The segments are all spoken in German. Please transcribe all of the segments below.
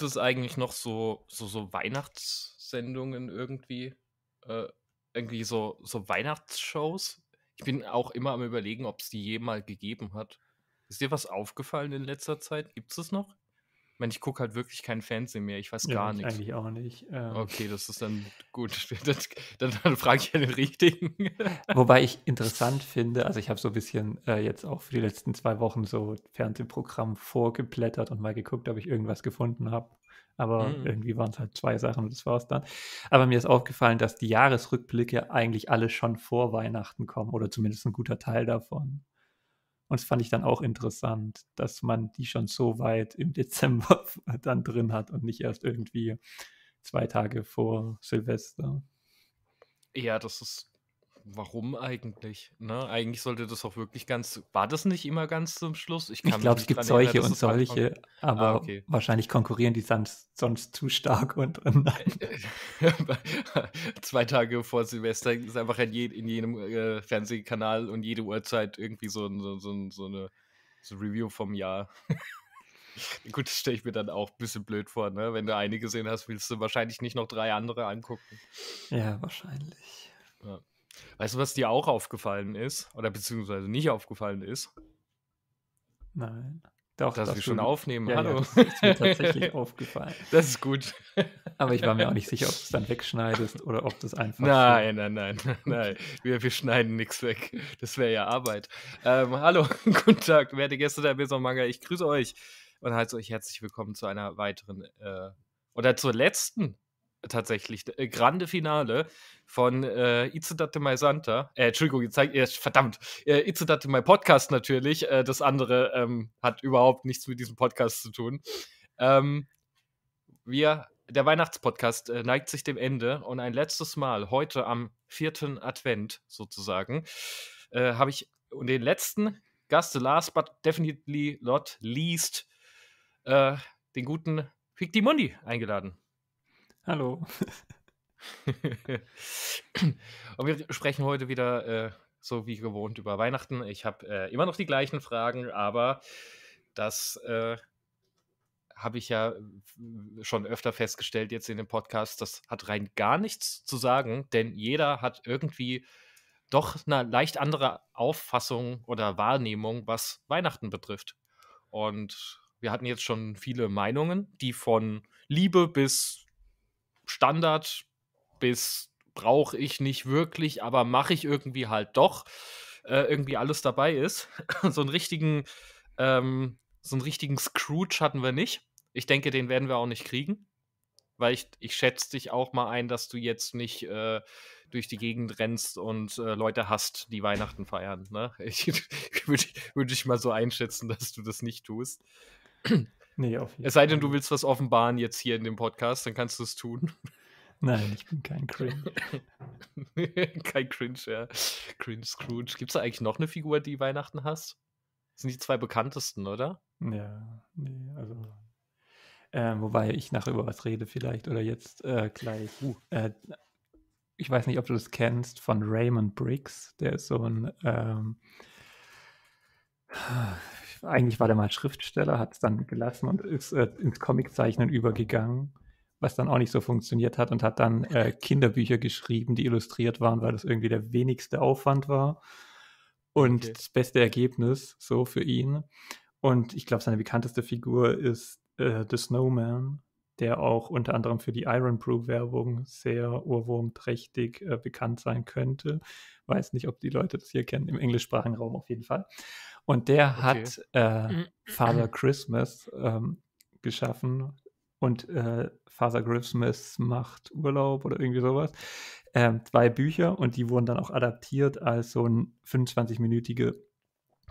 gibt es eigentlich noch so, so, so Weihnachtssendungen irgendwie? Äh, irgendwie so, so Weihnachtsshows? Ich bin auch immer am überlegen, ob es die jemals gegeben hat. Ist dir was aufgefallen in letzter Zeit? Gibt es das noch? meine, ich gucke halt wirklich keinen Fernsehen mehr. Ich weiß ja, gar nichts. Eigentlich auch nicht. Ähm. Okay, das ist dann gut. Das, dann, dann frage ich ja den richtigen. Wobei ich interessant finde, also ich habe so ein bisschen äh, jetzt auch für die letzten zwei Wochen so Fernsehprogramm vorgeblättert und mal geguckt, ob ich irgendwas gefunden habe. Aber mhm. irgendwie waren es halt zwei Sachen und das war es dann. Aber mir ist aufgefallen, dass die Jahresrückblicke eigentlich alle schon vor Weihnachten kommen oder zumindest ein guter Teil davon. Und das fand ich dann auch interessant, dass man die schon so weit im Dezember dann drin hat und nicht erst irgendwie zwei Tage vor Silvester. Ja, das ist warum eigentlich? Ne? Eigentlich sollte das auch wirklich ganz. War das nicht immer ganz zum Schluss? Ich, ich glaube, es gibt solche und solche, ah, aber ah, okay. wahrscheinlich konkurrieren die sonst, sonst zu stark untereinander. Zwei Tage vor Silvester ist einfach in, je, in jedem äh, Fernsehkanal und jede Uhrzeit irgendwie so, so, so, so eine so Review vom Jahr. Gut, das stelle ich mir dann auch ein bisschen blöd vor, ne? Wenn du eine gesehen hast, willst du wahrscheinlich nicht noch drei andere angucken. Ja, wahrscheinlich. Ja. Weißt du, was dir auch aufgefallen ist? Oder beziehungsweise nicht aufgefallen ist? Nein. Doch, dass das wir schon du, aufnehmen. Ja, Hallo. Ja, das ist mir tatsächlich aufgefallen. Das ist gut. Aber ich war mir auch nicht sicher, ob du es dann wegschneidest oder ob das einfach. Nein, nein, nein, nein, Wir, wir schneiden nichts weg. Das wäre ja Arbeit. Ähm, hallo, guten Tag, werte Gäste der Besomanga. Ich grüße euch und heiße euch herzlich willkommen zu einer weiteren äh, oder zur letzten tatsächlich. Äh, grande Finale von äh, Itzudate My Santa. Äh, Entschuldigung, jetzt, äh, verdammt. Äh, Itzudate My Podcast natürlich. Äh, das andere ähm, hat überhaupt nichts mit diesem Podcast zu tun. Ähm, wir, der Weihnachtspodcast äh, neigt sich dem Ende und ein letztes Mal, heute am vierten Advent sozusagen, äh, habe ich den letzten Gast, last but definitely not least, äh, den guten Pictimundi eingeladen. Hallo. und wir sprechen heute wieder äh, so wie gewohnt über Weihnachten. Ich habe äh, immer noch die gleichen Fragen, aber das äh, habe ich ja äh, schon öfter festgestellt jetzt in dem Podcast. Das hat rein gar nichts zu sagen, denn jeder hat irgendwie doch eine leicht andere Auffassung oder Wahrnehmung, was Weihnachten betrifft. Und wir hatten jetzt schon viele Meinungen, die von Liebe bis Standard bis brauche ich nicht wirklich, aber mache ich irgendwie halt doch, äh, irgendwie alles dabei ist. so einen richtigen, ähm, so einen richtigen Scrooge hatten wir nicht. Ich denke, den werden wir auch nicht kriegen. Weil ich, ich schätze dich auch mal ein, dass du jetzt nicht äh, durch die Gegend rennst und äh, Leute hast, die Weihnachten feiern. Ne? Ich, würde ich mal so einschätzen, dass du das nicht tust. Nee, auf jeden Es sei denn, du willst was offenbaren jetzt hier in dem Podcast, dann kannst du es tun. Nein, ich bin kein Cringe. kein Cringe, ja. Cringe Scrooge. Gibt es da eigentlich noch eine Figur, die Weihnachten hast? Das sind die zwei bekanntesten, oder? Ja, nee, also. Äh, wobei ich nachher über was rede, vielleicht, oder jetzt äh, gleich. Uh. Äh, ich weiß nicht, ob du das kennst, von Raymond Briggs. Der ist so ein. Ähm, eigentlich war der mal Schriftsteller, hat es dann gelassen und ist äh, ins Comiczeichnen übergegangen, was dann auch nicht so funktioniert hat und hat dann äh, Kinderbücher geschrieben, die illustriert waren, weil das irgendwie der wenigste Aufwand war und okay. das beste Ergebnis so für ihn. Und ich glaube, seine bekannteste Figur ist äh, The Snowman, der auch unter anderem für die Iron Brew Werbung sehr urwurmträchtig äh, bekannt sein könnte. Weiß nicht, ob die Leute das hier kennen, im englischsprachigen Raum auf jeden Fall. Und der okay. hat äh, mhm. Father Christmas ähm, geschaffen und äh, Father Christmas macht Urlaub oder irgendwie sowas. Ähm, zwei Bücher und die wurden dann auch adaptiert als so ein 25-minütige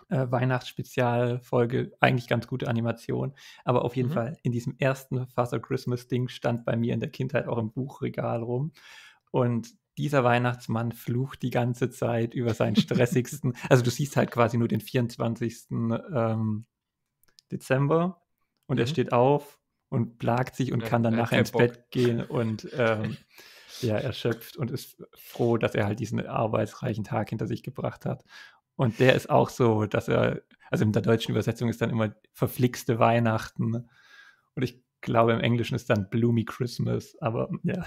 äh, Weihnachtsspezialfolge. Eigentlich ganz gute Animation. Aber auf jeden mhm. Fall in diesem ersten Father Christmas Ding stand bei mir in der Kindheit auch im Buchregal rum. Und dieser Weihnachtsmann flucht die ganze Zeit über seinen stressigsten. also du siehst halt quasi nur den 24. Ähm, Dezember und mhm. er steht auf und plagt sich und ja, kann dann nachher ins Bock. Bett gehen und ähm, ja, erschöpft und ist froh, dass er halt diesen arbeitsreichen Tag hinter sich gebracht hat. Und der ist auch so, dass er, also in der deutschen Übersetzung ist dann immer verflixte Weihnachten. Und ich glaube, im Englischen ist dann Bloomy Christmas, aber ja.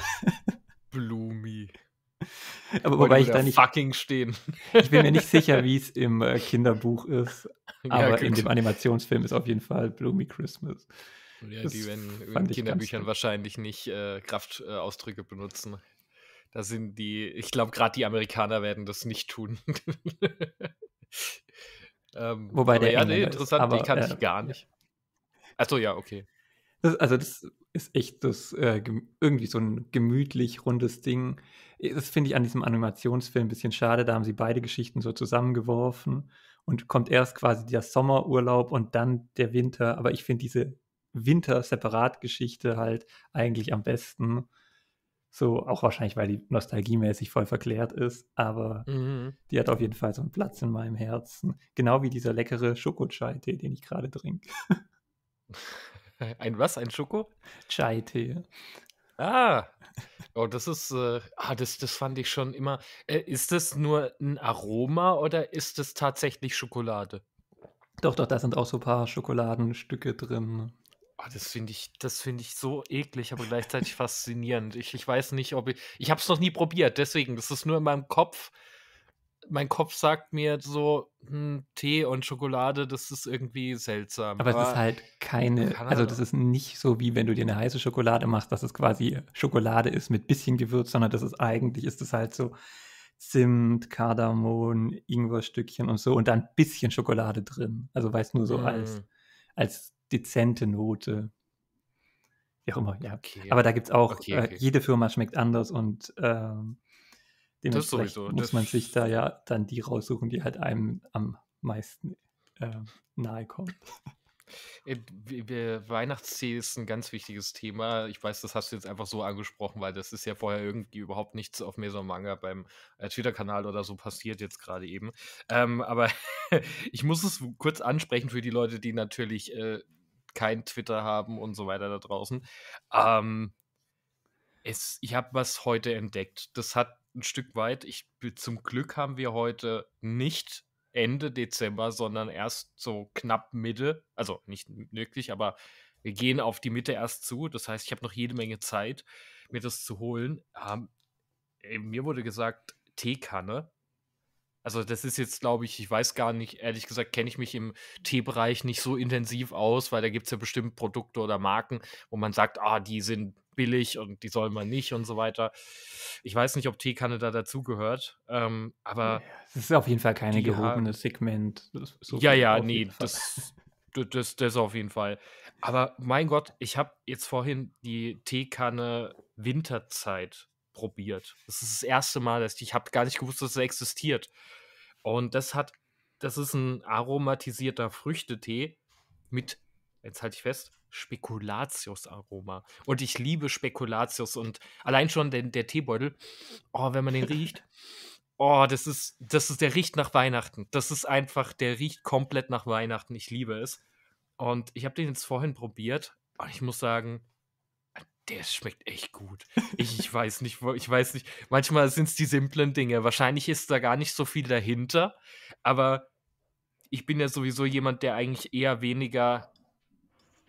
Bloomy. Aber wobei ich da nicht. Fucking stehen. Ich bin mir nicht sicher, wie es im äh, Kinderbuch ist. Aber ja, in dem Animationsfilm ist auf jeden Fall Bloomy Christmas. Ja, das die werden in Kinderbüchern wahrscheinlich nicht äh, Kraftausdrücke äh, benutzen. Da sind die, ich glaube, gerade die Amerikaner werden das nicht tun. ähm, Wobei der ja, nee, interessant, aber, die kannte äh, ich gar nicht. Achso, ja, okay. Das, also das ist echt das äh, irgendwie so ein gemütlich rundes Ding. Das finde ich an diesem Animationsfilm ein bisschen schade. Da haben sie beide Geschichten so zusammengeworfen und kommt erst quasi der Sommerurlaub und dann der Winter. Aber ich finde diese Winter-Separat-Geschichte halt eigentlich am besten. So, auch wahrscheinlich, weil die nostalgiemäßig voll verklärt ist, aber mhm. die hat auf jeden Fall so einen Platz in meinem Herzen. Genau wie dieser leckere Schokochai-Tee, den ich gerade trinke. Ein was? Ein Schoko? Chai-Tee. Ah. Oh, das ist, äh, ah, das, das fand ich schon immer. Äh, ist das nur ein Aroma oder ist das tatsächlich Schokolade? Doch, doch, da sind auch so ein paar Schokoladenstücke drin. Oh, das finde ich, das ich so eklig, aber gleichzeitig faszinierend. Ich, ich weiß nicht, ob ich. Ich habe es noch nie probiert, deswegen, das ist nur in meinem Kopf mein Kopf sagt mir so, hm, Tee und Schokolade, das ist irgendwie seltsam. Aber, aber es ist halt keine, also das ist nicht so wie wenn du dir eine heiße Schokolade machst, dass es quasi Schokolade ist mit bisschen Gewürz, sondern das ist eigentlich, ist es halt so Zimt, Kardamom, Ingwerstückchen und so und dann ein bisschen Schokolade drin. Also weiß nur so mm. als, hm. als dezente Note. Wie auch immer, ja. Okay. Aber da gibt es auch, okay, äh, okay. Äh, jede Firma schmeckt anders und ähm, Dementsprechend sowieso, muss man sich da ja dann die raussuchen, die halt einem am meisten äh, nahe kommen. Weihnachtstee ist ein ganz wichtiges Thema. Ich weiß, das hast du jetzt einfach so angesprochen, weil das ist ja vorher irgendwie überhaupt nichts auf Mesomanga beim äh, Twitter-Kanal oder so passiert jetzt gerade eben. Ähm, aber ich muss es kurz ansprechen für die Leute, die natürlich äh, kein Twitter haben und so weiter da draußen. Ähm, es, ich habe was heute entdeckt. Das hat ein Stück weit. Ich, zum Glück haben wir heute nicht Ende Dezember, sondern erst so knapp Mitte. Also nicht wirklich, aber wir gehen auf die Mitte erst zu. Das heißt, ich habe noch jede Menge Zeit, mir das zu holen. Ähm, mir wurde gesagt, Teekanne. Also das ist jetzt, glaube ich, ich weiß gar nicht, ehrlich gesagt, kenne ich mich im Teebereich nicht so intensiv aus, weil da gibt es ja bestimmt Produkte oder Marken, wo man sagt, ah, die sind billig und die soll man nicht und so weiter. Ich weiß nicht, ob Teekanne da dazugehört, ähm, aber. Es ist auf jeden Fall keine gehobene Segment. So ja, ja, nee, das, das, das auf jeden Fall. Aber mein Gott, ich habe jetzt vorhin die Teekanne Winterzeit probiert. Das ist das erste Mal, dass ich, ich habe gar nicht gewusst, dass es existiert. Und das hat, das ist ein aromatisierter Früchtetee mit, jetzt halte ich fest, Spekulatius-Aroma. Und ich liebe Spekulatius und allein schon den, der Teebeutel. Oh, wenn man den riecht. Oh, das ist, das ist, der riecht nach Weihnachten. Das ist einfach, der riecht komplett nach Weihnachten. Ich liebe es. Und ich habe den jetzt vorhin probiert und ich muss sagen, der schmeckt echt gut. Ich, ich weiß nicht, ich weiß nicht. Manchmal sind es die simplen Dinge. Wahrscheinlich ist da gar nicht so viel dahinter, aber ich bin ja sowieso jemand, der eigentlich eher weniger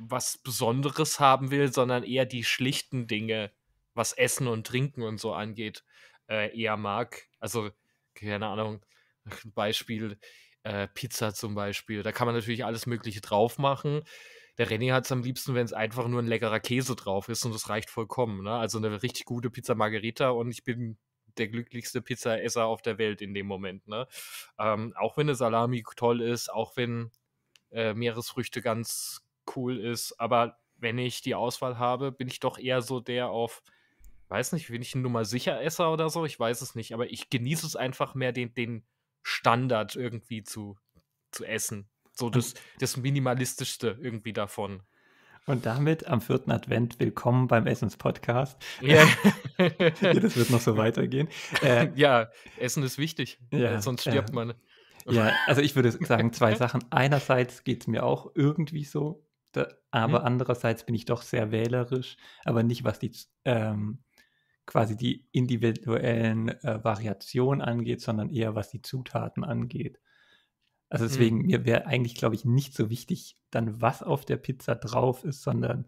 was Besonderes haben will, sondern eher die schlichten Dinge, was Essen und Trinken und so angeht, äh, eher mag. Also, keine Ahnung, Beispiel, äh, Pizza zum Beispiel. Da kann man natürlich alles Mögliche drauf machen. Der René hat es am liebsten, wenn es einfach nur ein leckerer Käse drauf ist und das reicht vollkommen. Ne? Also eine richtig gute Pizza Margherita und ich bin der glücklichste Pizzaesser auf der Welt in dem Moment. Ne? Ähm, auch wenn eine Salami toll ist, auch wenn äh, Meeresfrüchte ganz cool ist. Aber wenn ich die Auswahl habe, bin ich doch eher so der auf, weiß nicht, bin ich ein Nummer sicher Esser oder so, ich weiß es nicht, aber ich genieße es einfach mehr, den, den Standard irgendwie zu, zu essen. So das, das Minimalistischste irgendwie davon. Und damit am vierten Advent willkommen beim Essens-Podcast. Essenspodcast. Ja. das wird noch so weitergehen. Äh, ja, Essen ist wichtig, ja, äh, sonst stirbt äh, man. Ja, also ich würde sagen, zwei Sachen. Einerseits geht es mir auch irgendwie so, da, aber mhm. andererseits bin ich doch sehr wählerisch, aber nicht was die ähm, quasi die individuellen äh, Variationen angeht, sondern eher was die Zutaten angeht. Also mhm. deswegen, mhm. mir wäre eigentlich, glaube ich, nicht so wichtig, dann was auf der Pizza drauf ist, sondern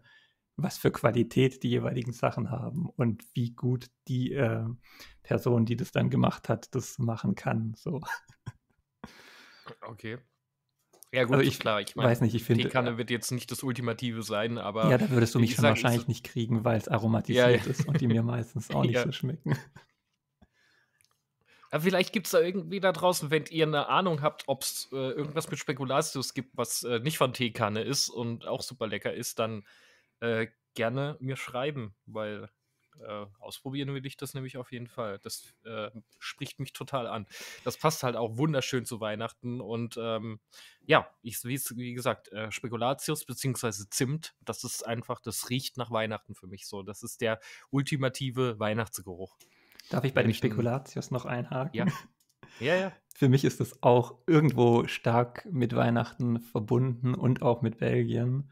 was für Qualität die jeweiligen Sachen haben und wie gut die äh, Person, die das dann gemacht hat, das machen kann. So. Okay. Ja, gut, also ich, klar, ich meine, weiß nicht, ich finde. Teekanne äh, wird jetzt nicht das Ultimative sein, aber. Ja, da würdest du mich schon sagen, wahrscheinlich nicht kriegen, weil es aromatisiert ja, ja. ist und die mir meistens auch nicht so schmecken. Aber vielleicht gibt es da irgendwie da draußen, wenn ihr eine Ahnung habt, ob es äh, irgendwas mit Spekulatius gibt, was äh, nicht von Teekanne ist und auch super lecker ist, dann äh, gerne mir schreiben, weil äh, ausprobieren will ich das nämlich auf jeden Fall. Das äh, spricht mich total an. Das passt halt auch wunderschön zu Weihnachten. Und ähm, ja, ich, wie, wie gesagt, äh, Spekulatius bzw. Zimt, das ist einfach, das riecht nach Weihnachten für mich so. Das ist der ultimative Weihnachtsgeruch. Darf ich bei Wenn dem Spekulatius noch einhaken? Ja. Ja, ja. Für mich ist das auch irgendwo stark mit Weihnachten verbunden und auch mit Belgien,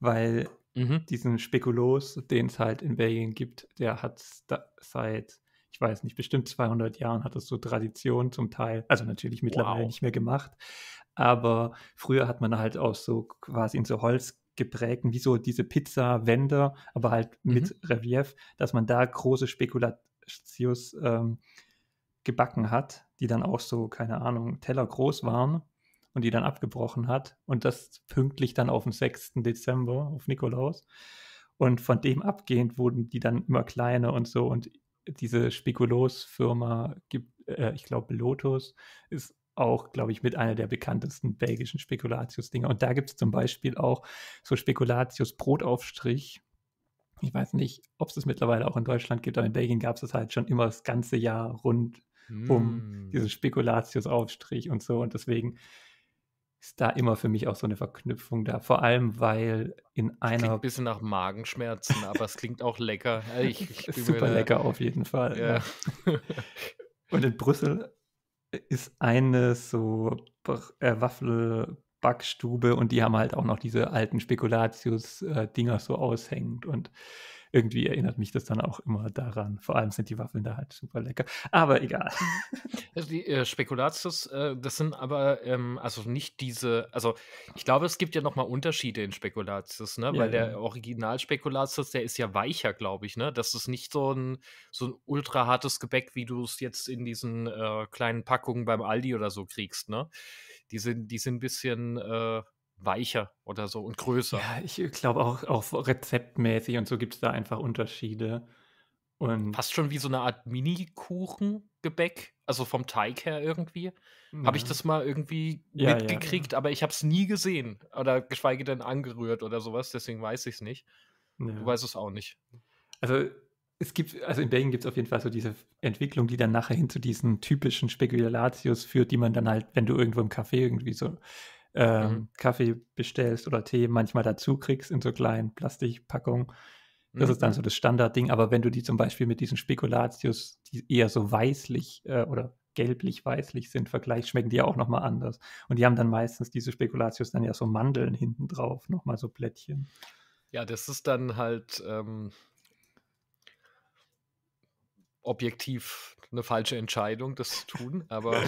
weil Mhm. Diesen Spekulos, den es halt in Belgien gibt, der hat seit, ich weiß nicht, bestimmt 200 Jahren hat das so Tradition zum Teil, also natürlich mittlerweile wow. nicht mehr gemacht, aber früher hat man halt auch so quasi in so Holz geprägt, wie so diese pizza wände aber halt mhm. mit mhm. Relief, dass man da große Spekulatius ähm, gebacken hat, die dann auch so, keine Ahnung, Teller groß waren und die dann abgebrochen hat und das pünktlich dann auf dem 6. Dezember auf Nikolaus. Und von dem abgehend wurden die dann immer kleiner und so und diese Spekulos-Firma, äh, ich glaube Lotus, ist auch, glaube ich, mit einer der bekanntesten belgischen Spekulatius-Dinger. Und da gibt es zum Beispiel auch so Spekulatius-Brotaufstrich. Ich weiß nicht, ob es das mittlerweile auch in Deutschland gibt, aber in Belgien gab es das halt schon immer das ganze Jahr rund mm. um hm. diesen Spekulatius-Aufstrich und so. Und deswegen ist da immer für mich auch so eine Verknüpfung da. Vor allem, weil in einer. Klingt ein bisschen nach Magenschmerzen, aber es klingt auch lecker. Ich, ich Super lecker auf jeden Fall. Ja. Und in Brüssel ist eine so äh, Waffelbackstube und die haben halt auch noch diese alten Spekulatius-Dinger äh, so aushängend. Und irgendwie erinnert mich das dann auch immer daran. Vor allem sind die Waffeln da halt super lecker. Aber egal. Also die äh, Spekulatius, äh, das sind aber ähm, also nicht diese, also ich glaube, es gibt ja nochmal Unterschiede in Spekulatius, ne? Weil ja, ja. der Original Spekulatius, der ist ja weicher, glaube ich, ne? Das ist nicht so ein, so ein ultra hartes Gebäck, wie du es jetzt in diesen äh, kleinen Packungen beim Aldi oder so kriegst, ne? Die sind, die sind ein bisschen, äh, weicher oder so und größer. Ja, ich glaube auch, auch rezeptmäßig und so gibt es da einfach Unterschiede. Und Fast schon wie so eine Art mini kuchen gebäck also vom Teig her irgendwie. Ja. Habe ich das mal irgendwie ja, mitgekriegt, ja, aber ich habe es nie gesehen oder geschweige denn angerührt oder sowas, deswegen weiß ich es nicht. Du weißt es auch nicht. Also es gibt, also in Belgien gibt es auf jeden Fall so diese Entwicklung, die dann nachher hin zu diesen typischen Spekulatius führt, die man dann halt, wenn du irgendwo im Café irgendwie so ähm, mhm. Kaffee bestellst oder Tee manchmal dazu kriegst in so kleinen Plastikpackungen. Das mhm. ist dann mhm. so das Standardding. Aber wenn du die zum Beispiel mit diesen Spekulatius, die eher so weißlich äh, oder gelblich-weißlich sind, vergleichst, schmecken die ja auch nochmal anders. Und die haben dann meistens diese Spekulatius dann ja so Mandeln hinten drauf, nochmal so Plättchen. Ja, das ist dann halt, ähm, objektiv eine falsche Entscheidung, das zu tun, aber.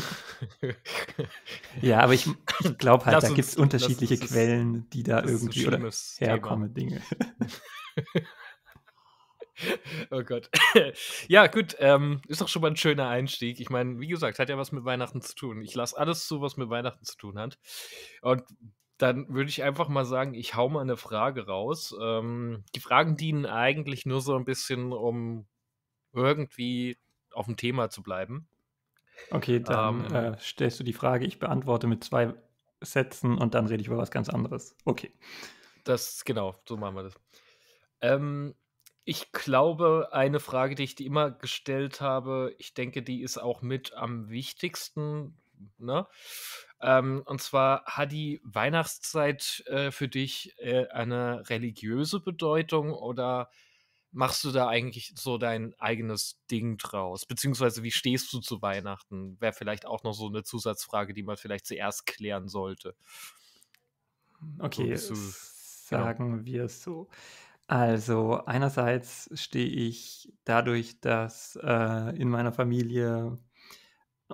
ja, aber ich, ich glaube halt, lass da gibt es unterschiedliche Quellen, die da irgendwie oder herkommen, Thema. Dinge. oh Gott. ja, gut, ähm, ist doch schon mal ein schöner Einstieg. Ich meine, wie gesagt, hat ja was mit Weihnachten zu tun. Ich lasse alles zu, was mit Weihnachten zu tun hat. Und dann würde ich einfach mal sagen, ich hau mal eine Frage raus. Ähm, die Fragen dienen eigentlich nur so ein bisschen, um irgendwie auf dem Thema zu bleiben. Okay, dann ähm, äh, stellst du die Frage, ich beantworte mit zwei Sätzen und dann rede ich über was ganz anderes. Okay. Das, genau, so machen wir das. Ähm, ich glaube, eine Frage, die ich dir immer gestellt habe, ich denke, die ist auch mit am wichtigsten. Ne? Ähm, und zwar, hat die Weihnachtszeit äh, für dich äh, eine religiöse Bedeutung oder machst du da eigentlich so dein eigenes Ding draus? Beziehungsweise wie stehst du zu Weihnachten? Wäre vielleicht auch noch so eine Zusatzfrage, die man vielleicht zuerst klären sollte. Okay, so, genau. sagen genau. wir so. Also einerseits stehe ich dadurch, dass äh, in meiner Familie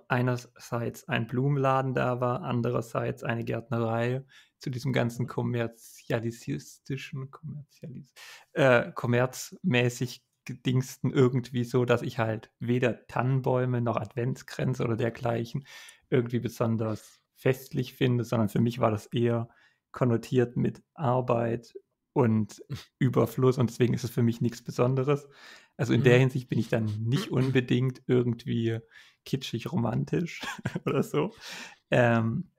einerseits ein Blumenladen da war, andererseits eine Gärtnerei zu diesem ganzen mhm. Kommerz kommerzialistischen, kommerzialis äh, kommerzmäßig gedingsten irgendwie so, dass ich halt weder Tannenbäume noch Adventskränze oder dergleichen irgendwie besonders festlich finde, sondern für mich war das eher konnotiert mit Arbeit und Überfluss und deswegen ist es für mich nichts Besonderes. Also in mhm. der Hinsicht bin ich dann nicht unbedingt irgendwie kitschig romantisch oder so. Ähm,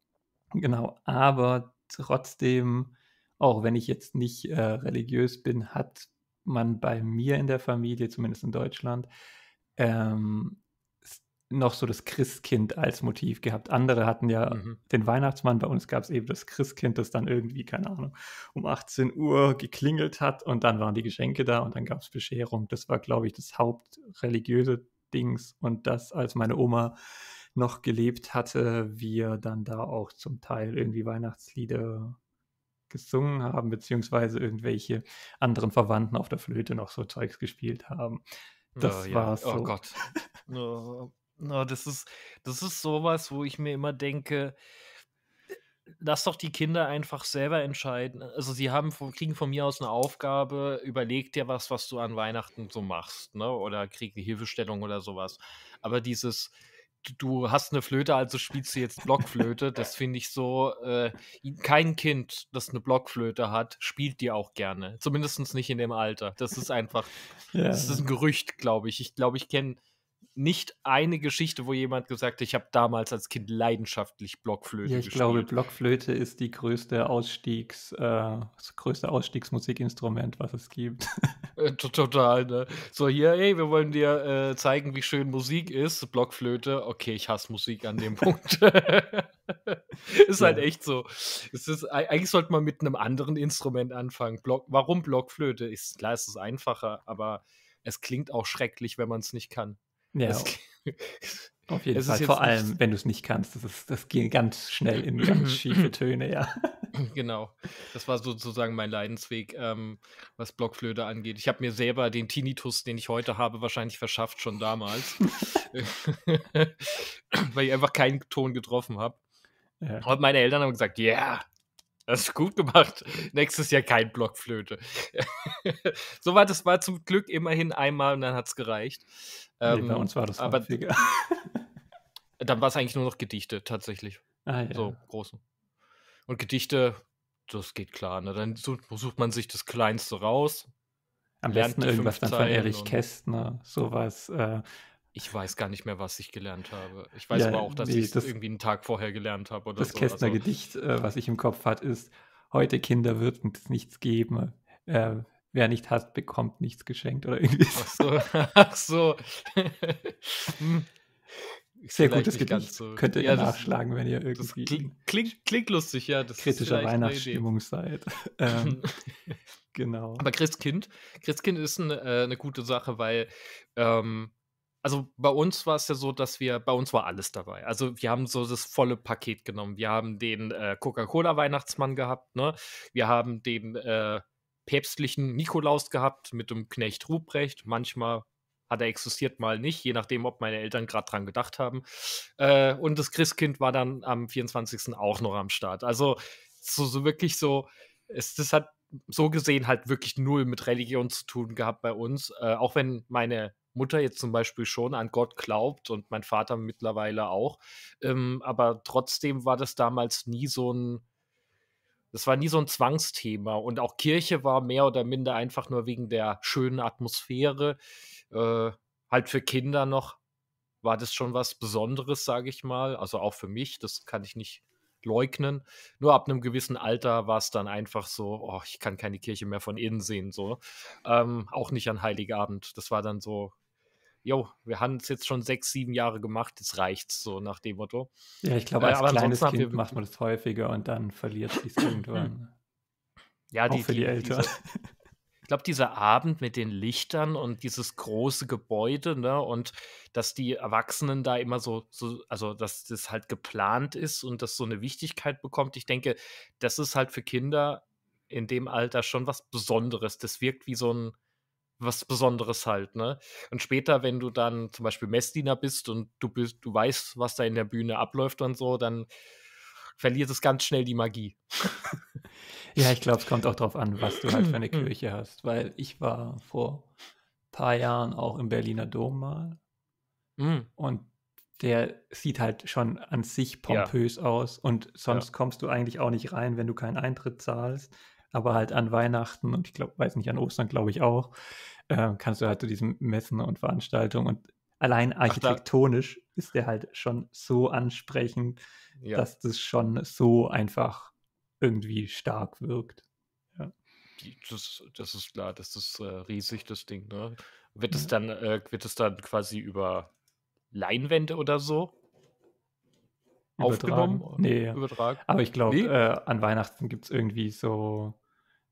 genau, aber trotzdem auch wenn ich jetzt nicht äh, religiös bin, hat man bei mir in der Familie, zumindest in Deutschland, ähm, noch so das Christkind als Motiv gehabt. Andere hatten ja mhm. den Weihnachtsmann, bei uns gab es eben das Christkind, das dann irgendwie, keine Ahnung, um 18 Uhr geklingelt hat und dann waren die Geschenke da und dann gab es Bescherung. Das war, glaube ich, das hauptreligiöse Dings und das, als meine Oma noch gelebt hatte, wir dann da auch zum Teil irgendwie Weihnachtslieder gesungen haben, beziehungsweise irgendwelche anderen Verwandten auf der Flöte noch so Zeugs gespielt haben. Das oh, war's. Ja. Oh so. Gott. no, no, das, ist, das ist sowas, wo ich mir immer denke, lass doch die Kinder einfach selber entscheiden. Also sie haben, kriegen von mir aus eine Aufgabe, überleg dir was, was du an Weihnachten so machst, ne? Oder krieg eine Hilfestellung oder sowas. Aber dieses, du hast eine Flöte, also spielst du jetzt Blockflöte. Das finde ich so, äh, kein Kind, das eine Blockflöte hat, spielt die auch gerne. Zumindest nicht in dem Alter. Das ist einfach, ja. das ist ein Gerücht, glaube ich. Ich glaube, ich kenne nicht eine Geschichte, wo jemand gesagt hat, ich habe damals als Kind leidenschaftlich Blockflöte ja, ich gespielt. Ich glaube, Blockflöte ist die größte Ausstiegs, äh, das größte Ausstiegsmusikinstrument, was es gibt. Äh, total, ne? So, hier, hey, wir wollen dir äh, zeigen, wie schön Musik ist. Blockflöte, okay, ich hasse Musik an dem Punkt. ist halt echt so. Es ist, eigentlich sollte man mit einem anderen Instrument anfangen. Block, warum Blockflöte? Ist, klar, ist es einfacher, aber es klingt auch schrecklich, wenn man es nicht kann. Ja, das, auf jeden Fall. Vor allem, nicht, wenn du es nicht kannst. Das, ist, das geht ganz schnell in ganz schiefe Töne, ja. Genau. Das war sozusagen mein Leidensweg, ähm, was Blockflöte angeht. Ich habe mir selber den Tinnitus, den ich heute habe, wahrscheinlich verschafft, schon damals. Weil ich einfach keinen Ton getroffen habe. Ja. Und meine Eltern haben gesagt, ja, yeah, das ist gut gemacht. Nächstes Jahr kein Blockflöte. Soweit es war zum Glück immerhin einmal und dann hat es gereicht. Nee, ähm, bei uns war das aber häufiger. dann war es eigentlich nur noch Gedichte tatsächlich. Ah, ja. So großen. Und Gedichte, das geht klar. Ne? Dann sucht, man sich das Kleinste raus. Am besten irgendwas dann von Erich Kästner, sowas. Äh, ich weiß gar nicht mehr, was ich gelernt habe. Ich weiß ja, aber auch, dass nee, ich das irgendwie einen Tag vorher gelernt habe. Oder das so. Kästner also, Gedicht, äh, was ich im Kopf hatte, ist: Heute Kinder wird es nichts geben. Äh, wer nicht hat, bekommt nichts geschenkt oder irgendwie. Ach so. Ach so. Hm. Sehr gutes Gedicht. So. Könnt ihr ja, das, nachschlagen, wenn ihr irgendwie. Klingt, klingt, klingt, lustig, ja. Das kritischer Weihnachtsstimmung seid. Ähm, genau. Aber Christkind, Christkind ist eine, äh, eine gute Sache, weil ähm, also bei uns war es ja so, dass wir, bei uns war alles dabei. Also wir haben so das volle Paket genommen. Wir haben den äh, Coca-Cola-Weihnachtsmann gehabt, ne? Wir haben den äh, päpstlichen Nikolaus gehabt mit dem Knecht Ruprecht. Manchmal hat er existiert, mal nicht, je nachdem, ob meine Eltern gerade dran gedacht haben. Äh, und das Christkind war dann am 24. auch noch am Start. Also so, so wirklich so, es, das hat so gesehen halt wirklich null mit Religion zu tun gehabt bei uns. Äh, auch wenn meine Mutter jetzt zum Beispiel schon an Gott glaubt und mein Vater mittlerweile auch. Ähm, aber trotzdem war das damals nie so ein, das war nie so ein Zwangsthema. Und auch Kirche war mehr oder minder einfach nur wegen der schönen Atmosphäre, äh, halt für Kinder noch, war das schon was Besonderes, sage ich mal. Also auch für mich, das kann ich nicht leugnen. Nur ab einem gewissen Alter war es dann einfach so, oh, ich kann keine Kirche mehr von innen sehen, so. Ähm, auch nicht an Heiligabend. Das war dann so jo, wir haben es jetzt schon sechs, sieben Jahre gemacht, jetzt reicht's, so nach dem Motto. Ja, ich glaube, äh, als äh, kleines Kind wir, macht man das häufiger und dann verliert sich irgendwann. Ja, Auch für die, die Eltern. Diese, ich glaube, dieser Abend mit den Lichtern und dieses große Gebäude, ne, und dass die Erwachsenen da immer so, so, also dass das halt geplant ist und das so eine Wichtigkeit bekommt, ich denke, das ist halt für Kinder in dem Alter schon was Besonderes. Das wirkt wie so ein, was Besonderes halt, ne? Und später, wenn du dann zum Beispiel Messdiener bist und du bist, du weißt, was da in der Bühne abläuft und so, dann verliert es ganz schnell die Magie. ja, ich glaube, es kommt auch darauf an, was du halt für eine mhm. Kirche hast, weil ich war vor ein paar Jahren auch im Berliner Dom mal mm. und der sieht halt schon an sich pompös ja. aus und sonst ja. kommst du eigentlich auch nicht rein, wenn du keinen Eintritt zahlst aber halt an Weihnachten und ich glaube, weiß nicht, an Ostern glaube ich auch, äh, kannst du halt zu so diesen Messen und Veranstaltungen und allein architektonisch Ach, ist der halt schon so ansprechend, ja. dass das schon so einfach irgendwie stark wirkt. Ja. Das, das, ist klar, das ist äh, riesig, das Ding. Ne? Wird, es ja. dann, äh, dann quasi über Leinwände oder so aufgenommen? Nee, übertragen. Aber ich glaube, nee. äh, an Weihnachten gibt es irgendwie so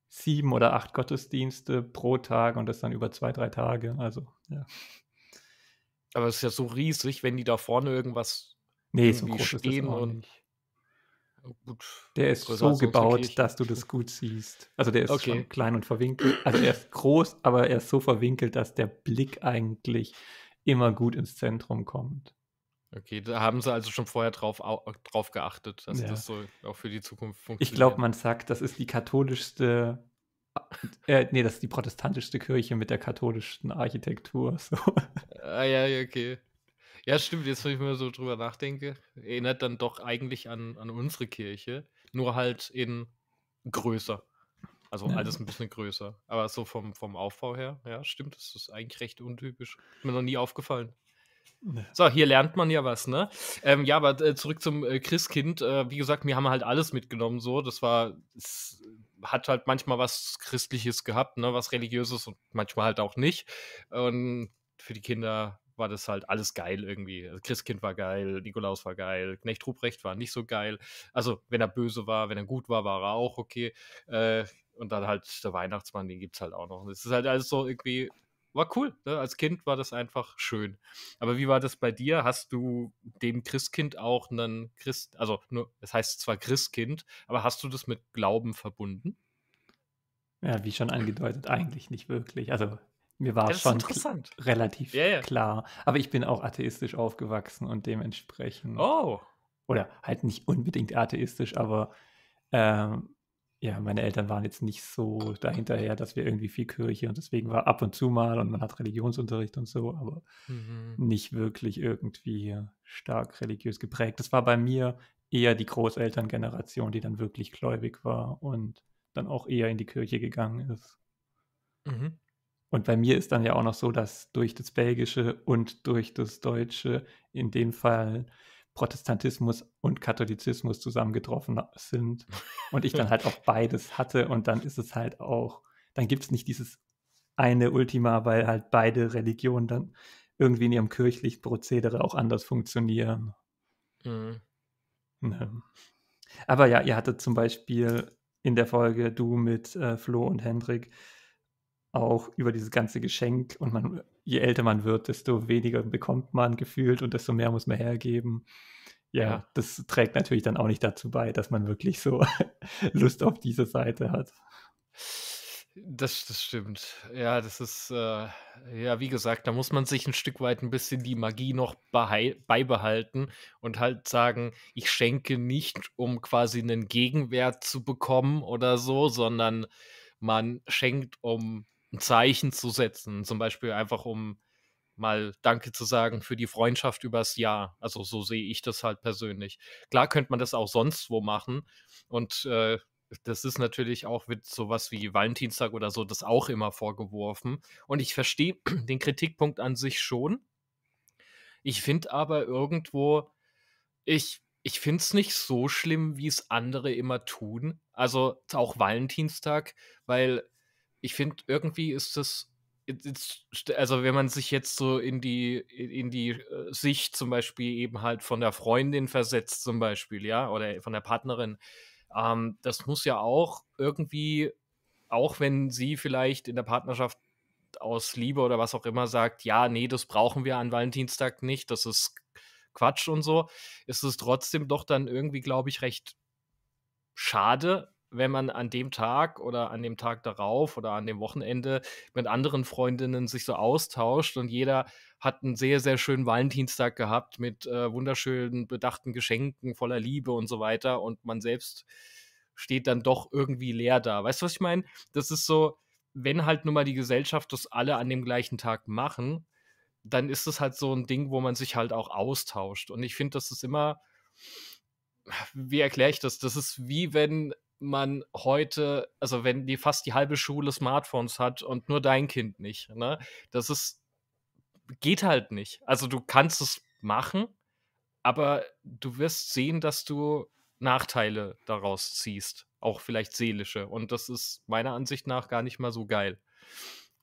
sieben oder acht Gottesdienste pro Tag und das dann über zwei, drei Tage. Also, ja. Aber es ist ja so riesig, wenn die da vorne irgendwas nee, so groß stehen ist das und. Nicht. Gut, der ist so gebaut, dass du das gut siehst. Also der ist okay. schon klein und verwinkelt. Also er ist groß, aber er ist so verwinkelt, dass der Blick eigentlich immer gut ins Zentrum kommt. Okay, da haben sie also schon vorher drauf, äh, drauf geachtet, dass ja. das so auch für die Zukunft funktioniert. Ich glaube, man sagt, das ist die katholischste, äh, äh nee, das ist die protestantischste Kirche mit der katholischen Architektur. So. Ah ja, okay. Ja, stimmt, jetzt wenn ich mir so drüber nachdenke, erinnert dann doch eigentlich an, an unsere Kirche, nur halt in größer. Also ja. alles ein bisschen größer. Aber so vom, vom Aufbau her, ja, stimmt, das ist eigentlich recht untypisch. Ist mir noch nie aufgefallen. Nee. So, hier lernt man ja was, ne? Ähm, ja, aber äh, zurück zum äh, Christkind. Äh, wie gesagt, wir haben halt alles mitgenommen, so. Das war, es hat halt manchmal was Christliches gehabt, ne? Was Religiöses und manchmal halt auch nicht. Und für die Kinder war das halt alles geil irgendwie. Also Christkind war geil, Nikolaus war geil, Knecht Ruprecht war nicht so geil. Also, wenn er böse war, wenn er gut war, war er auch okay. Äh, und dann halt der Weihnachtsmann, den gibt es halt auch noch. Es ist halt alles so irgendwie war cool. Ne? Als Kind war das einfach schön. Aber wie war das bei dir? Hast du dem Christkind auch einen Christ, also nur, es heißt zwar Christkind, aber hast du das mit Glauben verbunden? Ja, wie schon angedeutet, eigentlich nicht wirklich. Also mir war ja, schon relativ ja, ja. klar. Aber ich bin auch atheistisch aufgewachsen und dementsprechend. Oh. Oder halt nicht unbedingt atheistisch, aber ähm, ja, meine Eltern waren jetzt nicht so dahinterher, dass wir irgendwie viel Kirche und deswegen war ab und zu mal und man hat Religionsunterricht und so, aber mhm. nicht wirklich irgendwie stark religiös geprägt. Das war bei mir eher die Großelterngeneration, die dann wirklich gläubig war und dann auch eher in die Kirche gegangen ist. Mhm. Und bei mir ist dann ja auch noch so, dass durch das Belgische und durch das Deutsche in dem Fall Protestantismus und Katholizismus zusammengetroffen sind und ich dann halt auch beides hatte und dann ist es halt auch, dann gibt es nicht dieses eine Ultima, weil halt beide Religionen dann irgendwie in ihrem kirchlichen Prozedere auch anders funktionieren. Mhm. Ne. Aber ja, ihr hattet zum Beispiel in der Folge du mit äh, Flo und Hendrik auch über dieses ganze Geschenk und man, je älter man wird, desto weniger bekommt man gefühlt und desto mehr muss man hergeben. Ja, das trägt natürlich dann auch nicht dazu bei, dass man wirklich so Lust auf diese Seite hat. Das, das stimmt. Ja, das ist, äh, ja, wie gesagt, da muss man sich ein Stück weit ein bisschen die Magie noch beibehalten und halt sagen, ich schenke nicht, um quasi einen Gegenwert zu bekommen oder so, sondern man schenkt, um ein Zeichen zu setzen. Zum Beispiel einfach um mal Danke zu sagen für die Freundschaft übers Jahr. Also so sehe ich das halt persönlich. Klar könnte man das auch sonst wo machen. Und äh, das ist natürlich auch mit sowas wie Valentinstag oder so, das auch immer vorgeworfen. Und ich verstehe den Kritikpunkt an sich schon. Ich finde aber irgendwo, ich, ich finde es nicht so schlimm, wie es andere immer tun. Also auch Valentinstag, weil ich finde, irgendwie ist das, also wenn man sich jetzt so in die, in die äh, Sicht zum Beispiel eben halt von der Freundin versetzt, zum Beispiel, ja, oder von der Partnerin, ähm, das muss ja auch irgendwie, auch wenn sie vielleicht in der Partnerschaft aus Liebe oder was auch immer sagt, ja, nee, das brauchen wir an Valentinstag nicht, das ist Quatsch und so, ist es trotzdem doch dann irgendwie, glaube ich, recht schade, wenn man an dem Tag oder an dem Tag darauf oder an dem Wochenende mit anderen Freundinnen sich so austauscht und jeder hat einen sehr, sehr schönen Valentinstag gehabt mit äh, wunderschönen, bedachten Geschenken voller Liebe und so weiter und man selbst steht dann doch irgendwie leer da. Weißt du, was ich meine? Das ist so, wenn halt nun mal die Gesellschaft das alle an dem gleichen Tag machen, dann ist das halt so ein Ding, wo man sich halt auch austauscht. Und ich finde, das ist immer, wie erkläre ich das? Das ist wie wenn man heute, also wenn die fast die halbe Schule Smartphones hat und nur dein Kind nicht, ne? Das ist, geht halt nicht. Also du kannst es machen, aber du wirst sehen, dass du Nachteile daraus ziehst, auch vielleicht seelische. Und das ist meiner Ansicht nach gar nicht mal so geil.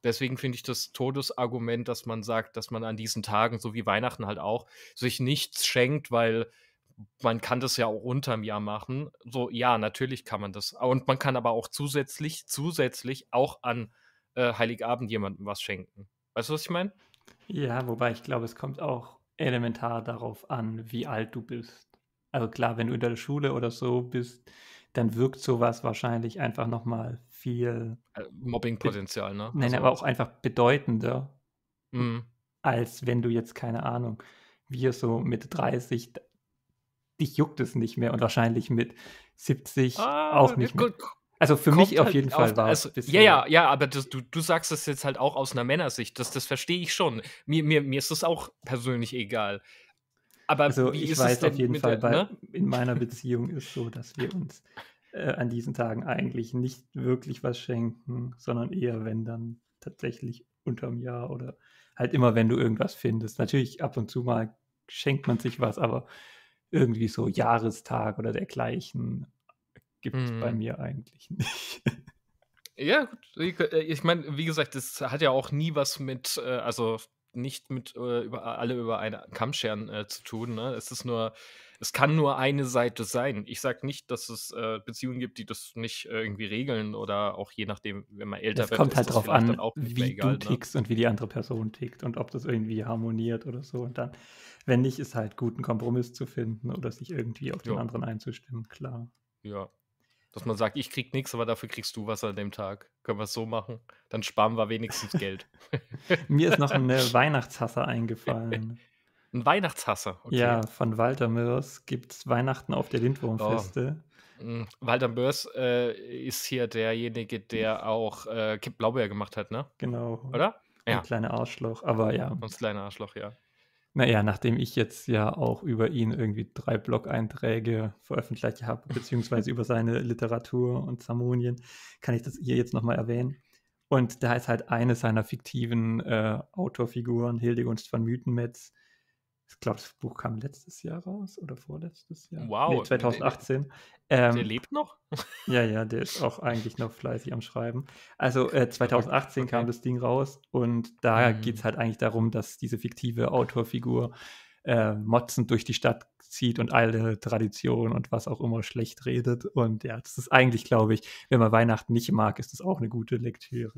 Deswegen finde ich das Todesargument, dass man sagt, dass man an diesen Tagen, so wie Weihnachten halt auch, sich nichts schenkt, weil man kann das ja auch unterm Jahr machen. So, ja, natürlich kann man das. Und man kann aber auch zusätzlich, zusätzlich auch an äh, Heiligabend jemandem was schenken. Weißt du, was ich meine? Ja, wobei ich glaube, es kommt auch elementar darauf an, wie alt du bist. Also klar, wenn du in der Schule oder so bist, dann wirkt sowas wahrscheinlich einfach nochmal viel äh, Mobbingpotenzial, ne? Nein, also aber auch einfach bedeutender, mm. als wenn du jetzt keine Ahnung, wir so mit 30 dich juckt es nicht mehr und wahrscheinlich mit 70 ah, auch nicht. Mehr. Also für mich auf halt jeden Fall war es. Also, ja, ja, ja, aber das, du, du sagst es jetzt halt auch aus einer Männersicht. Das, das verstehe ich schon. Mir, mir, mir ist es auch persönlich egal. Aber also ich weiß auf jeden Fall, der, ne? bei, in meiner Beziehung ist so, dass wir uns äh, an diesen Tagen eigentlich nicht wirklich was schenken, sondern eher, wenn dann tatsächlich unterm Jahr oder halt immer, wenn du irgendwas findest. Natürlich ab und zu mal schenkt man sich was, aber irgendwie so Jahrestag oder dergleichen gibt es mm. bei mhm. mir eigentlich nicht. Ja, gut. Äh, ich meine, wie gesagt, das hat ja auch nie was mit, äh, also nicht mit äh, über, alle über einen Kamm scheren äh, zu tun. Ne? Es ist nur, es kann nur eine Seite sein. Ich sage nicht, dass es äh, Beziehungen gibt, die das nicht äh, irgendwie regeln oder auch je nachdem, wenn man älter halt das wird. Es kommt halt drauf an, wie egal, du ne? tickst und wie die andere Person tickt und ob das irgendwie harmoniert oder so. Und dann, wenn nicht, ist halt gut, einen Kompromiss zu finden oder sich irgendwie auf ja. den anderen einzustimmen, klar. Ja. Dass man sagt, ich krieg nichts, aber dafür kriegst du Wasser an dem Tag. Können wir es so machen? Dann sparen wir wenigstens Geld. Mir ist noch eine äh, Weihnachtshasser eingefallen. Ein Weihnachtshasser. Okay. Ja, von Walter Mörs gibt es Weihnachten auf der Lindwurmfeste. Oh. Mm, Walter Mörs äh, ist hier derjenige, der auch äh, Kip Blaubeer gemacht hat, ne? Genau. Oder? Ja. Ein kleiner Arschloch, aber ja. Ein kleiner Arschloch, ja. Naja, nachdem ich jetzt ja auch über ihn irgendwie drei Blog-Einträge veröffentlicht habe, beziehungsweise über seine Literatur und Samonien, kann ich das hier jetzt nochmal erwähnen. Und da ist halt eine seiner fiktiven äh, Autorfiguren, Hildegunst von Mythenmetz, ich glaube, das Buch kam letztes Jahr raus oder vorletztes Jahr. Wow. Nee, 2018. Ähm, der lebt noch? ja, ja, der ist auch eigentlich noch fleißig am Schreiben. Also äh, 2018 okay. kam das Ding raus und da mhm. geht es halt eigentlich darum, dass diese fiktive Autorfigur äh, motzend durch die Stadt zieht und alte Traditionen und was auch immer schlecht redet. Und ja, das ist eigentlich, glaube ich, wenn man Weihnachten nicht mag, ist das auch eine gute Lektüre.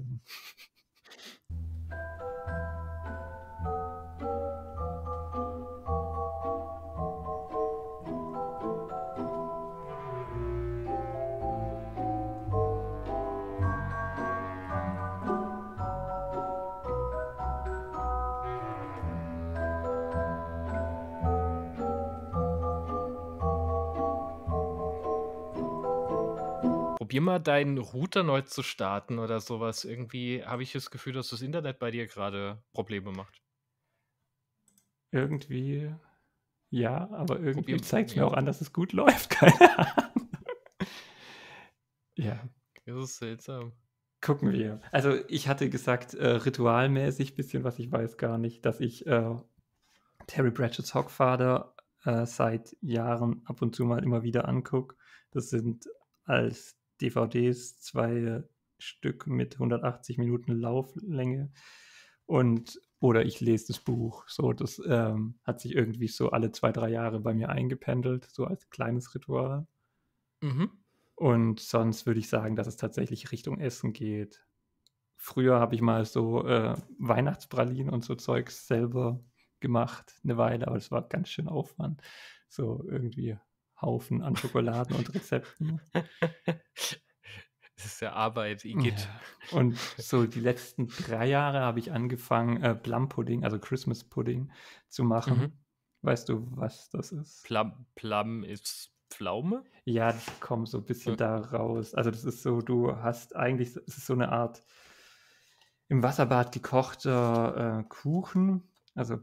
probier mal deinen Router neu zu starten oder sowas. Irgendwie habe ich das Gefühl, dass das Internet bei dir gerade Probleme macht. Irgendwie ja, aber irgendwie zeigt es mir auch an, dass es gut läuft. Keine Ahnung. ja. Das ist seltsam. Gucken wir. Also ich hatte gesagt, äh, ritualmäßig bisschen, was ich weiß gar nicht, dass ich äh, Terry Bradshaws Hogfather äh, seit Jahren ab und zu mal immer wieder angucke. Das sind als DVDs, zwei Stück mit 180 Minuten Lauflänge. Und oder ich lese das Buch. So, das ähm, hat sich irgendwie so alle zwei, drei Jahre bei mir eingependelt, so als kleines Ritual. Mhm. Und sonst würde ich sagen, dass es tatsächlich Richtung Essen geht. Früher habe ich mal so äh, Weihnachtspralinen und so Zeugs selber gemacht, eine Weile, aber es war ganz schön Aufwand. So irgendwie Haufen an Schokoladen und Rezepten. Das ist ja Arbeit, Igitt. Ja. Und so die letzten drei Jahre habe ich angefangen, äh, Plum Pudding, also Christmas Pudding, zu machen. Mhm. Weißt du, was das ist? Plum, Plum ist Pflaume? Ja, das kommt so ein bisschen mhm. da raus. Also das ist so, du hast eigentlich, es ist so eine Art im Wasserbad gekochter äh, Kuchen. Also,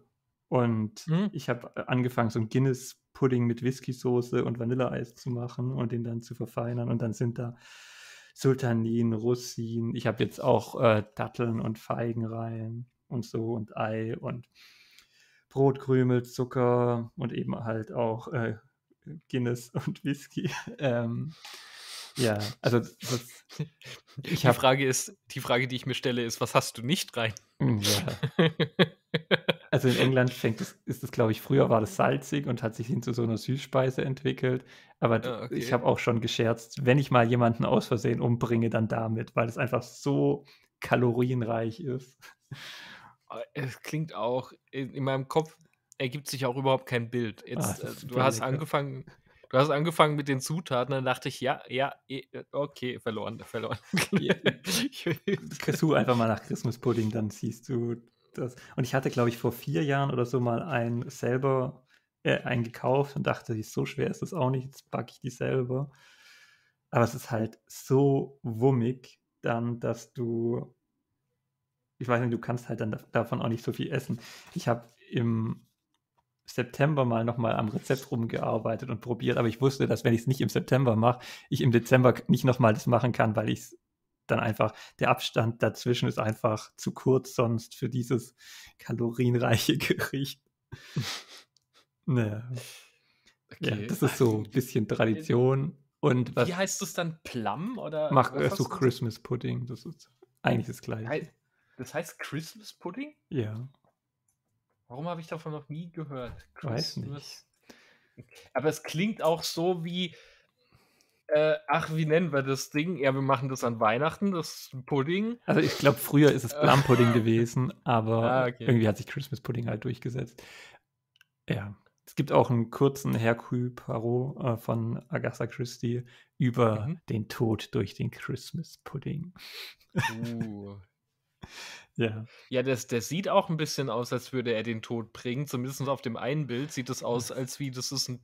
und mhm. ich habe angefangen, so ein Guinness pudding Pudding mit Whiskysoße und Vanilleeis zu machen und den dann zu verfeinern. Und dann sind da Sultanin, Rosinen. Ich habe jetzt auch äh, Datteln und Feigen rein und so und Ei und Brotkrümel, Zucker und eben halt auch äh, Guinness und Whisky. Ähm, ja, also das, die Frage ist, die Frage, die ich mir stelle, ist, was hast du nicht rein? Mm, ja. also in England fängt es, ist das, glaube ich, früher war das salzig und hat sich hin zu so einer Süßspeise entwickelt. Aber ah, okay. ich habe auch schon gescherzt, wenn ich mal jemanden aus Versehen umbringe, dann damit, weil es einfach so kalorienreich ist. Ah, es klingt auch, in, in meinem Kopf ergibt sich auch überhaupt kein Bild. Ah, Jetzt, Ach, äh, du hast lecker. angefangen Du hast angefangen mit den Zutaten, dann dachte ich, ja, ja, eh, äh, okay, verloren, verloren. Such einfach mal nach Christmas Pudding, dann siehst du das. Und ich hatte, glaube ich, vor vier Jahren oder so mal einen selber äh, einen gekauft und dachte, so schwer ist das auch nicht, jetzt backe ich die selber. Aber es ist halt so wummig, dann, dass du, ich weiß nicht, du kannst halt dann davon auch nicht so viel essen. Ich habe im September mal nochmal am Rezept rumgearbeitet und probiert, aber ich wusste, dass wenn ich es nicht im September mache, ich im Dezember nicht nochmal das machen kann, weil ich es dann einfach, der Abstand dazwischen ist einfach zu kurz sonst für dieses kalorienreiche Gericht. naja. Okay. Ja, das ist so ein bisschen Tradition. Und was Wie heißt das dann Plum oder? Mach äh, so Christmas Pudding. Das ist eigentlich das gleiche. Das heißt Christmas Pudding? Ja. Warum habe ich davon noch nie gehört? Chris, Weiß nicht. Aber es klingt auch so wie, äh, ach, wie nennen wir das Ding? Ja, wir machen das an Weihnachten, das Pudding. Also ich glaube, früher ist es Plum äh. Pudding gewesen, aber ah, okay. irgendwie hat sich Christmas Pudding halt durchgesetzt. Ja, es gibt auch einen kurzen Hercule parot äh, von Agatha Christie über mhm. den Tod durch den Christmas Pudding. Uh. Ja, ja das, der sieht auch ein bisschen aus, als würde er den Tod bringen. Zumindest auf dem einen Bild sieht es aus, hm. als wie das ist ein.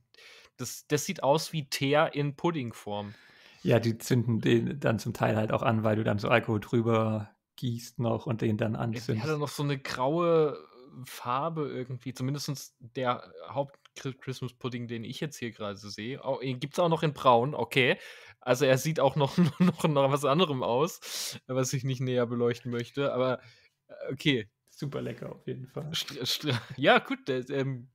Das, das sieht aus wie Teer in Puddingform. Ja, die zünden den dann zum Teil halt auch an, weil du dann so Alkohol drüber gießt noch und den dann anzündest. Der hat noch so eine graue äh, Farbe irgendwie, zumindest der Haupt-Christmas-Pudding, den ich jetzt hier gerade sehe. Oh, Gibt es auch noch in braun, okay. Also er sieht auch noch, noch, noch was anderem aus, was ich nicht näher beleuchten möchte, aber Okay. Super lecker auf jeden Fall. Str Str ja, gut. Der, ähm,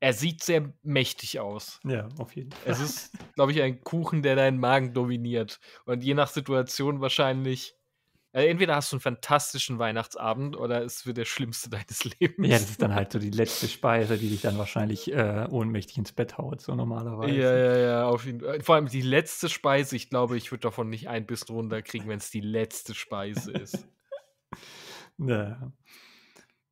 er sieht sehr mächtig aus. Ja, auf jeden Fall. Es ist, glaube ich, ein Kuchen, der deinen Magen dominiert. Und je nach Situation wahrscheinlich. Äh, entweder hast du einen fantastischen Weihnachtsabend oder es wird der schlimmste deines Lebens. Ja, das ist dann halt so die letzte Speise, die dich dann wahrscheinlich äh, ohnmächtig ins Bett haut, so normalerweise. Ja, ja, ja, auf jeden Fall. Vor allem die letzte Speise, ich glaube, ich würde davon nicht ein Bissen runterkriegen, wenn es die letzte Speise ist. Ja.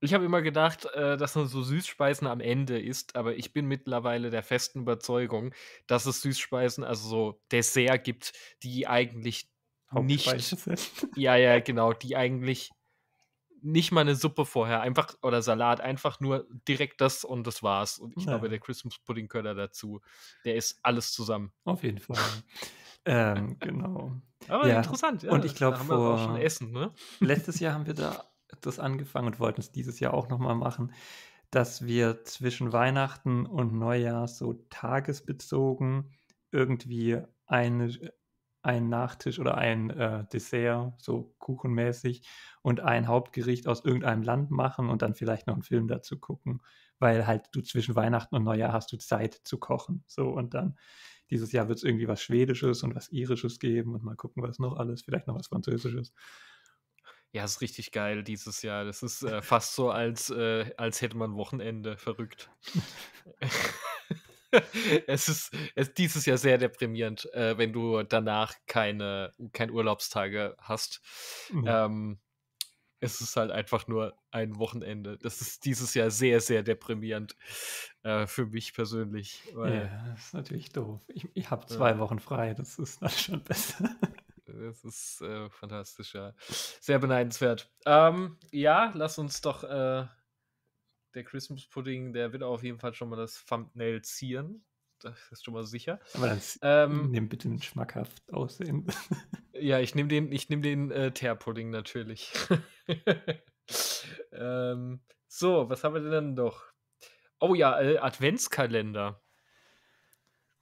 Ich habe immer gedacht, äh, dass man so Süßspeisen am Ende isst, aber ich bin mittlerweile der festen Überzeugung, dass es Süßspeisen, also so Dessert gibt, die eigentlich nicht. Sind. Ja, ja, genau, die eigentlich nicht mal eine Suppe vorher, einfach oder Salat, einfach nur direkt das und das war's. Und ich ja. glaube, der Christmas Pudding gehört da dazu. Der ist alles zusammen. Auf jeden Fall. ähm, genau. Aber ja. interessant, ja. Und ich glaube, vor Essen, ne? Letztes Jahr haben wir da das angefangen und wollten es dieses Jahr auch nochmal machen, dass wir zwischen Weihnachten und Neujahr so tagesbezogen irgendwie eine, einen Nachtisch oder ein äh, Dessert, so kuchenmäßig, und ein Hauptgericht aus irgendeinem Land machen und dann vielleicht noch einen Film dazu gucken, weil halt du zwischen Weihnachten und Neujahr hast du Zeit zu kochen. So und dann dieses Jahr wird es irgendwie was Schwedisches und was Irisches geben und mal gucken, was noch alles, vielleicht noch was Französisches. Ja, es ist richtig geil dieses Jahr. Das ist äh, fast so, als, äh, als hätte man Wochenende. Verrückt. es, ist, es dieses Jahr sehr deprimierend, äh, wenn du danach keine, keine Urlaubstage hast. Mhm. Ähm, es ist halt einfach nur ein Wochenende. Das ist dieses Jahr sehr, sehr deprimierend äh, für mich persönlich. ja, das ist natürlich doof. Ich, ich habe zwei äh, Wochen frei, das ist dann schon besser. Das ist äh, fantastisch, ja. Sehr beneidenswert. Ähm, ja, lass uns doch. Äh, der Christmas Pudding, der wird auf jeden Fall schon mal das Thumbnail zieren. Das ist schon mal sicher. Aber dann ähm, nimm bitte einen schmackhaft aussehen. ja, ich nehme den, ich nehm den äh, Teerpudding natürlich. ähm, so, was haben wir denn dann noch? Oh ja, äh, Adventskalender.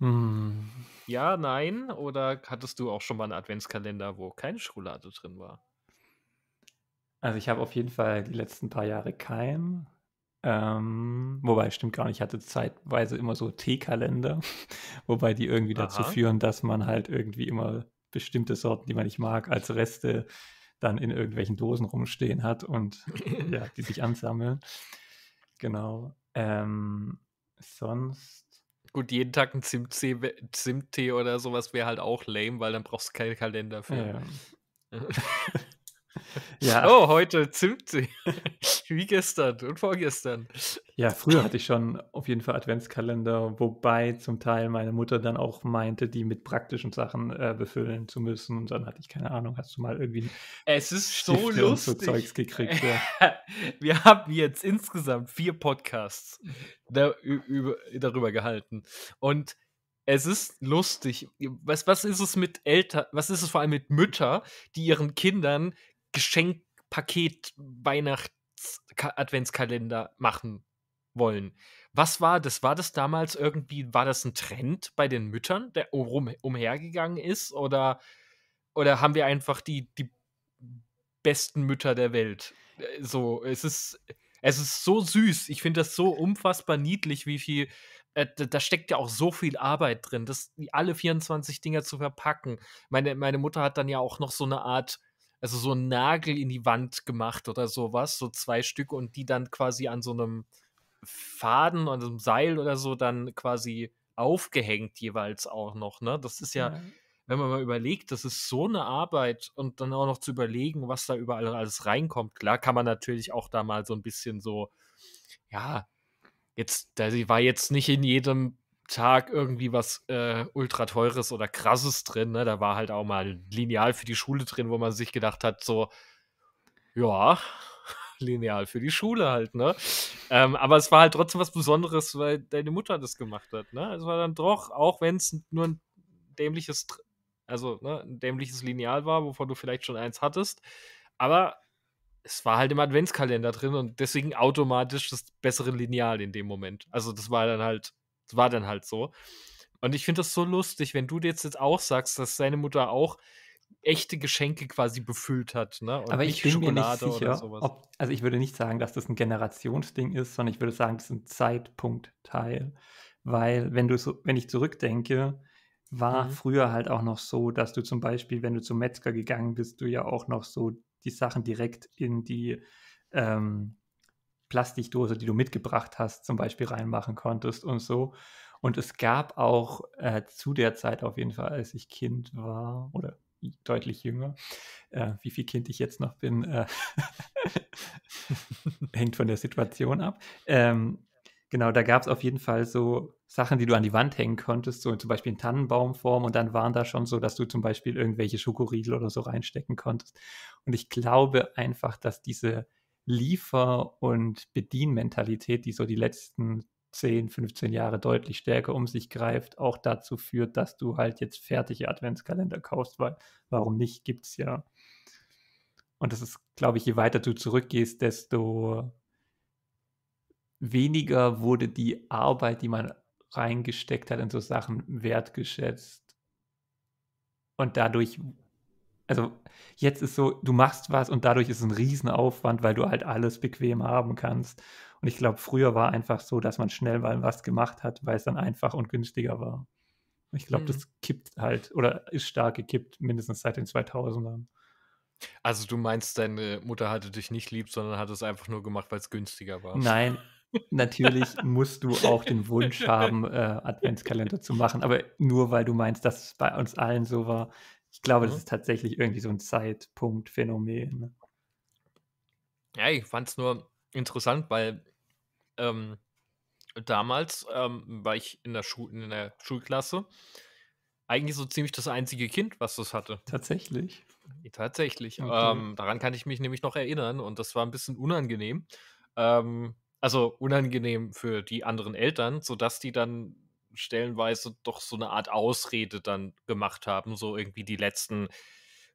Hm. Ja, nein? Oder hattest du auch schon mal einen Adventskalender, wo keine Schokolade drin war? Also ich habe auf jeden Fall die letzten paar Jahre keinen. Ähm, wobei, stimmt gar nicht, ich hatte zeitweise immer so Teekalender, wobei die irgendwie Aha. dazu führen, dass man halt irgendwie immer bestimmte Sorten, die man nicht mag, als Reste dann in irgendwelchen Dosen rumstehen hat und ja, die sich ansammeln. Genau. Ähm, sonst Gut, jeden Tag ein Zimttee Zimt oder sowas wäre halt auch lame, weil dann brauchst du keinen Kalender für. Ja, ja. Ja. Oh, heute zimmt sie. Wie gestern und vorgestern. Ja, früher hatte ich schon auf jeden Fall Adventskalender, wobei zum Teil meine Mutter dann auch meinte, die mit praktischen Sachen äh, befüllen zu müssen. Und dann hatte ich keine Ahnung, hast du mal irgendwie. Es ist Stifte so lustig. So Zeugs gekriegt. Ja. Wir haben jetzt insgesamt vier Podcasts da, über, darüber gehalten. Und es ist lustig. Was, was ist es mit Eltern, was ist es vor allem mit Müttern, die ihren Kindern Geschenkpaket Weihnachts-Adventskalender machen wollen. Was war das? War das damals irgendwie, war das ein Trend bei den Müttern, der um, umhergegangen ist? Oder, oder haben wir einfach die, die besten Mütter der Welt? Äh, so, es ist, es ist so süß. Ich finde das so unfassbar niedlich, wie viel. Äh, da steckt ja auch so viel Arbeit drin, das, alle 24 Dinger zu verpacken. Meine, meine Mutter hat dann ja auch noch so eine Art also so einen Nagel in die Wand gemacht oder sowas, so zwei Stück und die dann quasi an so einem Faden oder einem Seil oder so dann quasi aufgehängt jeweils auch noch, ne? Das ist ja, ja, wenn man mal überlegt, das ist so eine Arbeit und dann auch noch zu überlegen, was da überall alles reinkommt. Klar kann man natürlich auch da mal so ein bisschen so, ja, jetzt, da sie war jetzt nicht in jedem Tag irgendwie was äh, ultra teures oder krasses drin. Ne? Da war halt auch mal ein Lineal für die Schule drin, wo man sich gedacht hat, so, ja, Lineal für die Schule halt, ne? Ähm, aber es war halt trotzdem was Besonderes, weil deine Mutter das gemacht hat, ne? Es war dann doch, auch wenn es nur ein dämliches, also ne, ein dämliches Lineal war, wovon du vielleicht schon eins hattest, aber es war halt im Adventskalender drin und deswegen automatisch das bessere Lineal in dem Moment. Also das war dann halt war dann halt so. Und ich finde das so lustig, wenn du jetzt, jetzt auch sagst, dass seine Mutter auch echte Geschenke quasi befüllt hat, ne? Und Aber ich bin Schokolade mir nicht sicher, ob, also ich würde nicht sagen, dass das ein Generationsding ist, sondern ich würde sagen, das ist ein Zeitpunktteil, weil wenn du so, wenn ich zurückdenke, war mhm. früher halt auch noch so, dass du zum Beispiel, wenn du zum Metzger gegangen bist, du ja auch noch so die Sachen direkt in die ähm, Plastikdose, die du mitgebracht hast, zum Beispiel reinmachen konntest und so. Und es gab auch äh, zu der Zeit auf jeden Fall, als ich Kind war oder deutlich jünger, äh, wie viel Kind ich jetzt noch bin, äh, hängt von der Situation ab. Ähm, genau, da gab es auf jeden Fall so Sachen, die du an die Wand hängen konntest, so zum Beispiel in Tannenbaumform und dann waren da schon so, dass du zum Beispiel irgendwelche Schokoriegel oder so reinstecken konntest. Und ich glaube einfach, dass diese Liefer- und Bedienmentalität, die so die letzten 10, 15 Jahre deutlich stärker um sich greift, auch dazu führt, dass du halt jetzt fertige Adventskalender kaufst, weil warum nicht, gibt es ja. Und das ist, glaube ich, je weiter du zurückgehst, desto weniger wurde die Arbeit, die man reingesteckt hat in so Sachen, wertgeschätzt. Und dadurch also jetzt ist so, du machst was und dadurch ist es ein Riesenaufwand, weil du halt alles bequem haben kannst. Und ich glaube, früher war einfach so, dass man schnell mal was gemacht hat, weil es dann einfach und günstiger war. ich glaube, mhm. das kippt halt oder ist stark gekippt, mindestens seit den 2000ern. Also du meinst, deine Mutter hatte dich nicht lieb, sondern hat es einfach nur gemacht, weil es günstiger war. Nein, natürlich musst du auch den Wunsch haben, äh, Adventskalender zu machen. Aber nur weil du meinst, dass es bei uns allen so war, ich glaube, mhm. das ist tatsächlich irgendwie so ein Zeitpunktphänomen. Ne? Ja, ich fand es nur interessant, weil ähm, damals ähm, war ich in der, in der Schulklasse eigentlich so ziemlich das einzige Kind, was das hatte. Tatsächlich. Tatsächlich. Okay. Ähm, daran kann ich mich nämlich noch erinnern und das war ein bisschen unangenehm. Ähm, also unangenehm für die anderen Eltern, sodass die dann stellenweise doch so eine Art Ausrede dann gemacht haben. So irgendwie die letzten,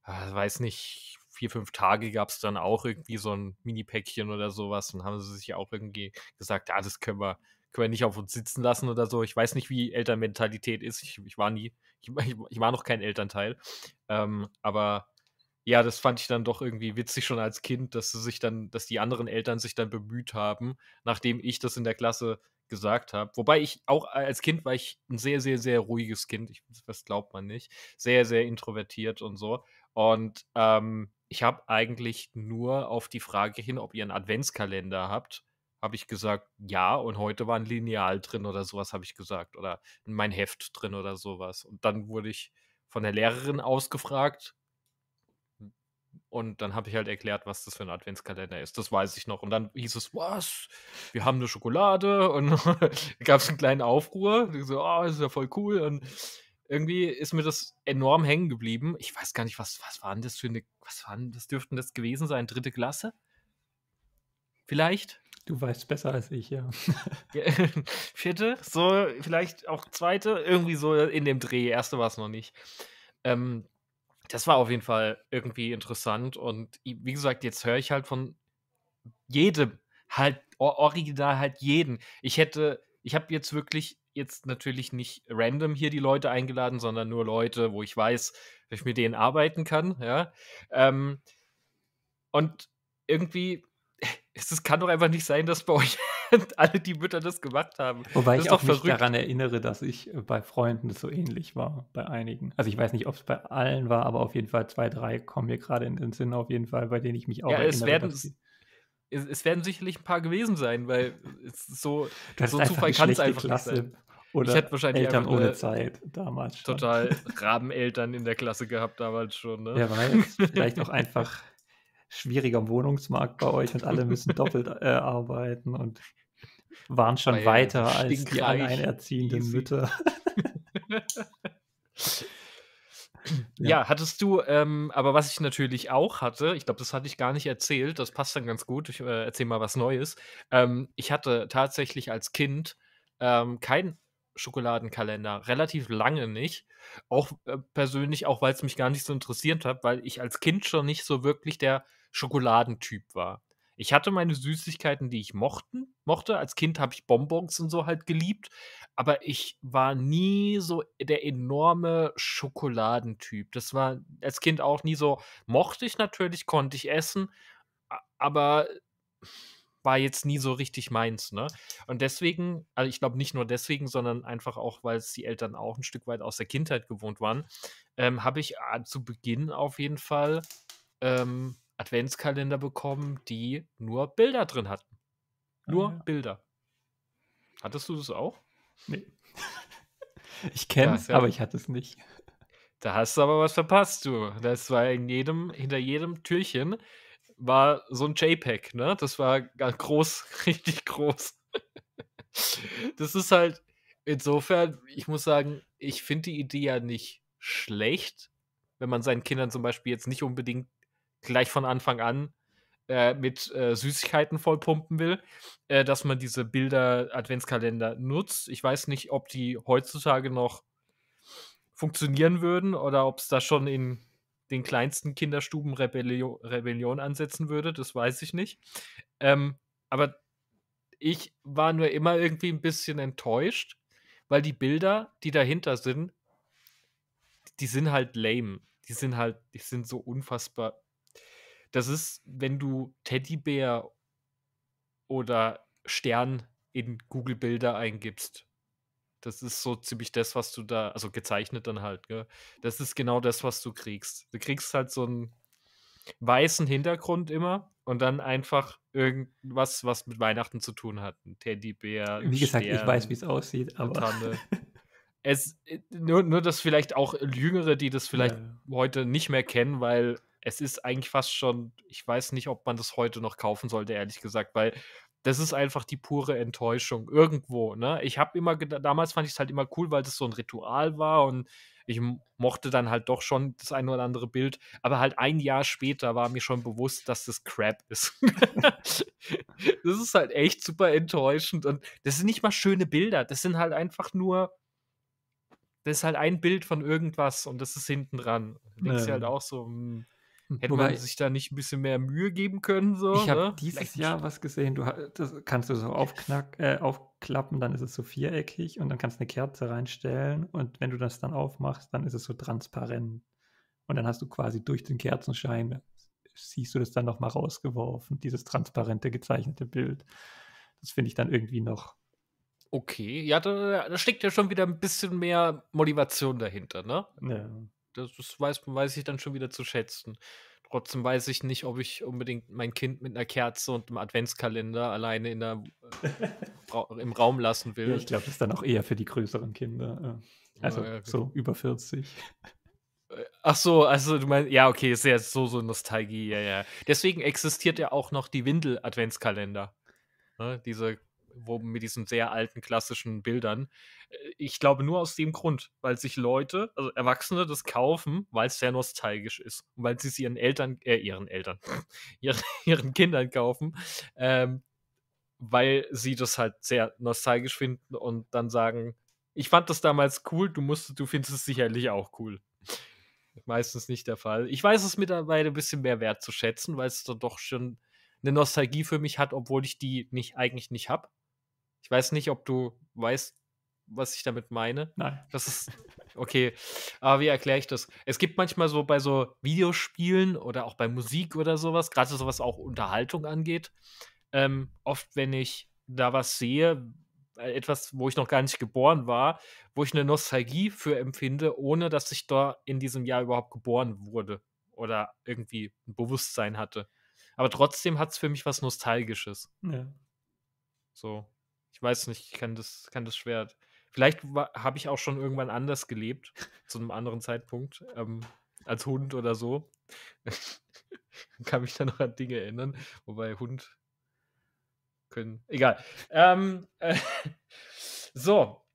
äh, weiß nicht, vier, fünf Tage gab es dann auch irgendwie so ein Mini-Päckchen oder sowas. Und haben sie sich auch irgendwie gesagt, ja, das können wir, können wir nicht auf uns sitzen lassen oder so. Ich weiß nicht, wie Elternmentalität ist. Ich, ich war nie, ich, ich, war noch kein Elternteil. Ähm, aber ja, das fand ich dann doch irgendwie witzig schon als Kind, dass sie sich dann, dass die anderen Eltern sich dann bemüht haben, nachdem ich das in der Klasse gesagt habe. Wobei ich auch äh, als Kind war ich ein sehr, sehr, sehr ruhiges Kind. Ich, das glaubt man nicht. Sehr, sehr introvertiert und so. Und ähm, ich habe eigentlich nur auf die Frage hin, ob ihr einen Adventskalender habt, habe ich gesagt, ja. Und heute war ein Lineal drin oder sowas, habe ich gesagt. Oder mein Heft drin oder sowas. Und dann wurde ich von der Lehrerin ausgefragt, und dann habe ich halt erklärt, was das für ein Adventskalender ist. Das weiß ich noch. Und dann hieß es, was? Wir haben eine Schokolade. Und gab es einen kleinen Aufruhr. Ich so, oh, ah, das ist ja voll cool. Und irgendwie ist mir das enorm hängen geblieben. Ich weiß gar nicht, was, was waren das für eine, was waren, das dürften das gewesen sein? Dritte Klasse? Vielleicht? Du weißt besser als ich, ja. Vierte, so, vielleicht auch zweite, irgendwie so in dem Dreh. Erste war es noch nicht. Ähm, das war auf jeden Fall irgendwie interessant. Und wie gesagt, jetzt höre ich halt von jedem, halt original halt jeden. Ich hätte, ich habe jetzt wirklich jetzt natürlich nicht random hier die Leute eingeladen, sondern nur Leute, wo ich weiß, dass ich mit denen arbeiten kann, ja. Ähm, und irgendwie, es kann doch einfach nicht sein, dass bei euch alle die Mütter das gemacht haben. Wobei ich auch mich daran erinnere, dass ich äh, bei Freunden so ähnlich war, bei einigen. Also ich weiß nicht, ob es bei allen war, aber auf jeden Fall zwei, drei kommen mir gerade in den Sinn, auf jeden Fall, bei denen ich mich auch ja, erinnere. Es werden, es, es, werden sicherlich ein paar gewesen sein, weil so, so Zufall kann es einfach Klasse nicht sein. Oder ich hätte wahrscheinlich Eltern ohne äh, Zeit damals. Schon. Total Rabeneltern in der Klasse gehabt damals schon. Ne? Wer weiß, vielleicht auch einfach schwieriger Wohnungsmarkt bei euch und alle müssen doppelt äh, arbeiten und waren schon weiter als die alleinerziehenden Mütter. Ja. ja. hattest du, ähm, aber was ich natürlich auch hatte, ich glaube, das hatte ich gar nicht erzählt, das passt dann ganz gut, ich äh, erzähle mal was Neues. Ähm, ich hatte tatsächlich als Kind ähm, keinen Schokoladenkalender, relativ lange nicht. Auch äh, persönlich, auch weil es mich gar nicht so interessiert hat, weil ich als Kind schon nicht so wirklich der Schokoladentyp war. Ich hatte meine Süßigkeiten, die ich mochten, mochte. Als Kind habe ich Bonbons und so halt geliebt. Aber ich war nie so der enorme Schokoladentyp. Das war als Kind auch nie so. Mochte ich natürlich, konnte ich essen. Aber war jetzt nie so richtig meins, ne? Und deswegen, also ich glaube nicht nur deswegen, sondern einfach auch, weil es die Eltern auch ein Stück weit aus der Kindheit gewohnt waren, ähm, habe ich äh, zu Beginn auf jeden Fall ähm, Adventskalender bekommen, die nur Bilder drin hatten. Ah, nur ah, ja. Bilder. Hattest du das auch? Nee. ich kenne es, ja, aber ich hatte es nicht. Da hast du aber was verpasst, du. Das war in jedem, hinter jedem Türchen war so ein JPEG, ne? Das war ganz groß, richtig groß. das ist halt insofern, ich muss sagen, ich finde die Idee ja nicht schlecht, wenn man seinen Kindern zum Beispiel jetzt nicht unbedingt gleich von Anfang an äh, mit äh, Süßigkeiten vollpumpen will, äh, dass man diese Bilder-Adventskalender nutzt. Ich weiß nicht, ob die heutzutage noch funktionieren würden oder ob es da schon in den kleinsten Kinderstuben Rebellion, Rebellion ansetzen würde, das weiß ich nicht. Ähm, aber ich war nur immer irgendwie ein bisschen enttäuscht, weil die Bilder, die dahinter sind, die sind halt lame. Die sind halt, die sind so unfassbar das ist, wenn du Teddybär oder Stern in Google Bilder eingibst. Das ist so ziemlich das, was du da, also gezeichnet dann halt, gell? Das ist genau das, was du kriegst. Du kriegst halt so einen weißen Hintergrund immer und dann einfach irgendwas, was mit Weihnachten zu tun hat. Ein Teddybär. Ein wie gesagt, Stern, ich weiß, wie es aussieht, äh, aber. es, nur, nur, dass vielleicht auch Jüngere, die das vielleicht ja. heute nicht mehr kennen, weil es ist eigentlich fast schon, ich weiß nicht, ob man das heute noch kaufen sollte, ehrlich gesagt, weil das ist einfach die pure Enttäuschung irgendwo. Ne? Ich habe immer, damals fand ich es halt immer cool, weil das so ein Ritual war und ich mochte dann halt doch schon das ein oder andere Bild, aber halt ein Jahr später war mir schon bewusst, dass das Crap ist. das ist halt echt super enttäuschend und das sind nicht mal schöne Bilder, das sind halt einfach nur, das ist halt ein Bild von irgendwas und das ist hinten dran. Da denkst du halt ja. halt auch so, mh, hm. Hm, Hätte Wobei, man sich da nicht ein bisschen mehr Mühe geben können? So, ich habe ne? dieses Vielleicht Jahr was gesehen. Du das kannst du so aufknack, äh, aufklappen, dann ist es so viereckig und dann kannst du eine Kerze reinstellen und wenn du das dann aufmachst, dann ist es so transparent. Und dann hast du quasi durch den Kerzenschein siehst du das dann nochmal rausgeworfen, dieses transparente gezeichnete Bild. Das finde ich dann irgendwie noch. Okay, ja, da, da, steckt ja schon wieder ein bisschen mehr Motivation dahinter, ne? Ja. Das, das weiß, weiß ich dann schon wieder zu schätzen. Trotzdem weiß ich nicht, ob ich unbedingt mein Kind mit einer Kerze und einem Adventskalender alleine in der, äh, im Raum lassen will. Ja, ich glaube, das ist dann auch eher für die größeren Kinder. Also ja, ja, so genau. über 40. Äh, ach so, also du meinst, ja, okay, ist ja so, so Nostalgie, ja, ja. Deswegen existiert ja auch noch die Windel-Adventskalender. Ne? Diese wo mit diesen sehr alten klassischen Bildern. Äh, ich glaube nur aus dem Grund, weil sich Leute, also Erwachsene, das kaufen, weil es sehr nostalgisch ist und weil sie es ihren Eltern, äh, ihren Eltern, ihren, Kindern kaufen, ähm, weil sie das halt sehr nostalgisch finden und dann sagen, ich fand das damals cool, du musst, du findest es sicherlich auch cool. Meistens nicht der Fall. Ich weiß es mittlerweile ein bisschen mehr wert zu schätzen, weil es dann doch schon eine Nostalgie für mich hat, obwohl ich die nicht eigentlich nicht habe. Ich weiß nicht, ob du weißt, was ich damit meine. Nein. Das ist. Okay, aber wie erkläre ich das? Es gibt manchmal so bei so Videospielen oder auch bei Musik oder sowas, gerade so was auch Unterhaltung angeht, ähm, oft wenn ich da was sehe, äh, etwas, wo ich noch gar nicht geboren war, wo ich eine Nostalgie für empfinde, ohne dass ich da in diesem Jahr überhaupt geboren wurde oder irgendwie ein Bewusstsein hatte. Aber trotzdem hat es für mich was Nostalgisches. Ja. So. Ich weiß nicht, ich kann das, kann das schwer. Vielleicht habe ich auch schon irgendwann anders gelebt, zu einem anderen Zeitpunkt, ähm, als Hund oder so. kann mich da noch an Dinge erinnern, wobei Hund können. Egal. Ähm, äh, so,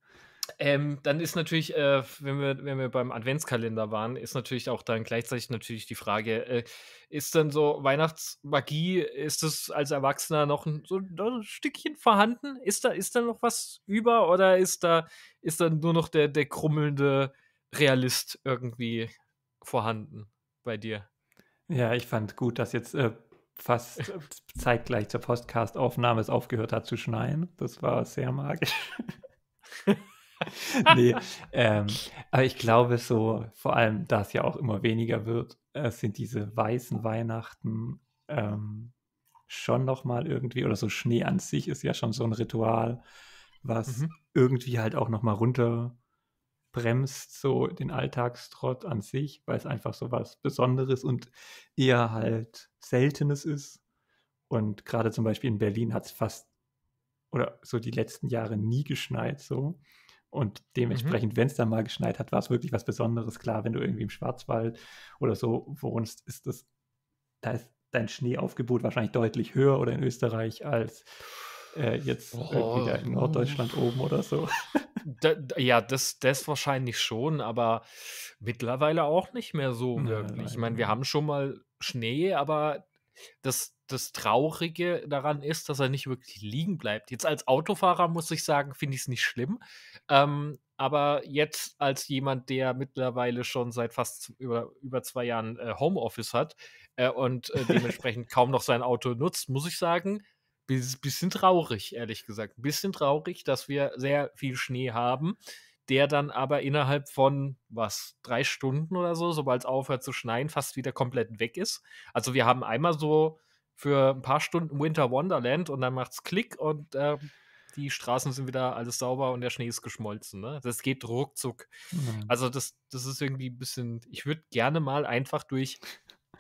ähm, dann ist natürlich, äh, wenn, wir, wenn wir beim Adventskalender waren, ist natürlich auch dann gleichzeitig natürlich die Frage, äh, ist dann so Weihnachtsmagie, ist es als Erwachsener noch ein, so ein Stückchen vorhanden? Ist da, ist da noch was über oder ist da, ist dann nur noch der, der krummelnde Realist irgendwie vorhanden bei dir? Ja, ich fand gut, dass jetzt äh, fast äh, zeitgleich zur Podcast-Aufnahme es aufgehört hat zu schneien. Das war sehr magisch. nee, ähm, aber ich glaube so, vor allem, da es ja auch immer weniger wird, äh, sind diese weißen Weihnachten ähm, schon nochmal irgendwie, oder so Schnee an sich ist ja schon so ein Ritual, was mhm. irgendwie halt auch nochmal runterbremst, so den Alltagstrott an sich, weil es einfach so was Besonderes und eher halt Seltenes ist. Und gerade zum Beispiel in Berlin hat es fast oder so die letzten Jahre nie geschneit so. Und mhm. dementsprechend, mhm. wenn es dann mal geschneit hat, war es wirklich was Besonderes. Klar, wenn du irgendwie im Schwarzwald oder so wohnst, ist das, da ist dein Schneeaufgebot wahrscheinlich deutlich höher oder in Österreich als äh, jetzt oh. irgendwie in Norddeutschland oben oder so. Da, ja, das, das wahrscheinlich schon, aber mittlerweile auch nicht mehr so ja, wirklich. Nein. Ich meine, wir haben schon mal Schnee, aber das, das Traurige daran ist, dass er nicht wirklich liegen bleibt. Jetzt als Autofahrer muss ich sagen, finde ich es nicht schlimm. Ähm, aber jetzt als jemand, der mittlerweile schon seit fast über, über zwei Jahren äh, Homeoffice hat äh, und äh, dementsprechend kaum noch sein Auto nutzt, muss ich sagen, bisschen traurig, ehrlich gesagt. Ein bisschen traurig, dass wir sehr viel Schnee haben der dann aber innerhalb von, was, drei Stunden oder so, sobald es aufhört zu schneien, fast wieder komplett weg ist. Also wir haben einmal so für ein paar Stunden Winter Wonderland und dann macht es Klick und äh, die Straßen sind wieder alles sauber und der Schnee ist geschmolzen. Ne? Das geht ruckzuck. Mhm. Also das, das ist irgendwie ein bisschen, ich würde gerne mal einfach durch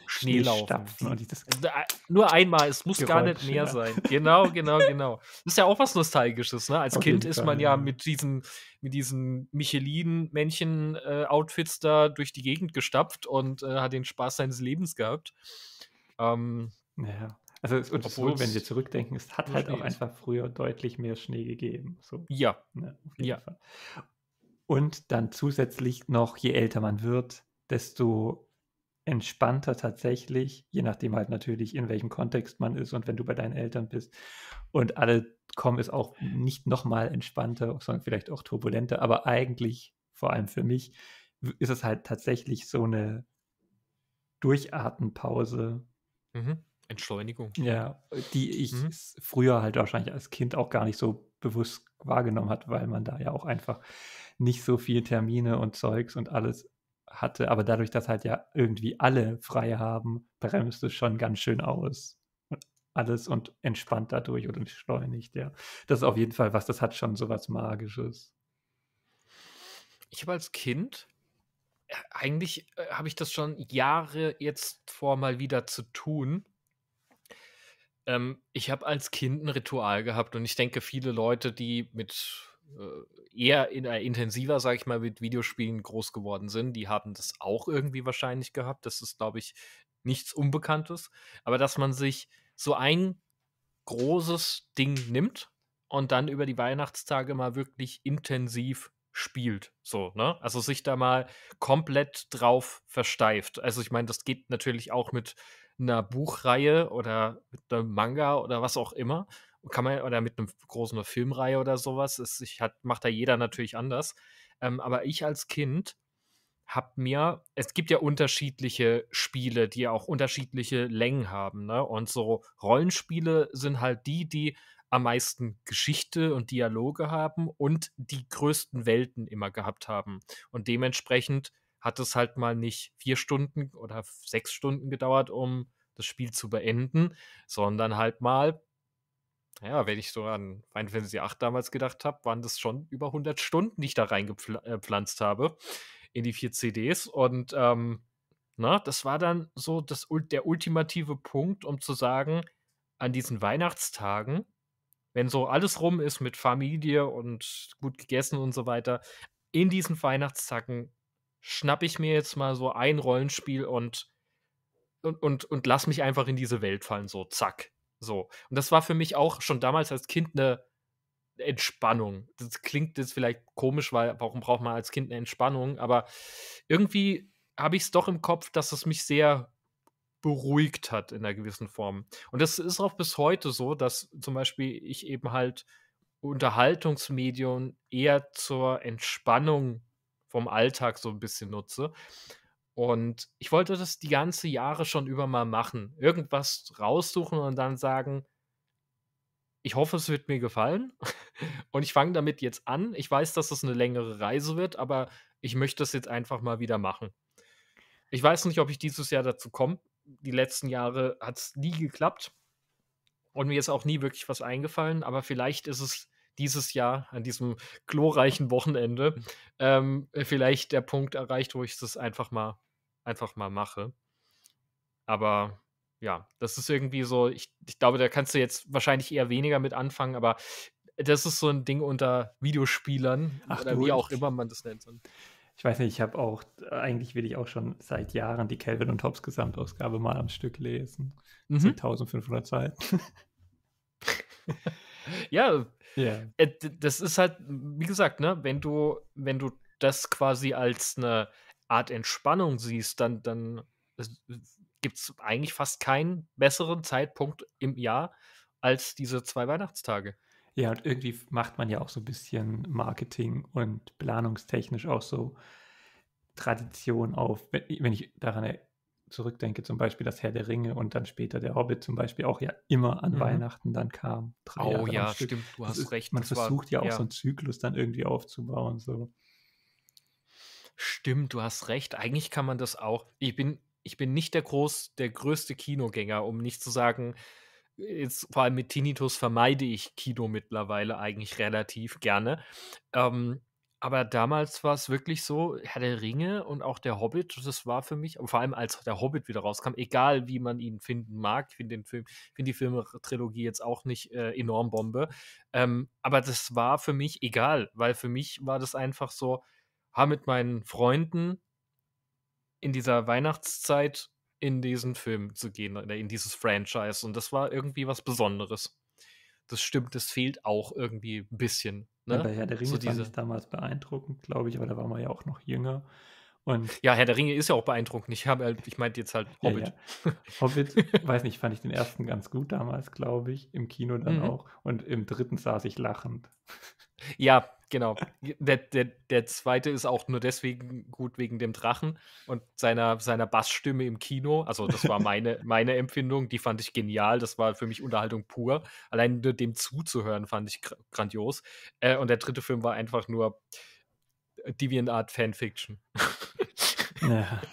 Schneelaufen. Also, äh, nur einmal, es muss gar nicht mehr ja. sein. Genau, genau, genau. Das ist ja auch was Nostalgisches, ne? Als Auf Kind ist man ja, ja mit diesen, mit diesen Michelin-Männchen-Outfits da durch die Gegend gestapft und äh, hat den Spaß seines Lebens gehabt. Ähm, ja. Also und so, wenn wir zurückdenken, es hat halt auch einfach früher deutlich mehr Schnee gegeben. So. Ja. Ne, ja. Fall. Und dann zusätzlich noch, je älter man wird, desto entspannter tatsächlich, je nachdem halt natürlich, in welchem Kontext man ist und wenn du bei deinen Eltern bist. Und alle kommen ist auch nicht nochmal entspannter, sondern vielleicht auch turbulenter, aber eigentlich, vor allem für mich, ist es halt tatsächlich so eine Durchatmenpause. Mhm. Entschleunigung. Ja, die ich mhm. früher halt wahrscheinlich als Kind auch gar nicht so bewusst wahrgenommen hat, weil man da ja auch einfach nicht so viel Termine und Zeugs und alles hatte, aber dadurch, dass halt ja irgendwie alle frei haben, bremst es schon ganz schön aus. Und alles und entspannt dadurch und entschleunigt, ja. Das ist auf jeden Fall was, das hat schon so was Magisches. Ich habe als Kind, äh, eigentlich äh, habe ich das schon Jahre jetzt vor, mal wieder zu tun. Ähm, ich habe als Kind ein Ritual gehabt und ich denke, viele Leute, die mit äh, eher in, äh, intensiver, sag ich mal, mit Videospielen groß geworden sind, die haben das auch irgendwie wahrscheinlich gehabt. Das ist, glaube ich, nichts Unbekanntes. Aber dass man sich so ein großes Ding nimmt und dann über die Weihnachtstage mal wirklich intensiv spielt. So, ne? Also sich da mal komplett drauf versteift. Also ich meine, das geht natürlich auch mit einer Buchreihe oder mit einem Manga oder was auch immer kann man, oder mit einem großen äh, Filmreihe oder sowas, ist, ich hat, macht da jeder natürlich anders. Ähm, aber ich als Kind habe mir, es gibt ja unterschiedliche Spiele, die ja auch unterschiedliche Längen haben, ne? Und so Rollenspiele sind halt die, die am meisten Geschichte und Dialoge haben und die größten Welten immer gehabt haben. Und dementsprechend hat es halt mal nicht vier Stunden oder sechs Stunden gedauert, um das Spiel zu beenden, sondern halt mal naja, wenn ich so an Final Fantasy VIII damals gedacht habe, waren das schon über 100 Stunden, die ich da reingepflanzt äh, habe in die vier CDs. Und ähm, na, ne, das war dann so das, der ultimative Punkt, um zu sagen, an diesen Weihnachtstagen, wenn so alles rum ist mit Familie und gut gegessen und so weiter, in diesen Weihnachtstagen schnappe ich mir jetzt mal so ein Rollenspiel und, und, und, und lass mich einfach in diese Welt fallen, so zack. So. Und das war für mich auch schon damals als Kind eine Entspannung. Das klingt jetzt vielleicht komisch, weil warum braucht man als Kind eine Entspannung? Aber irgendwie habe ich es doch im Kopf, dass es mich sehr beruhigt hat in einer gewissen Form. Und das ist auch bis heute so, dass zum Beispiel ich eben halt Unterhaltungsmedien eher zur Entspannung vom Alltag so ein bisschen nutze. Und ich wollte das die ganze Jahre schon über mal machen. Irgendwas raussuchen und dann sagen, ich hoffe, es wird mir gefallen. Und ich fange damit jetzt an. Ich weiß, dass es das eine längere Reise wird, aber ich möchte es jetzt einfach mal wieder machen. Ich weiß nicht, ob ich dieses Jahr dazu komme. Die letzten Jahre hat es nie geklappt. Und mir ist auch nie wirklich was eingefallen. Aber vielleicht ist es dieses Jahr, an diesem glorreichen Wochenende, mhm. ähm, äh, vielleicht der Punkt erreicht, wo ich das einfach mal, einfach mal mache. Aber ja, das ist irgendwie so, ich, ich glaube, da kannst du jetzt wahrscheinlich eher weniger mit anfangen, aber das ist so ein Ding unter Videospielern Ach, oder wie auch immer man das nennt. Ich weiß nicht, ich habe auch, eigentlich will ich auch schon seit Jahren die Kelvin und Hobbs Gesamtausgabe mal am Stück lesen. Mhm. 1500 Seiten. ja, yeah. Äh, das ist halt, wie gesagt, ne, wenn du, wenn du das quasi als eine Art Entspannung siehst, dann, dann gibt es eigentlich fast keinen besseren Zeitpunkt im Jahr als diese zwei Weihnachtstage. Ja, und irgendwie macht man ja auch so ein bisschen Marketing und planungstechnisch auch so Tradition auf. Wenn ich daran erinnere, zurückdenke, zum Beispiel das Herr der Ringe und dann später der Hobbit zum Beispiel auch ja immer an mhm. Weihnachten dann kam. Drei oh Jahre ja, stimmt, du hast ist, recht. Man versucht war, ja auch ja. so einen Zyklus dann irgendwie aufzubauen. So. Stimmt, du hast recht. Eigentlich kann man das auch. Ich bin, ich bin nicht der groß, der größte Kinogänger, um nicht zu sagen, jetzt vor allem mit Tinnitus vermeide ich Kino mittlerweile eigentlich relativ gerne. Ähm, aber damals war es wirklich so, Herr der Ringe und auch der Hobbit, das war für mich, vor allem als der Hobbit wieder rauskam, egal wie man ihn finden mag, ich finde find die Filmtrilogie äh, jetzt auch nicht äh, enorm Bombe, ähm, aber das war für mich egal, weil für mich war das einfach so, habe mit meinen Freunden in dieser Weihnachtszeit in diesen Film zu gehen, in dieses Franchise und das war irgendwie was Besonderes das stimmt, das fehlt auch irgendwie ein bisschen. Ne? Ja, Herr der Ringe so diese... ich damals beeindruckend, glaube ich, aber da war man ja auch noch jünger. Und ja, Herr der Ringe ist ja auch beeindruckend. Ich, habe, halt, ich meinte jetzt halt Hobbit. Ja, ja. Hobbit, weiß nicht, fand ich den ersten ganz gut damals, glaube ich, im Kino dann mhm. auch. Und im dritten saß ich lachend. Ja, Genau. Der, der, der zweite ist auch nur deswegen gut wegen dem Drachen und seiner, seiner Bassstimme im Kino. Also, das war meine, meine Empfindung. Die fand ich genial. Das war für mich Unterhaltung pur. Allein nur dem zuzuhören fand ich grandios. Äh, und der dritte Film war einfach nur Deviant Art Fanfiction. Ja.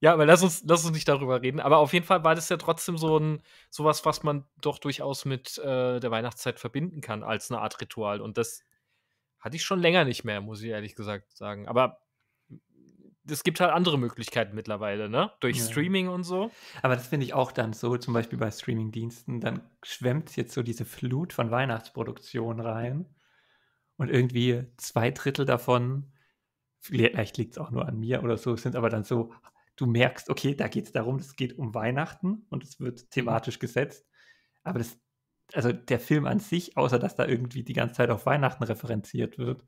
ja, aber lass uns, lass uns nicht darüber reden. Aber auf jeden Fall war das ja trotzdem so ein sowas, was man doch durchaus mit äh, der Weihnachtszeit verbinden kann, als eine Art Ritual. Und das hatte ich schon länger nicht mehr, muss ich ehrlich gesagt sagen. Aber es gibt halt andere Möglichkeiten mittlerweile, ne? Durch ja. Streaming und so. Aber das finde ich auch dann so, zum Beispiel bei Streamingdiensten, dann schwemmt jetzt so diese Flut von Weihnachtsproduktionen rein. Und irgendwie zwei Drittel davon vielleicht liegt es auch nur an mir oder so, sind aber dann so, du merkst, okay, da geht es darum, es geht um Weihnachten und es wird mhm. thematisch gesetzt. Aber das, also der Film an sich, außer dass da irgendwie die ganze Zeit auf Weihnachten referenziert wird,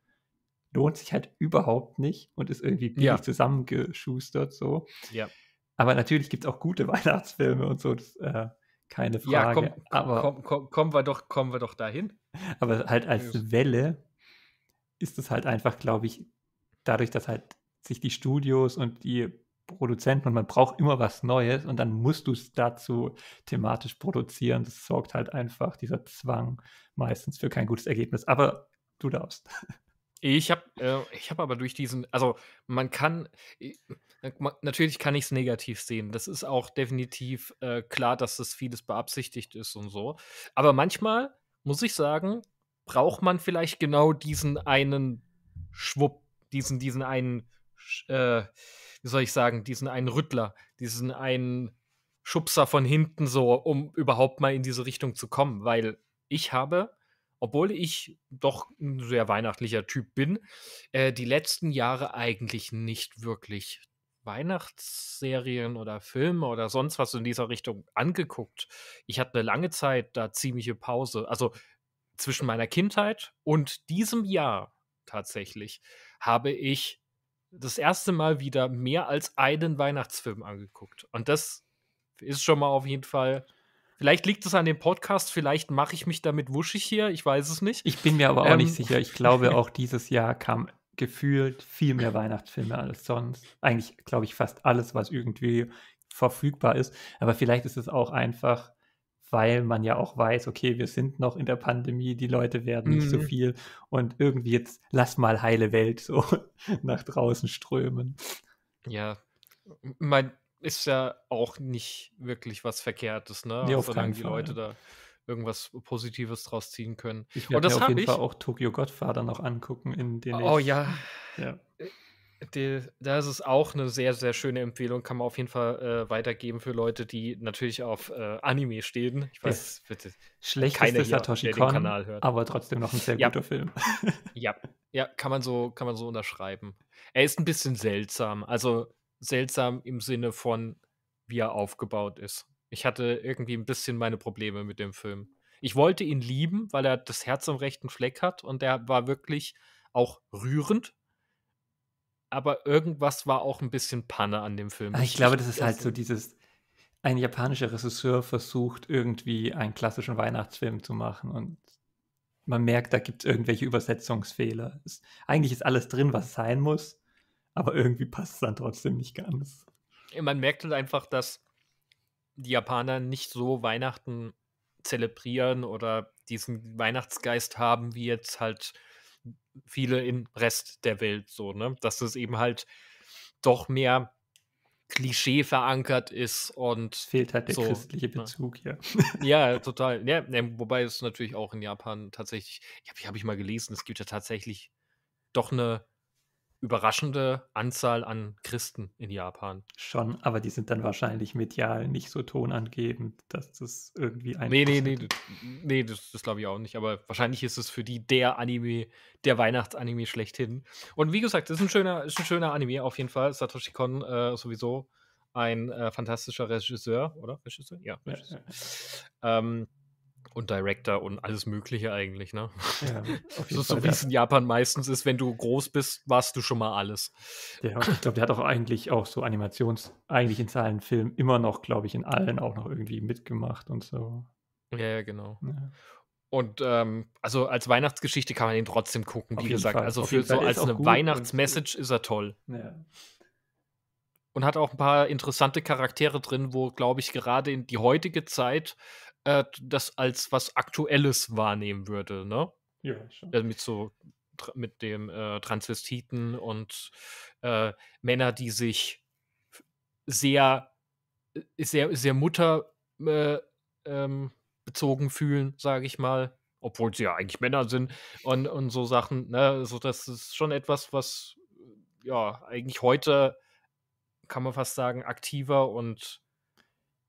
lohnt sich halt überhaupt nicht und ist irgendwie billig ja. zusammengeschustert so. Ja. Aber natürlich gibt es auch gute Weihnachtsfilme und so, das, äh, keine Frage. Ja, komm, komm, aber, komm, komm, kommen, wir doch, kommen wir doch dahin. Aber halt als Welle ist es halt einfach, glaube ich, dadurch, dass halt sich die Studios und die Produzenten und man braucht immer was Neues und dann musst du es dazu thematisch produzieren. Das sorgt halt einfach, dieser Zwang meistens für kein gutes Ergebnis. Aber du darfst. Ich habe äh, hab aber durch diesen, also man kann, äh, natürlich kann ich es negativ sehen. Das ist auch definitiv äh, klar, dass das vieles beabsichtigt ist und so. Aber manchmal, muss ich sagen, braucht man vielleicht genau diesen einen Schwupp diesen, diesen einen, äh, wie soll ich sagen, diesen einen Rüttler, diesen einen Schubser von hinten so, um überhaupt mal in diese Richtung zu kommen, weil ich habe, obwohl ich doch ein sehr weihnachtlicher Typ bin, äh, die letzten Jahre eigentlich nicht wirklich Weihnachtsserien oder Filme oder sonst was in dieser Richtung angeguckt. Ich hatte eine lange Zeit da ziemliche Pause. Also zwischen meiner Kindheit und diesem Jahr tatsächlich habe ich das erste Mal wieder mehr als einen Weihnachtsfilm angeguckt. Und das ist schon mal auf jeden Fall. Vielleicht liegt es an dem Podcast, vielleicht mache ich mich damit wuschig hier, ich weiß es nicht. Ich bin mir aber auch ähm, nicht sicher. Ich glaube, auch dieses Jahr kam gefühlt viel mehr Weihnachtsfilme als sonst. Eigentlich, glaube ich, fast alles, was irgendwie verfügbar ist. Aber vielleicht ist es auch einfach weil man ja auch weiß, okay, wir sind noch in der Pandemie, die Leute werden nicht mhm. so viel und irgendwie jetzt lass mal heile Welt so nach draußen strömen. Ja, man ist ja auch nicht wirklich was Verkehrtes, ne? Nee, auf Solange also, die Fall, Leute ja. da irgendwas Positives draus ziehen können. Ich werde mir auf jeden ich... Fall auch Tokyo Godfather noch angucken, in den Oh ich... ja. ja. Die, das ist auch eine sehr, sehr schöne Empfehlung. Kann man auf jeden Fall äh, weitergeben für Leute, die natürlich auf äh, Anime stehen. Ich weiß, ist bitte. Schlechteste Satoshi Kon, aber trotzdem noch ein sehr ja. guter Film. ja. ja, kann man, so, kann man so unterschreiben. Er ist ein bisschen seltsam. Also seltsam im Sinne von, wie er aufgebaut ist. Ich hatte irgendwie ein bisschen meine Probleme mit dem Film. Ich wollte ihn lieben, weil er das Herz am rechten Fleck hat und er war wirklich auch rührend aber irgendwas war auch ein bisschen Panne an dem Film. Ah, ich, glaube, das ist halt so dieses, ein japanischer Regisseur versucht irgendwie einen klassischen Weihnachtsfilm zu machen und man merkt, da gibt es irgendwelche Übersetzungsfehler. Es, eigentlich ist alles drin, was sein muss, aber irgendwie passt es dann trotzdem nicht ganz. Man merkt halt einfach, dass die Japaner nicht so Weihnachten zelebrieren oder diesen Weihnachtsgeist haben, wie jetzt halt viele im Rest der Welt so, ne? Dass es eben halt doch mehr Klischee verankert ist und fehlt halt der so, christliche ne? Bezug, ja. Ja, total. Ja, ne, wobei es natürlich auch in Japan tatsächlich, ich habe ich, hab ich mal gelesen, es gibt ja tatsächlich doch eine überraschende Anzahl an Christen in Japan. Schon, aber die sind dann wahrscheinlich medial nicht so tonangebend, dass das irgendwie ein. Nee, nee, nee, nee, das, das glaube ich auch nicht. Aber wahrscheinlich ist es für die der Anime, der Weihnachtsanime schlechthin. Und wie gesagt, ist ein schöner, ist ein schöner Anime auf jeden Fall. Satoshi Kon äh, sowieso ein äh, fantastischer Regisseur, oder? Regisseur? Ja. Regisseur. Ähm, und Director und alles Mögliche eigentlich, ne? Ja, so, wie es in Japan meistens ist, wenn du groß bist, warst du schon mal alles. Ja, ich glaube, der hat auch eigentlich auch so Animations-, eigentlich in seinen Filmen immer noch, glaube ich, in allen auch noch irgendwie mitgemacht und so. Ja, ja, genau. Ja. Und ähm, also als Weihnachtsgeschichte kann man den trotzdem gucken, wie gesagt. Fall. Also für so als eine Weihnachtsmessage ist er toll. Ja. Und hat auch ein paar interessante Charaktere drin, wo, glaube ich, gerade in die heutige Zeit äh, das als was Aktuelles wahrnehmen würde, ne? Ja, schon. Also mit so mit dem äh, Transvestiten und äh, Männer, die sich sehr, äh, sehr, sehr Mutter äh, ähm, bezogen fühlen, sage ich mal, obwohl sie ja eigentlich Männer sind und, und so Sachen. Ne? Also das ist schon etwas, was äh, ja eigentlich heute kann man fast sagen aktiver und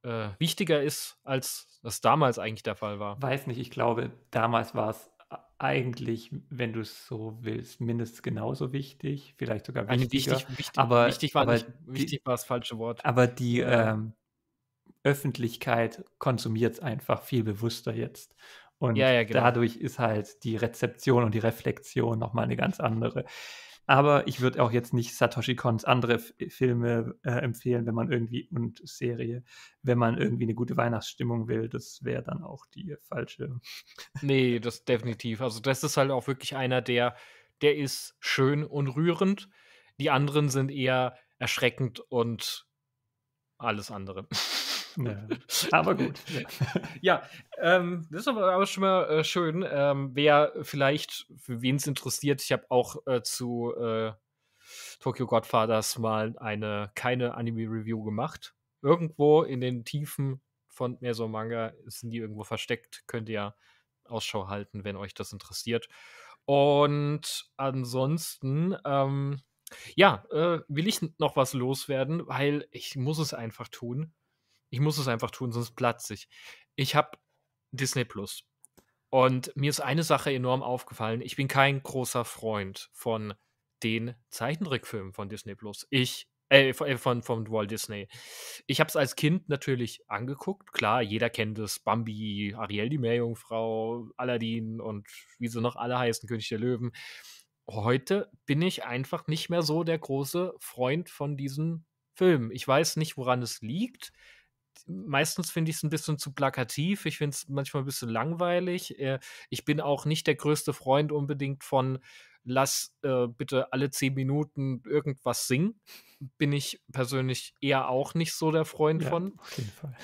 äh, wichtiger ist, als das damals eigentlich der Fall war. Weiß nicht, ich glaube, damals war es eigentlich, wenn du es so willst, mindestens genauso wichtig, vielleicht sogar wichtiger. Also wichtig, wichtig, aber, wichtig, war aber nicht, wichtig war das falsche Wort. Aber die ähm, Öffentlichkeit konsumiert es einfach viel bewusster jetzt. Und ja, ja, genau. dadurch ist halt die Rezeption und die Reflexion nochmal eine ganz andere. Aber ich würde auch jetzt nicht Satoshi Kons andere F äh, Filme äh, empfehlen, wenn man irgendwie und Serie, wenn man irgendwie eine gute Weihnachtsstimmung will. Das wäre dann auch die falsche. Nee, das definitiv. Also das ist halt auch wirklich einer, der, der ist schön und rührend. Die anderen sind eher erschreckend und alles andere. Ja, aber gut. ja, ähm, das ist aber, aber schon mal äh, schön. Ähm, wer vielleicht, für wen es interessiert, ich habe auch äh, zu äh, Tokyo Godfathers mal eine keine Anime-Review gemacht. Irgendwo in den Tiefen von mehr Meso Manga sind die irgendwo versteckt. Könnt ihr Ausschau halten, wenn euch das interessiert. Und ansonsten, ähm, ja, äh, will ich noch was loswerden, weil ich muss es einfach tun. Ich muss es einfach tun, sonst platze ich. Ich habe Disney Plus. Und mir ist eine Sache enorm aufgefallen. Ich bin kein großer Freund von den Zeichentrickfilmen von Disney Plus. Ich, äh, äh, von, von Walt Disney. Ich habe es als Kind natürlich angeguckt. Klar, jeder kennt es. Bambi, Ariel die Meerjungfrau, Aladdin und wie sie noch alle heißen, König der Löwen. Heute bin ich einfach nicht mehr so der große Freund von diesen Filmen. Ich weiß nicht, woran es liegt meistens finde ich es ein bisschen zu plakativ. Ich finde es manchmal ein bisschen langweilig. Äh, ich bin auch nicht der größte Freund unbedingt von lass äh, bitte alle zehn Minuten irgendwas singen. Bin ich persönlich eher auch nicht so der Freund ja, von. Auf jeden Fall.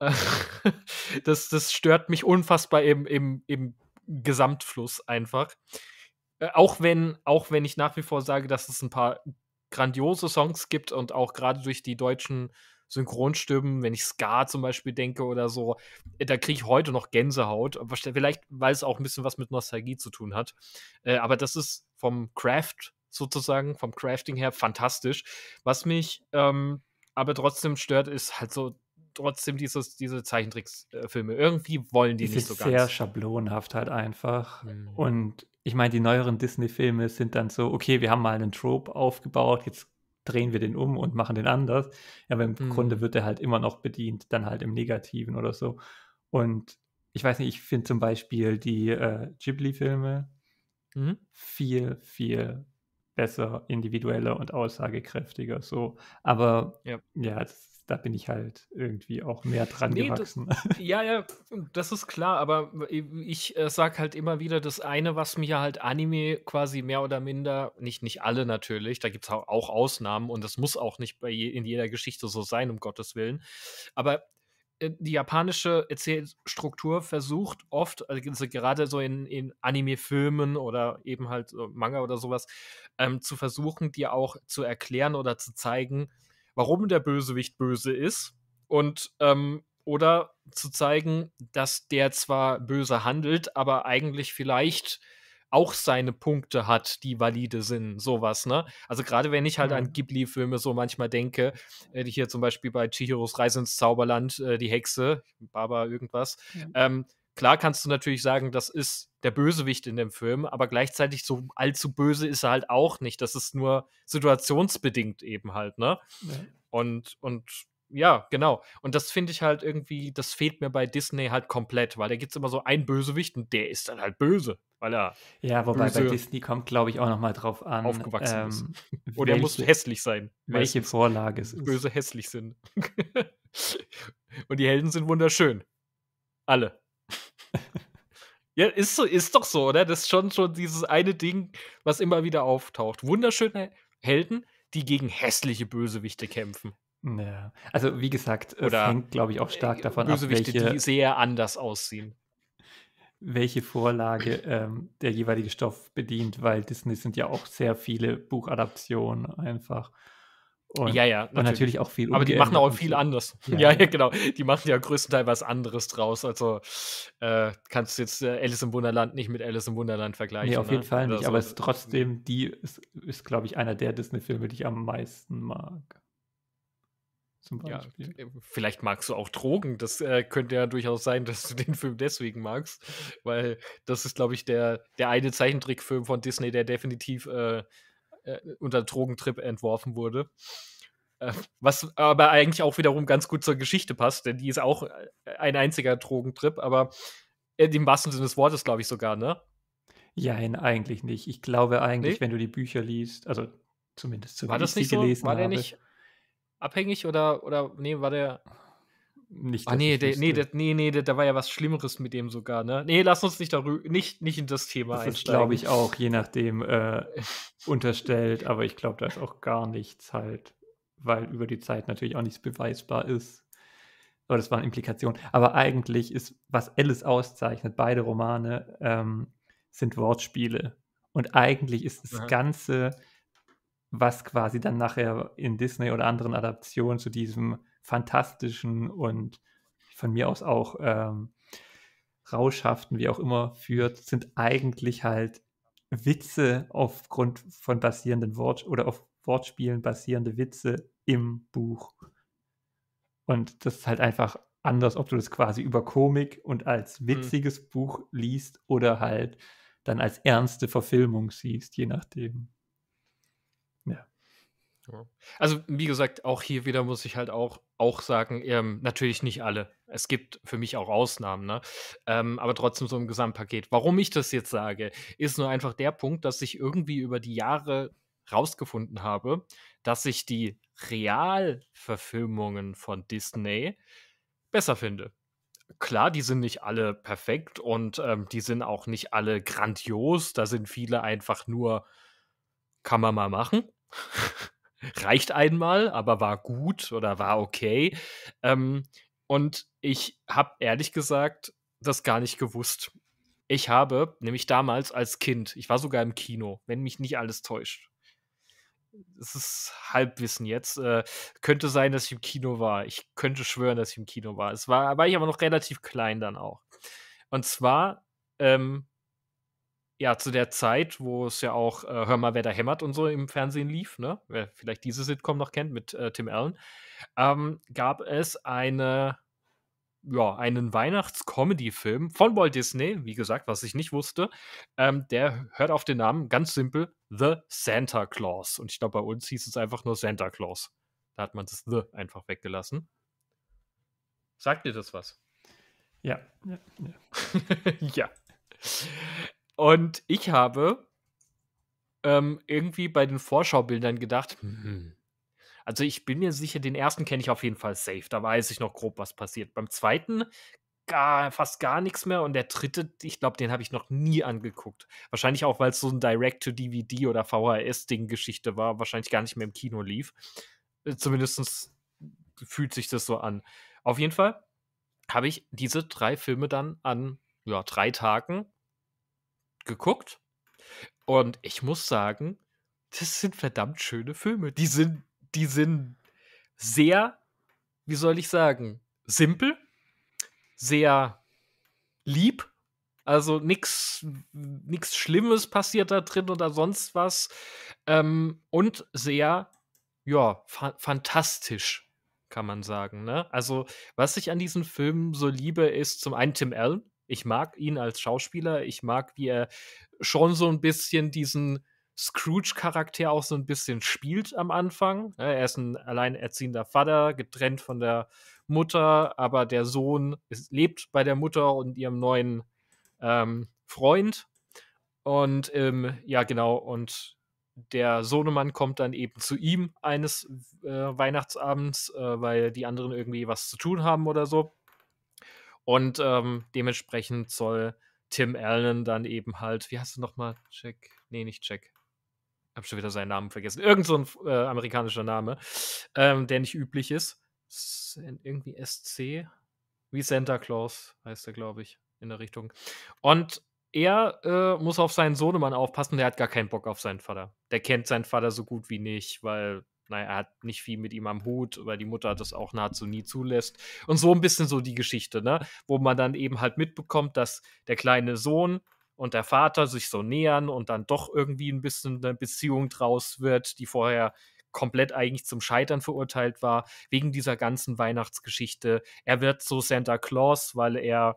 Äh, das, das stört mich unfassbar im, im, im Gesamtfluss einfach. Äh, auch, wenn, auch wenn ich nach wie vor sage, dass es ein paar grandiose Songs gibt und auch gerade durch die deutschen Synchronstimmen, wenn ich Ska zum Beispiel denke oder so, äh, da kriege ich heute noch Gänsehaut. Vielleicht, weil es auch ein bisschen was mit Nostalgie zu tun hat. Äh, aber das ist vom Craft sozusagen, vom Crafting her fantastisch. Was mich ähm, aber trotzdem stört, ist halt so trotzdem dieses, diese Zeichentricksfilme. Irgendwie wollen die, die nicht so ganz. Sehr schablonhaft halt einfach. Mhm. Und ich meine, die neueren Disney-Filme sind dann so, okay, wir haben mal einen Trope aufgebaut, jetzt drehen wir den um und machen den anders. Aber im mhm. Grunde wird er halt immer noch bedient, dann halt im Negativen oder so. Und ich weiß nicht, ich finde zum Beispiel die äh, Ghibli-Filme mhm. viel, viel besser, individueller und aussagekräftiger. So, aber ja, ja das da bin ich halt irgendwie auch mehr dran nee, gewachsen. Das, ja, ja, das ist klar, aber ich äh, sag halt immer wieder, das eine, was mir halt Anime quasi mehr oder minder, nicht, nicht alle natürlich, da gibt es auch, auch Ausnahmen und das muss auch nicht bei je, in jeder Geschichte so sein, um Gottes Willen. Aber äh, die japanische Erzählstruktur versucht oft, also gerade so in, in Anime-Filmen oder eben halt Manga oder sowas, ähm, zu versuchen, dir auch zu erklären oder zu zeigen, warum der Bösewicht böse ist und ähm, oder zu zeigen, dass der zwar böse handelt, aber eigentlich vielleicht auch seine Punkte hat, die valide sind, sowas, ne? Also gerade wenn ich halt mhm. an Ghibli-Filme so manchmal denke, äh, hier zum Beispiel bei Chihiros Reise ins Zauberland, äh, die Hexe, Baba irgendwas, mhm. ähm, Klar kannst du natürlich sagen, das ist der Bösewicht in dem Film, aber gleichzeitig so allzu böse ist er halt auch nicht. Das ist nur situationsbedingt eben halt, ne? Ja. Und, und ja, genau. Und das finde ich halt irgendwie, das fehlt mir bei Disney halt komplett, weil da gibt es immer so einen Bösewicht und der ist dann halt böse. Weil er ja, wobei bei Disney kommt, glaube ich, auch noch mal drauf an. Aufgewachsen ähm, ist. Oder welche, er muss hässlich sein. Welche Vorlage es ist. Böse hässlich sind. und die Helden sind wunderschön. Alle. Ja, ist, so, ist doch so, oder? Das ist schon, schon dieses eine Ding, was immer wieder auftaucht. Wunderschöne Helden, die gegen hässliche Bösewichte kämpfen. Ja. Also, wie gesagt, äh, oder es hängt, glaube ich, auch stark äh, davon Bösewichte, ab, welche, die sehr anders aussehen. Welche Vorlage ähm, der jeweilige Stoff bedient, weil Disney sind ja auch sehr viele Buchadaptionen einfach. Und, ja, ja. Natürlich. Und natürlich auch viel. Aber die machen auch viel anders. Ja. ja. genau. Die machen ja größtenteils was anderes draus. Also äh, kannst du jetzt äh, Alice im Wunderland nicht mit Alice im Wunderland vergleichen. Nee, auf jeden ne? Fall nicht. Oder aber es ist trotzdem, die ist, ist glaube ich, einer der Disney-Filme, die ich am meisten mag. Zum Beispiel. Ja, äh, vielleicht magst du auch Drogen. Das äh, könnte ja durchaus sein, dass du den Film deswegen magst. Weil das ist, glaube ich, der, der eine Zeichentrickfilm von Disney, der definitiv. Äh, äh, unter Drogentrip entworfen wurde. Äh, was aber eigentlich auch wiederum ganz gut zur Geschichte passt, denn die ist auch äh, ein einziger Drogentrip, aber im wahrsten Sinne des Wortes, glaube ich sogar, ne? Ja, nein, eigentlich nicht. Ich glaube eigentlich, nee? wenn du die Bücher liest, also zumindest zu so war das nicht so? gelesen war der nicht abhängig oder, oder nee, war der nicht. Ah, nee, nee, nee, nee, da war ja was Schlimmeres mit dem sogar, ne? Nee, lass uns nicht darüber, nicht, nicht in das Thema das einsteigen. glaube ich auch, je nachdem äh, unterstellt, aber ich glaube, da ist auch gar nichts halt, weil über die Zeit natürlich auch nichts beweisbar ist. Aber das waren Implikationen. Aber eigentlich ist, was Alice auszeichnet, beide Romane, ähm, sind Wortspiele. Und eigentlich ist das ja. Ganze, was quasi dann nachher in Disney oder anderen Adaptionen zu diesem fantastischen und von mir aus auch ähm, rauschhaften, wie auch immer, führt, sind eigentlich halt Witze aufgrund von basierenden Wort oder auf Wortspielen basierende Witze im Buch. Und das ist halt einfach anders, ob du das quasi über Komik und als mhm. witziges mhm. Buch liest oder halt dann als ernste Verfilmung siehst, je nachdem. Ja. Also, wie gesagt, auch hier wieder muss ich halt auch auch sagen, ähm, natürlich nicht alle. Es gibt für mich auch Ausnahmen, ne? ähm, aber trotzdem so ein Gesamtpaket. Warum ich das jetzt sage, ist nur einfach der Punkt, dass ich irgendwie über die Jahre rausgefunden habe, dass ich die Realverfilmungen von Disney besser finde. Klar, die sind nicht alle perfekt und ähm, die sind auch nicht alle grandios. Da sind viele einfach nur, kann man mal machen. reicht einmal, aber war gut oder war okay. Ähm, und ich habe ehrlich gesagt das gar nicht gewusst. Ich habe nämlich damals als Kind, ich war sogar im Kino, wenn mich nicht alles täuscht. Es ist Halbwissen jetzt. Äh, könnte sein, dass ich im Kino war. Ich könnte schwören, dass ich im Kino war. Es war, war ich aber noch relativ klein dann auch. Und zwar ähm, ja, zu der Zeit, wo es ja auch äh, Hör mal, wer da hämmert und so im Fernsehen lief, ne? wer vielleicht diese Sitcom noch kennt mit äh, Tim Allen, ähm, gab es eine, ja, einen Weihnachts-Comedy-Film von Walt Disney, wie gesagt, was ich nicht wusste. Ähm, der hört auf den Namen ganz simpel The Santa Claus. Und ich glaube, bei uns hieß es einfach nur Santa Claus. Da hat man das The einfach weggelassen. Sagt dir das was? Ja. Ja. ja. ja. Und ich habe ähm, irgendwie bei den Vorschaubildern gedacht, hm, also ich bin mir sicher, den ersten kenne ich auf jeden Fall safe. Da weiß ich noch grob, was passiert. Beim zweiten gar, fast gar nichts mehr. Und der dritte, ich glaube, den habe ich noch nie angeguckt. Wahrscheinlich auch, weil es so ein Direct-to-DVD oder VHS-Ding-Geschichte war, wahrscheinlich gar nicht mehr im Kino lief. Äh, Zumindest fühlt sich das so an. Auf jeden Fall habe ich diese drei Filme dann an ja, drei Tagen geguckt und ich muss sagen, das sind verdammt schöne Filme. Die sind, die sind sehr, wie soll ich sagen, simpel, sehr lieb. Also nichts nix Schlimmes passiert da drin oder sonst was. Ähm, und sehr, ja, fa fantastisch, kann man sagen. Ne? Also, was ich an diesen Filmen so liebe, ist zum einen Tim Allen. Ich mag ihn als Schauspieler. Ich mag, wie er schon so ein bisschen diesen Scrooge-Charakter auch so ein bisschen spielt am Anfang. Ne, er ist ein alleinerziehender Vater, getrennt von der Mutter, aber der Sohn ist, lebt bei der Mutter und ihrem neuen ähm, Freund. Und ähm, ja, genau, und der Sohnemann kommt dann eben zu ihm eines äh, Weihnachtsabends, äh, weil die anderen irgendwie was zu tun haben oder so. Und ähm, dementsprechend soll Tim Allen dann eben halt, wie heißt du nochmal? Jack? Nee, nicht Jack. Hab schon wieder seinen Namen vergessen. Irgend so ein äh, amerikanischer Name, ähm, der nicht üblich ist. Irgendwie SC. Wie Santa Claus heißt er, glaube ich, in der Richtung. Und er äh, muss auf seinen Sohnemann aufpassen, der hat gar keinen Bock auf seinen Vater. Der kennt seinen Vater so gut wie nicht, weil naja, er hat nicht viel mit ihm am Hut, weil die Mutter das auch nahezu nie zulässt. Und so ein bisschen so die Geschichte, ne? Wo man dann eben halt mitbekommt, dass der kleine Sohn und der Vater sich so nähern und dann doch irgendwie ein bisschen eine Beziehung draus wird, die vorher komplett eigentlich zum Scheitern verurteilt war, wegen dieser ganzen Weihnachtsgeschichte. Er wird so Santa Claus, weil er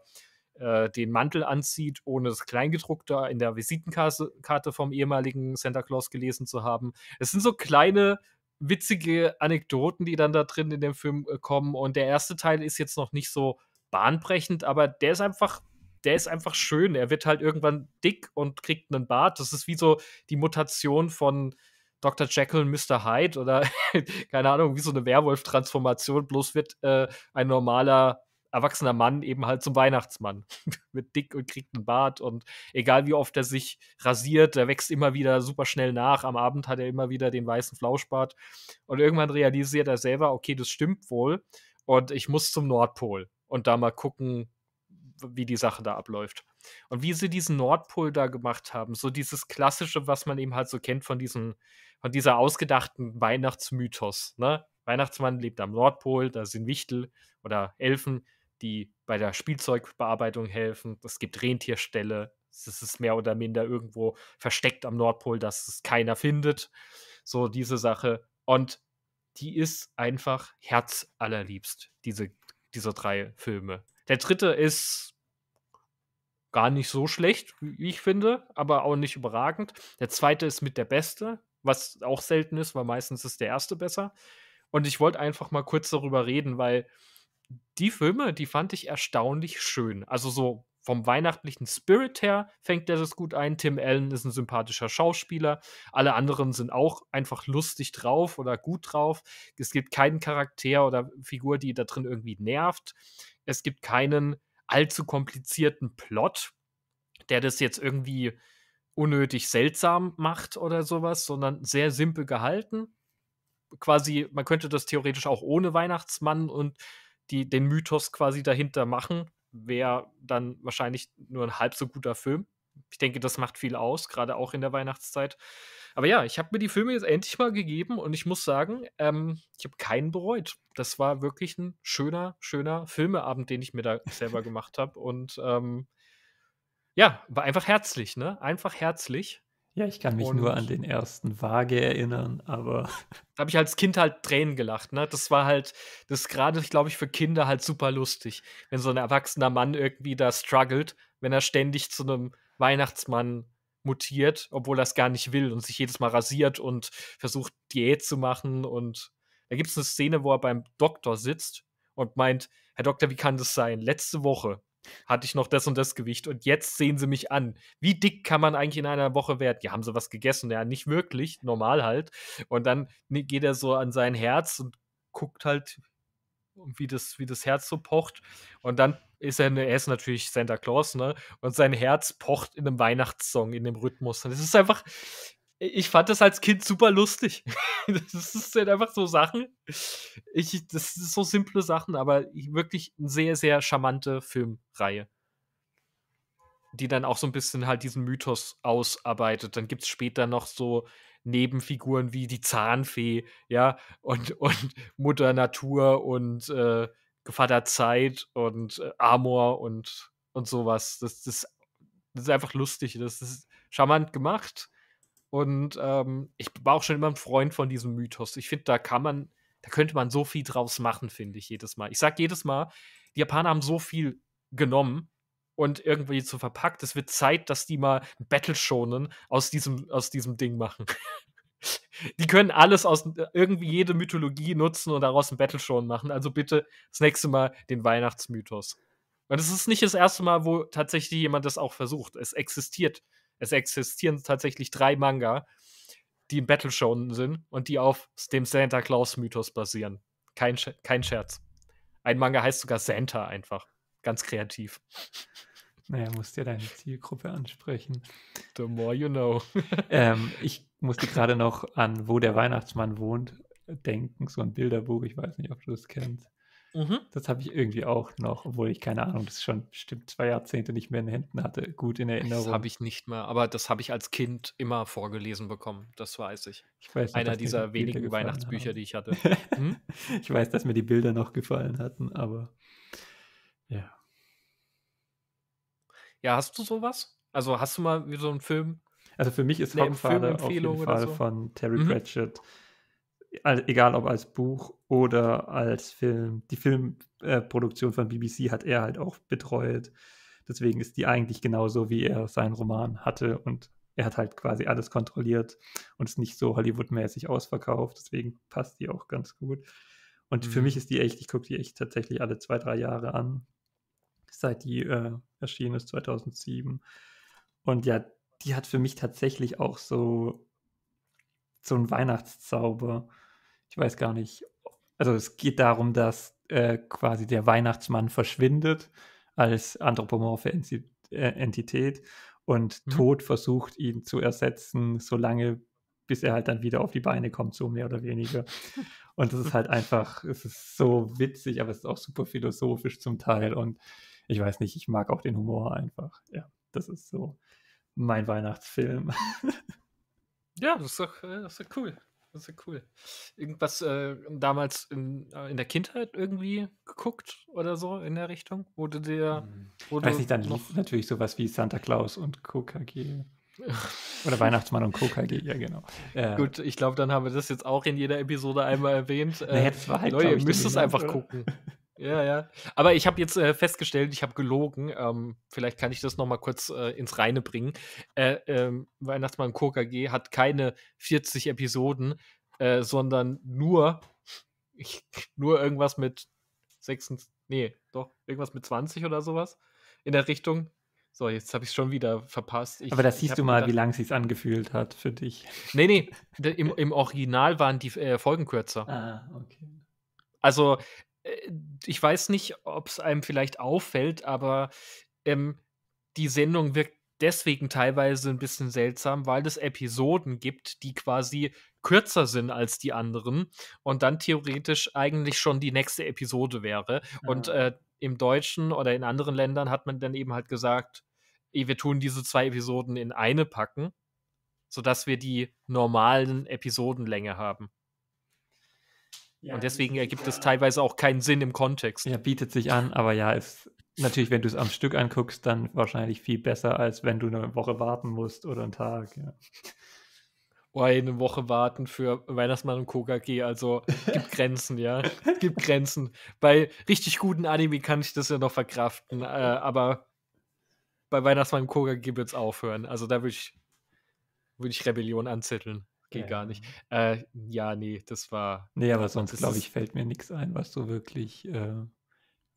äh, den Mantel anzieht, ohne das Kleingedruckte in der Visitenkarte vom ehemaligen Santa Claus gelesen zu haben. Es sind so kleine witzige Anekdoten, die dann da drin in dem Film äh, kommen. Und der erste Teil ist jetzt noch nicht so bahnbrechend, aber der ist einfach der ist einfach schön. Er wird halt irgendwann dick und kriegt einen Bart. Das ist wie so die Mutation von Dr. Jekyll und Mr. Hyde oder keine Ahnung, wie so eine Werwolf-Transformation. Bloß wird äh, ein normaler erwachsener Mann eben halt zum Weihnachtsmann. Mit dick und kriegt einen Bart und egal wie oft er sich rasiert, der wächst immer wieder super schnell nach. Am Abend hat er immer wieder den weißen Flauschbart und irgendwann realisiert er selber, okay, das stimmt wohl und ich muss zum Nordpol und da mal gucken, wie die Sache da abläuft. Und wie sie diesen Nordpol da gemacht haben, so dieses klassische, was man eben halt so kennt von diesem, von dieser ausgedachten Weihnachtsmythos, ne? Weihnachtsmann lebt am Nordpol, da sind Wichtel oder Elfen die bei der Spielzeugbearbeitung helfen. Es gibt Rentierställe. Es ist mehr oder minder irgendwo versteckt am Nordpol, dass es keiner findet. So diese Sache. Und die ist einfach herzallerliebst, diese, diese drei Filme. Der dritte ist gar nicht so schlecht, wie ich finde, aber auch nicht überragend. Der zweite ist mit der beste, was auch selten ist, weil meistens ist der erste besser. Und ich wollte einfach mal kurz darüber reden, weil die Filme, die fand ich erstaunlich schön. Also so vom weihnachtlichen Spirit her fängt der das gut ein. Tim Allen ist ein sympathischer Schauspieler. Alle anderen sind auch einfach lustig drauf oder gut drauf. Es gibt keinen Charakter oder Figur, die da drin irgendwie nervt. Es gibt keinen allzu komplizierten Plot, der das jetzt irgendwie unnötig seltsam macht oder sowas, sondern sehr simpel gehalten. Quasi, man könnte das theoretisch auch ohne Weihnachtsmann und die den Mythos quasi dahinter machen, wäre dann wahrscheinlich nur ein halb so guter Film. Ich denke, das macht viel aus, gerade auch in der Weihnachtszeit. Aber ja, ich habe mir die Filme jetzt endlich mal gegeben und ich muss sagen, ähm, ich habe keinen bereut. Das war wirklich ein schöner, schöner Filmeabend, den ich mir da selber gemacht habe. Und ähm, ja, war einfach herzlich, ne? Einfach herzlich. Ja, ich kann mich und nur an den ersten Waage erinnern, aber. Da habe ich als Kind halt Tränen gelacht, ne? Das war halt, das ist gerade, glaube ich, für Kinder halt super lustig, wenn so ein erwachsener Mann irgendwie da struggelt, wenn er ständig zu einem Weihnachtsmann mutiert, obwohl er es gar nicht will und sich jedes Mal rasiert und versucht, Diät zu machen. Und da gibt es eine Szene, wo er beim Doktor sitzt und meint, Herr Doktor, wie kann das sein? Letzte Woche hatte ich noch das und das Gewicht und jetzt sehen sie mich an. Wie dick kann man eigentlich in einer Woche werden? Ja, haben sie was gegessen? Ja, nicht wirklich, normal halt. Und dann ne, geht er so an sein Herz und guckt halt, wie das, wie das Herz so pocht. Und dann ist er, ne, er ist natürlich Santa Claus, ne? Und sein Herz pocht in einem Weihnachtssong, in dem Rhythmus. Und es ist einfach, ich fand das als Kind super lustig. das sind halt einfach so Sachen. Ich, das sind so simple Sachen, aber wirklich eine sehr, sehr charmante Filmreihe. Die dann auch so ein bisschen halt diesen Mythos ausarbeitet. Dann gibt es später noch so Nebenfiguren wie die Zahnfee, ja, und, und Mutter Natur und äh, Vater Zeit und äh, Amor und, und sowas. Das, das, das ist einfach lustig. Das ist charmant gemacht und ähm, ich war auch schon immer ein Freund von diesem Mythos. Ich finde, da kann man, da könnte man so viel draus machen, finde ich jedes Mal. Ich sage jedes Mal, die Japaner haben so viel genommen und irgendwie zu verpackt. Es wird Zeit, dass die mal Battle-Shonen aus diesem, aus diesem Ding machen. die können alles aus irgendwie jede Mythologie nutzen und daraus ein Battle-Shonen machen. Also bitte das nächste Mal den Weihnachtsmythos. Und es ist nicht das erste Mal, wo tatsächlich jemand das auch versucht. Es existiert es existieren tatsächlich drei Manga, die im Battle Shonen sind und die auf dem Santa Claus Mythos basieren. Kein, Sch kein Scherz. Ein Manga heißt sogar Santa einfach. Ganz kreativ. Naja, musst ja deine Zielgruppe ansprechen. The more you know. ähm, ich musste gerade noch an Wo der Weihnachtsmann wohnt denken, so ein Bilderbuch, ich weiß nicht, ob du das kennst. Mhm. Das habe ich irgendwie auch noch, obwohl ich keine Ahnung, das schon bestimmt zwei Jahrzehnte nicht mehr in den Händen hatte, gut in Erinnerung. Das habe ich nicht mehr, aber das habe ich als Kind immer vorgelesen bekommen, das weiß ich. ich weiß noch, Einer dieser wenigen Weihnachtsbücher, haben. die ich hatte. Hm? ich weiß, dass mir die Bilder noch gefallen hatten, aber ja. Ja, hast du sowas? Also hast du mal so einen Film? Also für mich ist Rockfather auf jeden Fall so? von Terry mhm. Pratchett egal ob als Buch oder als Film. Die Filmproduktion äh, von BBC hat er halt auch betreut. Deswegen ist die eigentlich genauso, wie er seinen Roman hatte. Und er hat halt quasi alles kontrolliert und ist nicht so Hollywood-mäßig ausverkauft. Deswegen passt die auch ganz gut. Und mhm. für mich ist die echt, ich gucke die echt tatsächlich alle zwei, drei Jahre an, seit die äh, erschienen ist, 2007. Und ja, die hat für mich tatsächlich auch so, so einen Weihnachtszauber ich weiß gar nicht, also es geht darum, dass äh, quasi der Weihnachtsmann verschwindet als anthropomorphe äh, Entität und mhm. Tod versucht, ihn zu ersetzen, solange bis er halt dann wieder auf die Beine kommt, so mehr oder weniger. Und das ist halt einfach, es ist so witzig, aber es ist auch super philosophisch zum Teil. Und ich weiß nicht, ich mag auch den Humor einfach. Ja, das ist so mein Weihnachtsfilm. Ja, das ist doch, äh, das ist doch cool. Das ist ja cool. Irgendwas äh, damals in, äh, in, der Kindheit irgendwie geguckt oder so in der Richtung? Wurde dir. Hm. Wurde Weiß nicht, dann lief natürlich sowas wie Santa Claus und KKG. Oder Weihnachtsmann und KKG, ja, genau. Äh, Gut, ich glaube, dann haben wir das jetzt auch in jeder Episode einmal erwähnt. Äh, naja, war halt, äh, Leute, ihr müsst es einfach gucken. Ja, ja. Aber ich habe jetzt äh, festgestellt, ich habe gelogen. Ähm, vielleicht kann ich das noch mal kurz äh, ins Reine bringen. Äh, ähm, Weihnachtsmann KKG hat keine 40 Episoden, äh, sondern nur, ich, nur irgendwas mit 26, nee, doch, irgendwas mit 20 oder sowas in der Richtung. So, jetzt habe ich es schon wieder verpasst. Ich, Aber da siehst du mal, gedacht, wie lang es angefühlt hat für dich. Nee, nee, im, im Original waren die äh, Folgen kürzer. Ah, okay. Also äh, ich weiß nicht, ob es einem vielleicht auffällt, aber ähm, die Sendung wirkt deswegen teilweise ein bisschen seltsam, weil es Episoden gibt, die quasi kürzer sind als die anderen und dann theoretisch eigentlich schon die nächste Episode wäre. Mhm. Und ah. äh, im Deutschen oder in anderen Ländern hat man dann eben halt gesagt, wir tun diese zwei Episoden in eine packen, sodass wir die normalen Episodenlänge haben. Und deswegen ergibt es teilweise auch keinen Sinn im Kontext. Ja, bietet sich an, aber ja, ist natürlich, wenn du es am Stück anguckst, dann wahrscheinlich viel besser, als wenn du eine Woche warten musst oder einen Tag. Ja. Oder oh, eine Woche warten für Weihnachtsmann und Kokage. Also gibt Grenzen, ja. Gibt Grenzen. Bei richtig guten Anime kann ich das ja noch verkraften, äh, aber bei Weihnachtsmann und Kokage wird es aufhören. Also da würde ich, würd ich Rebellion anzetteln geht ja, gar nicht. Äh, ja, nee, das war. Nee, aber sonst, glaube ich, fällt mir nichts ein, was so wirklich äh,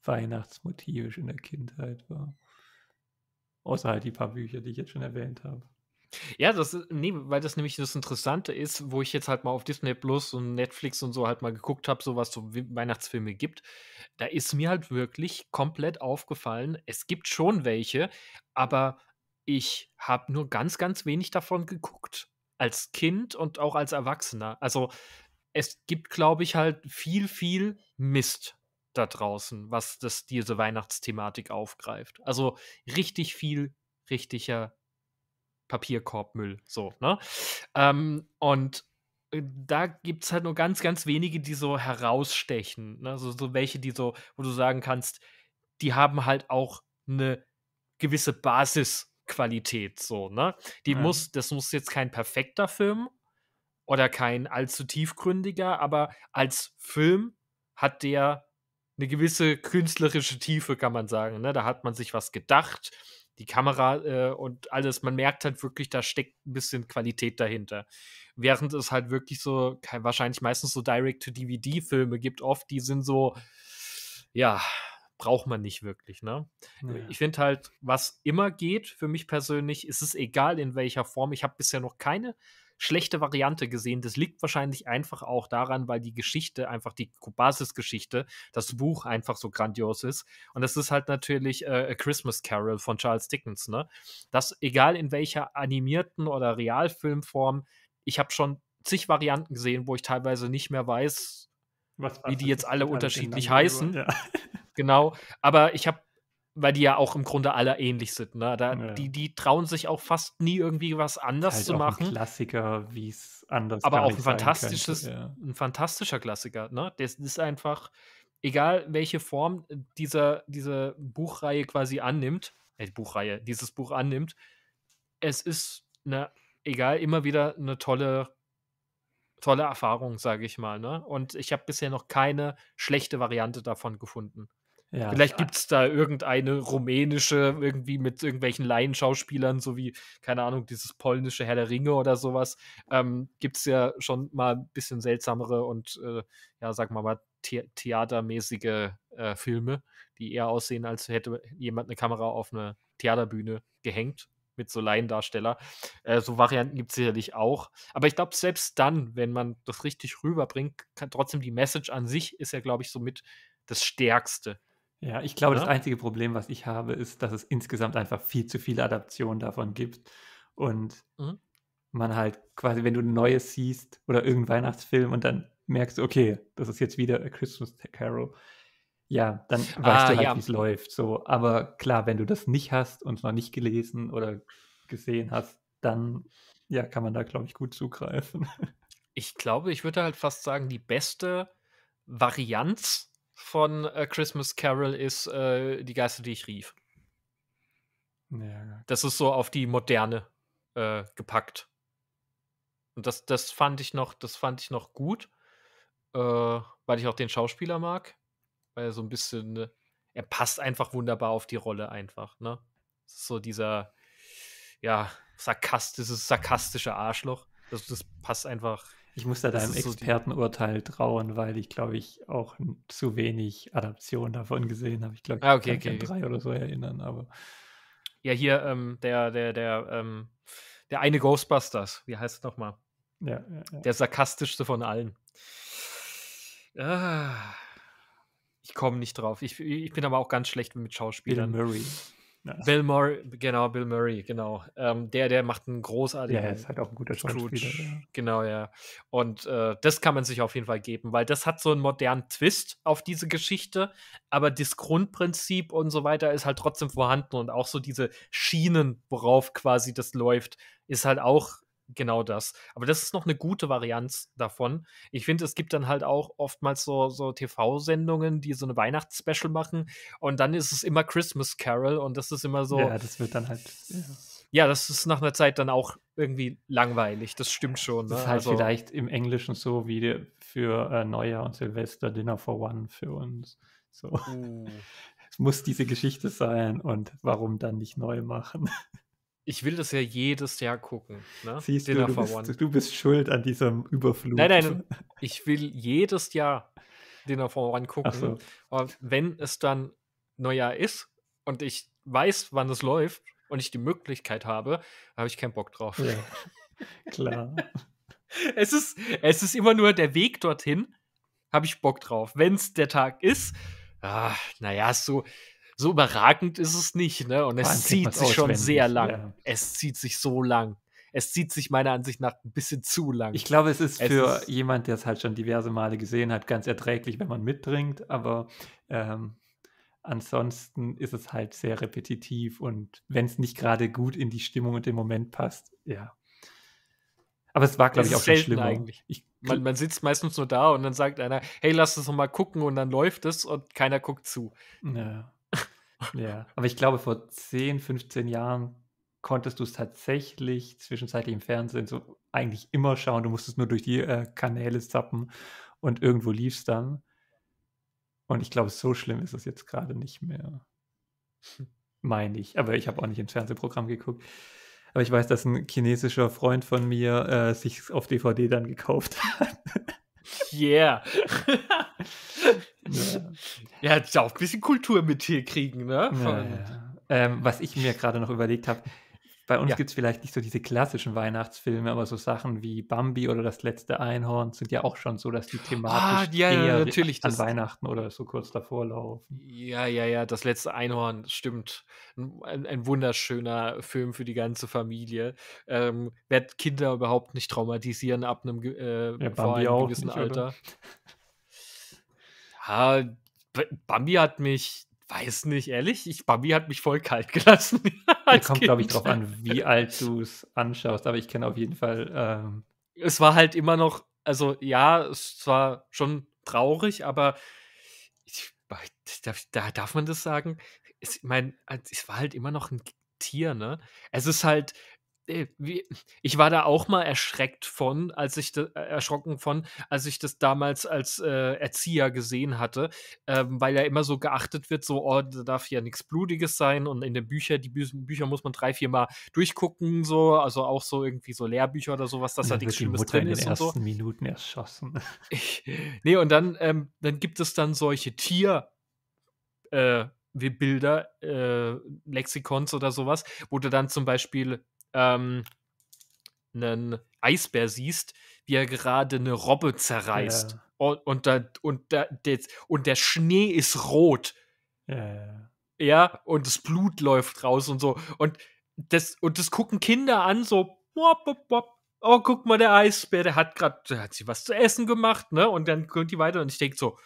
weihnachtsmotivisch in der Kindheit war. Außer halt die paar Bücher, die ich jetzt schon erwähnt habe. Ja, das, äh, nee, weil das nämlich das Interessante ist, wo ich jetzt halt mal auf Disney Plus und Netflix und so halt mal geguckt habe, so was so Weihnachtsfilme gibt, da ist mir halt wirklich komplett aufgefallen, es gibt schon welche, aber ich habe nur ganz, ganz wenig davon geguckt als Kind und auch als Erwachsener. Also es gibt, glaube ich, halt viel, viel Mist da draußen, was das, diese Weihnachtsthematik aufgreift. Also richtig viel richtiger Papierkorbmüll, so, ne? Ähm, und äh, da gibt es halt nur ganz, ganz wenige, die so herausstechen. Ne? So, so welche, die so, wo du sagen kannst, die haben halt auch eine gewisse Basis Qualität so, ne? Die ja. Mhm. muss, das muss jetzt kein perfekter Film oder kein allzu tiefgründiger, aber als Film hat der eine gewisse künstlerische Tiefe, kann man sagen. Ne? Da hat man sich was gedacht, die Kamera äh, und alles. Man merkt halt wirklich, da steckt ein bisschen Qualität dahinter. Während es halt wirklich so, wahrscheinlich meistens so Direct-to-DVD-Filme gibt, oft, die sind so, ja, braucht man nicht wirklich. Ne? Naja. Äh, ich finde halt, was immer geht, für mich persönlich, ist es egal in welcher Form. Ich habe bisher noch keine schlechte Variante gesehen. Das liegt wahrscheinlich einfach auch daran, weil die Geschichte, einfach die Basisgeschichte, das Buch einfach so grandios ist. Und das ist halt natürlich äh, A Christmas Carol von Charles Dickens, ne? Das, egal in welcher animierten oder Realfilmform, ich habe schon zig Varianten gesehen, wo ich teilweise nicht mehr weiß, wie die jetzt alle unterschiedlich heißen. Ja. genau. Aber ich habe, weil die ja auch im Grunde alle ähnlich sind, ne? Da, ja. die, die trauen sich auch fast nie irgendwie was anders halt zu machen. Ein Klassiker, wie es anders Aber auch ein fantastisches, könnte, ja. ein fantastischer Klassiker, ne? Das ist einfach, egal welche Form dieser, diese Buchreihe quasi annimmt, äh, die Buchreihe, dieses Buch annimmt, es ist eine, egal, immer wieder eine tolle, tolle Erfahrung, sage ich mal. Ne? Und ich habe bisher noch keine schlechte Variante davon gefunden. Ja. Vielleicht ah. gibt es da irgendeine rumänische, irgendwie mit irgendwelchen Laienschauspielern, so wie, keine Ahnung, dieses polnische Herr der Ringe oder sowas. Ähm, gibt es ja schon mal ein bisschen seltsamere und, äh, ja, sagen wir mal, The theatermäßige äh, Filme, die eher aussehen, als hätte jemand eine Kamera auf eine Theaterbühne gehängt mit so Laiendarsteller. Äh, so Varianten gibt es sicherlich auch. Aber ich glaube, selbst dann, wenn man das richtig rüberbringt, kann trotzdem die Message an sich ist ja, glaube ich, somit das Stärkste. Ja, ich glaube, ja? das einzige Problem, was ich habe, ist, dass es insgesamt einfach viel zu viele Adaptionen davon gibt. Und mhm. man halt quasi, wenn du ein neues siehst oder irgendein Weihnachtsfilm und dann merkst du, okay, das ist jetzt wieder A Christmas Carol. Ja, dann ah, weißt ah, du halt, ja. wie es läuft. So, aber klar, wenn du das nicht hast und es noch nicht gelesen oder gesehen hast, dann ja, kann man da, glaube ich, gut zugreifen. Ich glaube, ich würde halt fast sagen, die beste Varianz von A äh, Christmas Carol ist äh, Die Geister, die ich rief. Ja. Das ist so auf die moderne äh, gepackt. Und das, das fand ich noch, das fand ich noch gut, äh, weil ich auch den Schauspieler mag. Weil er so ein bisschen, äh, er passt einfach wunderbar auf die Rolle einfach, ne? So dieser, ja, sarkastisches, sarkastische Arschloch. Das, das passt einfach ich muss da deinem Expertenurteil so trauen, weil ich glaube, ich auch zu wenig Adaption davon gesehen habe. Ich glaube, ah, ich ah, okay, kann mich okay. an drei oder so erinnern, aber. Ja, hier ähm, der, der, der, ähm, der eine Ghostbusters, wie heißt es nochmal? Ja, ja, ja, Der sarkastischste von allen. Ah, ich komme nicht drauf. Ich, ich, bin aber auch ganz schlecht mit Schauspielern. Bill Murray. Ja. Bill Murray, genau, Bill Murray, genau. Ähm, der, der macht einen großartigen. Ja, ist halt auch ein guter Schauspieler. Ja. Genau, ja. Und äh, das kann man sich auf jeden Fall geben, weil das hat so einen modernen Twist auf diese Geschichte, aber das Grundprinzip und so weiter ist halt trotzdem vorhanden und auch so diese Schienen, worauf quasi das läuft, ist halt auch genau das. Aber das ist noch eine gute Varianz davon. Ich finde, es gibt dann halt auch oftmals so, so TV-Sendungen, die so eine Weihnachtsspecial machen und dann ist es immer Christmas Carol und das ist immer so. Ja, das wird dann halt. Ja, ja das ist nach einer Zeit dann auch irgendwie langweilig, das stimmt schon. Ne? Das ist ne? halt also, vielleicht im Englischen so wie für äh, Neujahr und Silvester Dinner for One für uns. So. Mm. es muss diese Geschichte sein und warum dann nicht neu machen? Ich will das ja jedes Jahr gucken. Ne? Siehst Dinner du, du bist, du bist schuld an diesem Überflug. Nein, nein, ich will jedes Jahr Dinner for One gucken. So. Aber wenn es dann Neujahr ist und ich weiß, wann es läuft und ich die Möglichkeit habe, habe ich keinen Bock drauf. Ja, klar. es, ist, es ist immer nur der Weg dorthin, habe ich Bock drauf. Wenn es der Tag ist, ah, naja, so so überragend ist es nicht, ne? Und es Wahnsinn, zieht sich schon sehr lang. Ja. Es zieht sich so lang. Es zieht sich meiner Ansicht nach ein bisschen zu lang. Ich glaube, es ist es für ist jemand, der es halt schon diverse Male gesehen hat, ganz erträglich, wenn man mittrinkt, aber ähm, ansonsten ist es halt sehr repetitiv und wenn es nicht gerade gut in die Stimmung und den Moment passt, ja. Aber es war, glaube ich, auch schon schlimmer. Eigentlich. Ich, man, man, sitzt meistens nur da und dann sagt einer, hey, lass uns noch mal gucken und dann läuft es und keiner guckt zu. Ja. Ja, aber ich glaube, vor 10, 15 Jahren konntest du es tatsächlich zwischenzeitlich im Fernsehen so eigentlich immer schauen. Du musstest nur durch die äh, Kanäle zappen und irgendwo lief es dann. Und ich glaube, so schlimm ist es jetzt gerade nicht mehr. Meine ich. Aber ich habe auch nicht ins Fernsehprogramm geguckt. Aber ich weiß, dass ein chinesischer Freund von mir äh, sich auf DVD dann gekauft hat. Yeah. Ja, ja auch ein bisschen Kultur mit hier kriegen, ne? Ja, ja. Ähm, was ich mir gerade noch überlegt habe, bei uns ja. gibt es vielleicht nicht so diese klassischen Weihnachtsfilme, aber so Sachen wie Bambi oder Das letzte Einhorn sind ja auch schon so, dass die thematisch ah, ja, eher natürlich, an Weihnachten oder so kurz davor laufen. Ja, ja, ja, Das letzte Einhorn, stimmt. Ein, ein wunderschöner Film für die ganze Familie. Ähm, wird Kinder überhaupt nicht traumatisieren ab einem, äh, ja, vor einem gewissen nicht, Alter. Ja, Bambi hat mich, weiß nicht, ehrlich, ich, Bambi hat mich voll kalt gelassen. Es kommt, glaube ich, drauf an, wie alt du es anschaust, aber ich kenne auf jeden Fall. Ähm es war halt immer noch, also ja, es war schon traurig, aber ich, da, da darf man das sagen. Es, ich meine, es war halt immer noch ein Tier, ne? Es ist halt, äh, ich war da auch mal erschreckt von, als ich de, äh, erschrocken von, als ich das damals als äh, Erzieher gesehen hatte, ähm, weil ja immer so geachtet wird, so oh, da darf ja nichts Blutiges sein und in den Büchern, die Bü Bücher muss man drei, vier Mal durchgucken, so, also auch so irgendwie so Lehrbücher oder sowas, dass da nichts Schlimmes drin in ist. In den ersten so. Minuten erschossen. Ich, nee, und dann, ähm, dann gibt es dann solche Tier- äh, Bilder, äh, Lexikons oder sowas, wo du dann zum Beispiel ähm, einen Eisbär siehst, wie er gerade eine Robbe zerreißt. Ja. Und, und, da, und, da, und der Schnee ist rot. Ja. ja, und das Blut läuft raus und so. Und das, und das gucken Kinder an, so, wop, wop, wop. oh, guck mal, der Eisbär, der hat gerade, der hat sich was zu essen gemacht, ne? Und dann kommt die weiter und ich denke so,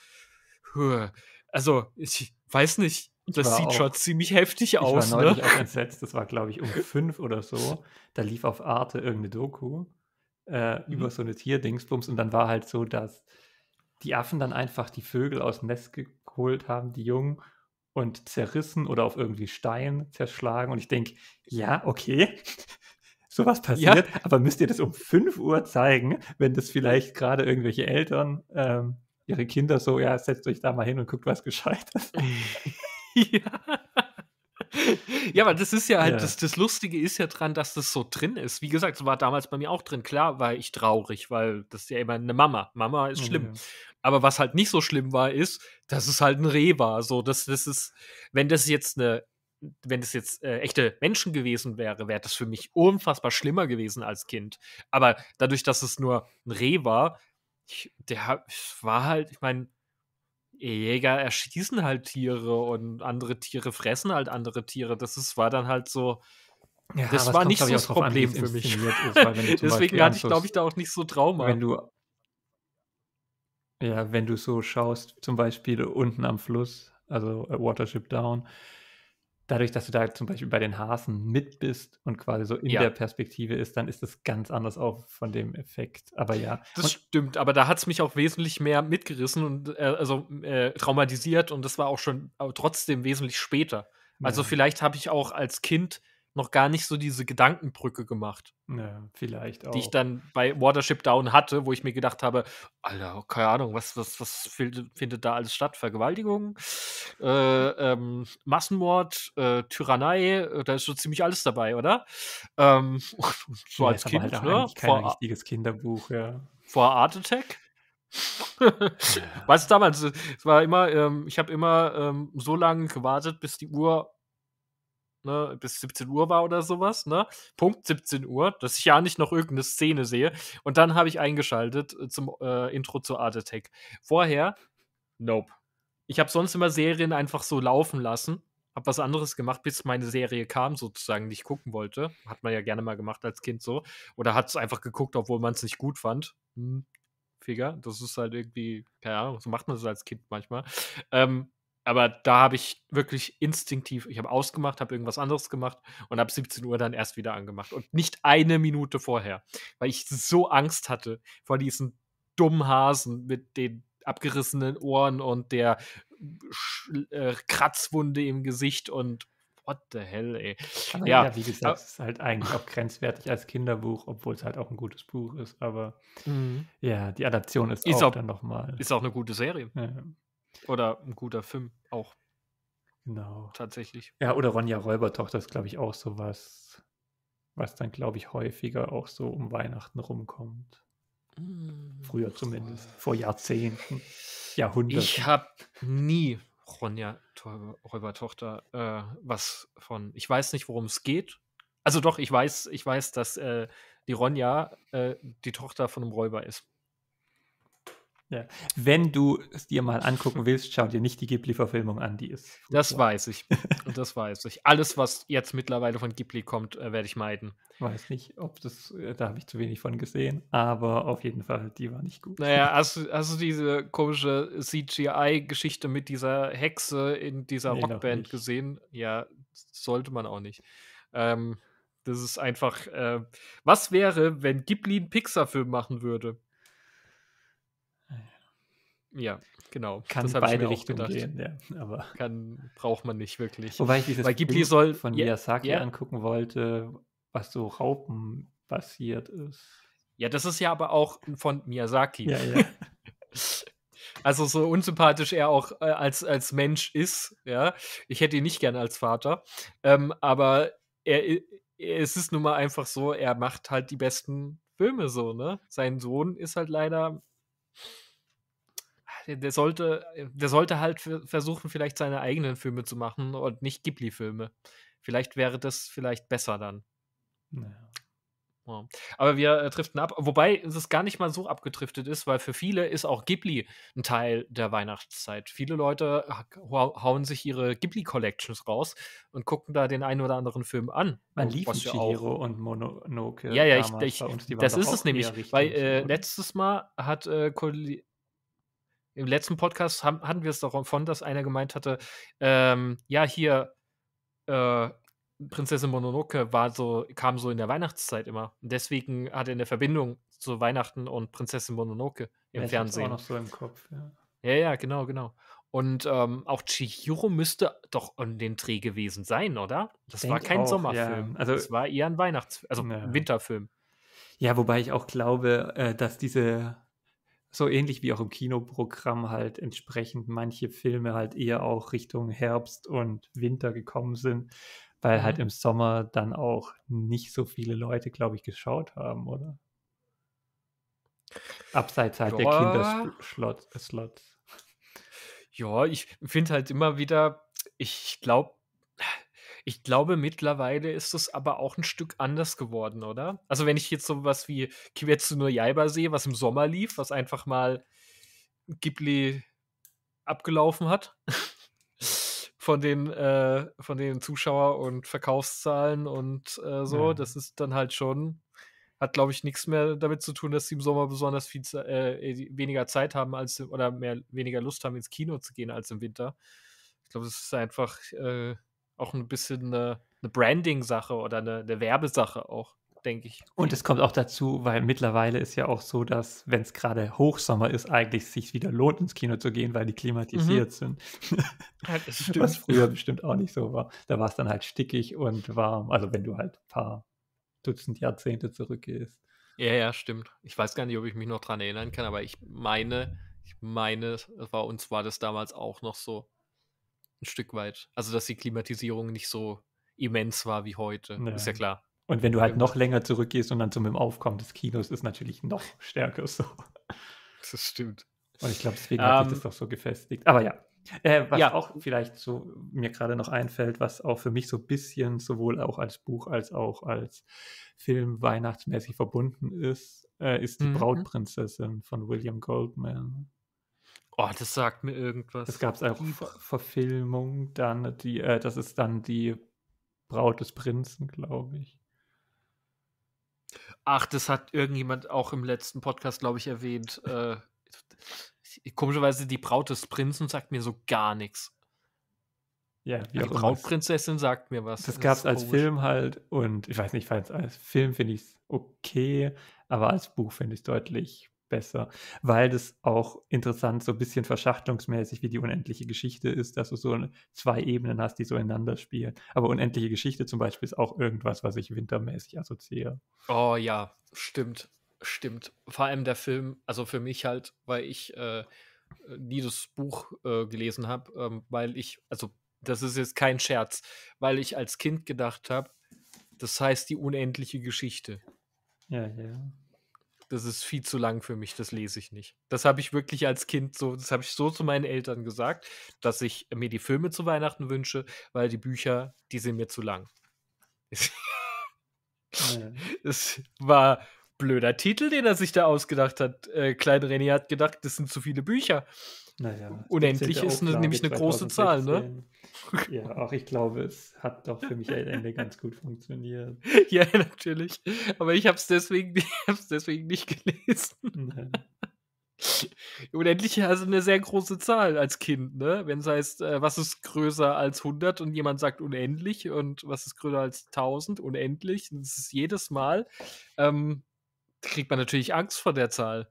also, ich weiß nicht, das sieht auch, schon ziemlich heftig ich aus. Ich ne? war neulich ne? auch entsetzt. Das war, glaube ich, um fünf oder so. Da lief auf Arte irgendeine Doku äh, mhm. über so eine Tierdingsbums. Und dann war halt so, dass die Affen dann einfach die Vögel aus dem Nest geholt haben, die Jungen, und zerrissen oder auf irgendwie Stein zerschlagen. Und ich denke, ja, okay, sowas passiert, ja. aber müsst ihr das um 5 Uhr zeigen, wenn das vielleicht gerade irgendwelche Eltern ähm, ihre Kinder so, ja, setzt euch da mal hin und guckt was Gescheites. ja. aber das ist ja halt, ja. Das, das Lustige ist ja dran, dass das so drin ist. Wie gesagt, so war damals bei mir auch drin. Klar war ich traurig, weil das ist ja immer eine Mama. Mama ist schlimm. Mhm. Aber was halt nicht so schlimm war, ist, dass es halt ein Reh war. So, das, das ist, wenn das jetzt eine, wenn das jetzt äh, echte Menschen gewesen wäre, wäre das für mich unfassbar schlimmer gewesen als Kind. Aber dadurch, dass es nur ein Reh war, ich, der war halt, ich meine, Jäger erschießen halt Tiere und andere Tiere fressen halt andere Tiere. Das ist, war dann halt so. Ja, das war nicht so das Problem an, für mich. Ist, Deswegen hatte ich, glaube ich, da auch nicht so Trauma. Wenn du, ja, wenn du so schaust, zum Beispiel unten am Fluss, also äh, Watership Down, dadurch, dass du da zum Beispiel bei den Hasen mit bist und quasi so in ja. der Perspektive ist, dann ist das ganz anders auch von dem Effekt. Aber ja. Das und stimmt, aber da hat es mich auch wesentlich mehr mitgerissen und äh, also äh, traumatisiert und das war auch schon trotzdem wesentlich später. Also ja. vielleicht habe ich auch als Kind noch gar nicht so diese Gedankenbrücke gemacht. Ja, vielleicht auch. Die ich dann bei Watership Down hatte, wo ich mir gedacht habe, Alter, keine Ahnung, was, was, was findet da alles statt? Vergewaltigung, äh, ähm, Massenmord, äh, Tyrannei, äh, da ist so ziemlich alles dabei, oder? Ähm, so ja, als Kind, halt ne? Kein vor, richtiges Kinderbuch, ja. Vor Art Attack. weißt du, damals, es war immer, ähm, ich habe immer ähm, so lange gewartet, bis die Uhr ne, bis 17 Uhr war oder sowas, ne? Punkt 17 Uhr, dass ich ja nicht noch irgendeine Szene sehe. Und dann habe ich eingeschaltet äh, zum äh, Intro zu Art Attack. Vorher, nope. Ich habe sonst immer Serien einfach so laufen lassen, habe was anderes gemacht, bis meine Serie kam, sozusagen, die ich gucken wollte. Hat man ja gerne mal gemacht als Kind so. Oder hat es einfach geguckt, obwohl man es nicht gut fand. Hm. Finger. Das ist halt irgendwie, keine Ahnung, so macht man es als Kind manchmal. Ähm, aber da habe ich wirklich instinktiv, ich habe ausgemacht, habe irgendwas anderes gemacht und ab 17 Uhr dann erst wieder angemacht und nicht eine Minute vorher, weil ich so Angst hatte vor diesen dummen Hasen mit den abgerissenen Ohren und der äh, Kratzwunde im Gesicht und what the hell, ey. ja. ja, wie gesagt, es ist halt eigentlich auch grenzwertig als Kinderbuch, obwohl es halt auch ein gutes Buch ist, aber mhm. ja, die Adaption ist, ist auch, auch dann nochmal. Ist auch eine gute Serie. Ja. Oder ein guter Film auch. Genau. Tatsächlich. Ja, oder Ronja Räubertochter ist, glaube ich, auch so was, was dann, glaube ich, häufiger auch so um Weihnachten rumkommt. Mm. Früher zumindest, vor Jahrzehnten, Jahrhunderten. Ich habe nie Ronja Räubertochter äh, was von. Ich weiß nicht, worum es geht. Also doch, ich weiß, ich weiß, dass äh, die Ronja äh, die Tochter von einem Räuber ist. Ja. Wenn du es dir mal angucken willst, schau dir nicht die Ghibli-Verfilmung an, die ist. Furchtbar. Das weiß ich. Das weiß ich. Alles, was jetzt mittlerweile von Ghibli kommt, äh, werde ich meiden. Weiß nicht, ob das, äh, da habe ich zu wenig von gesehen, aber auf jeden Fall, die war nicht gut. Naja, hast, hast du diese komische CGI-Geschichte mit dieser Hexe in dieser nee, Rockband gesehen? Ja, sollte man auch nicht. Ähm, das ist einfach, äh, was wäre, wenn Ghibli einen Pixar-Film machen würde? Ja, genau. Kann das beide Richtungen gehen, ja. Aber kann, braucht man nicht wirklich. Wobei ich dieses Weil Ghibli Buch soll, von yeah, Miyazaki yeah. angucken wollte, was so raupenbasiert ist. Ja, das ist ja aber auch von Miyazaki. Ja, ja. also so unsympathisch er auch äh, als, als Mensch ist, ja. Ich hätte ihn nicht gern als Vater. Ähm, aber er, er, es ist nun mal einfach so, er macht halt die besten Filme so, ne? Sein Sohn ist halt leider der sollte, äh, der sollte halt versuchen, vielleicht seine eigenen Filme zu machen und nicht Ghibli-Filme. Vielleicht wäre das vielleicht besser dann. Naja. Ja. Aber wir äh, driften ab, wobei es gar nicht mal so abgedriftet ist, weil für viele ist auch Ghibli ein Teil der Weihnachtszeit. Viele Leute hauen sich ihre Ghibli-Collections raus und gucken da den einen oder anderen Film an. Man lief liebt Chihiro und Mononoke. Ja, ja, ich, ich, das ist es nämlich, weil äh, letztes Mal hat äh, Kollege im letzten Podcast haben, hatten wir es doch davon, dass einer gemeint hatte, ähm, ja, hier, äh, Prinzessin Mononoke war so, kam so in der Weihnachtszeit immer. Und deswegen hat er eine Verbindung zu Weihnachten und Prinzessin Mononoke im ja, Fernsehen. Auch noch so im Kopf, ja. Ja, ja genau, genau. Und ähm, auch Chihiro müsste doch an den Dreh gewesen sein, oder? Das Denk war kein auch, Sommerfilm. Ja. Also, das war eher ein Weihnachts-, also ja. Winterfilm. Ja, wobei ich auch glaube, äh, dass diese so ähnlich wie auch im Kinoprogramm halt entsprechend manche Filme halt eher auch Richtung Herbst und Winter gekommen sind, weil halt mhm. im Sommer dann auch nicht so viele Leute, glaube ich, geschaut haben, oder? Abseits halt ja. der Kinderslots. Ja, ich finde halt immer wieder, ich glaube, ich glaube, mittlerweile ist es aber auch ein Stück anders geworden, oder? Also, wenn ich jetzt sowas wie Kimetsu no Yaiba sehe, was im Sommer lief, was einfach mal Ghibli abgelaufen hat von den, äh, von den Zuschauer- und Verkaufszahlen und äh, so, ja. das ist dann halt schon, hat glaube ich nichts mehr damit zu tun, dass sie im Sommer besonders viel äh, äh, weniger Zeit haben als oder mehr weniger Lust haben ins Kino zu gehen als im Winter. Ich glaube, es ist einfach äh, auch ein bisschen eine, eine Branding-Sache oder eine, eine Werbesache auch, denke ich. Und es kommt auch dazu, weil mittlerweile ist ja auch so, dass, wenn es gerade Hochsommer ist, eigentlich sich wieder lohnt, ins Kino zu gehen, weil die klimatisiert mhm. sind. Was früher bestimmt auch nicht so war. Da war es dann halt stickig und warm. Also wenn du halt ein paar Dutzend Jahrzehnte zurückgehst. Ja, ja, stimmt. Ich weiß gar nicht, ob ich mich noch dran erinnern kann, aber ich meine, ich meine, es uns war das damals auch noch so ein Stück weit. Also, dass die Klimatisierung nicht so immens war wie heute, Nein. ist ja klar. Und wenn du halt noch länger zurückgehst und dann zum Aufkommen des Kinos ist natürlich noch stärker so. Das stimmt. Und ich glaube, deswegen hat sich das ähm. doch so gefestigt. Aber ja. Äh, was ja. auch vielleicht so mir gerade noch einfällt, was auch für mich so ein bisschen sowohl auch als Buch als auch als Film weihnachtsmäßig verbunden ist, äh, ist die mhm. Brautprinzessin von William Goldman. Oh, das sagt mir irgendwas. Es gab auch Ver Verfilmung, dann die, äh, das ist dann die Braut des Prinzen, glaube ich. Ach, das hat irgendjemand auch im letzten Podcast, glaube ich, erwähnt. Äh, komischerweise, die Braut des Prinzen sagt mir so gar nichts. Ja, wie die Brautprinzessin sagt mir was. Das, das gab es als komisch. Film halt und ich weiß nicht, als Film finde ich es okay, aber als Buch finde ich es deutlich besser, weil das auch interessant so ein bisschen verschachtelungsmäßig wie die unendliche Geschichte ist, dass du so zwei Ebenen hast, die so ineinander spielen. Aber unendliche Geschichte zum Beispiel ist auch irgendwas, was ich wintermäßig assoziiere. Oh ja, stimmt, stimmt. Vor allem der Film, also für mich halt, weil ich äh, nie das Buch äh, gelesen habe, ähm, weil ich, also das ist jetzt kein Scherz, weil ich als Kind gedacht habe, das heißt die unendliche Geschichte. Ja, ja das ist viel zu lang für mich, das lese ich nicht. Das habe ich wirklich als Kind so, das habe ich so zu meinen Eltern gesagt, dass ich mir die Filme zu Weihnachten wünsche, weil die Bücher, die sind mir zu lang. es war blöder Titel, den er sich da ausgedacht hat. Äh, Klein René hat gedacht, das sind zu viele Bücher. Naja, Unendlich ist ne, nämlich eine große Zahl, ne? Ja, auch ich glaube, es hat doch für mich am Ende ganz gut funktioniert. ja, natürlich. Aber ich habe es deswegen, deswegen nicht gelesen. Nein. Unendlich also eine sehr große Zahl als Kind, ne? Wenn es heißt, äh, was ist größer als 100 und jemand sagt unendlich und was ist größer als 1000, unendlich, das ist jedes Mal. Ähm, kriegt man natürlich Angst vor der Zahl.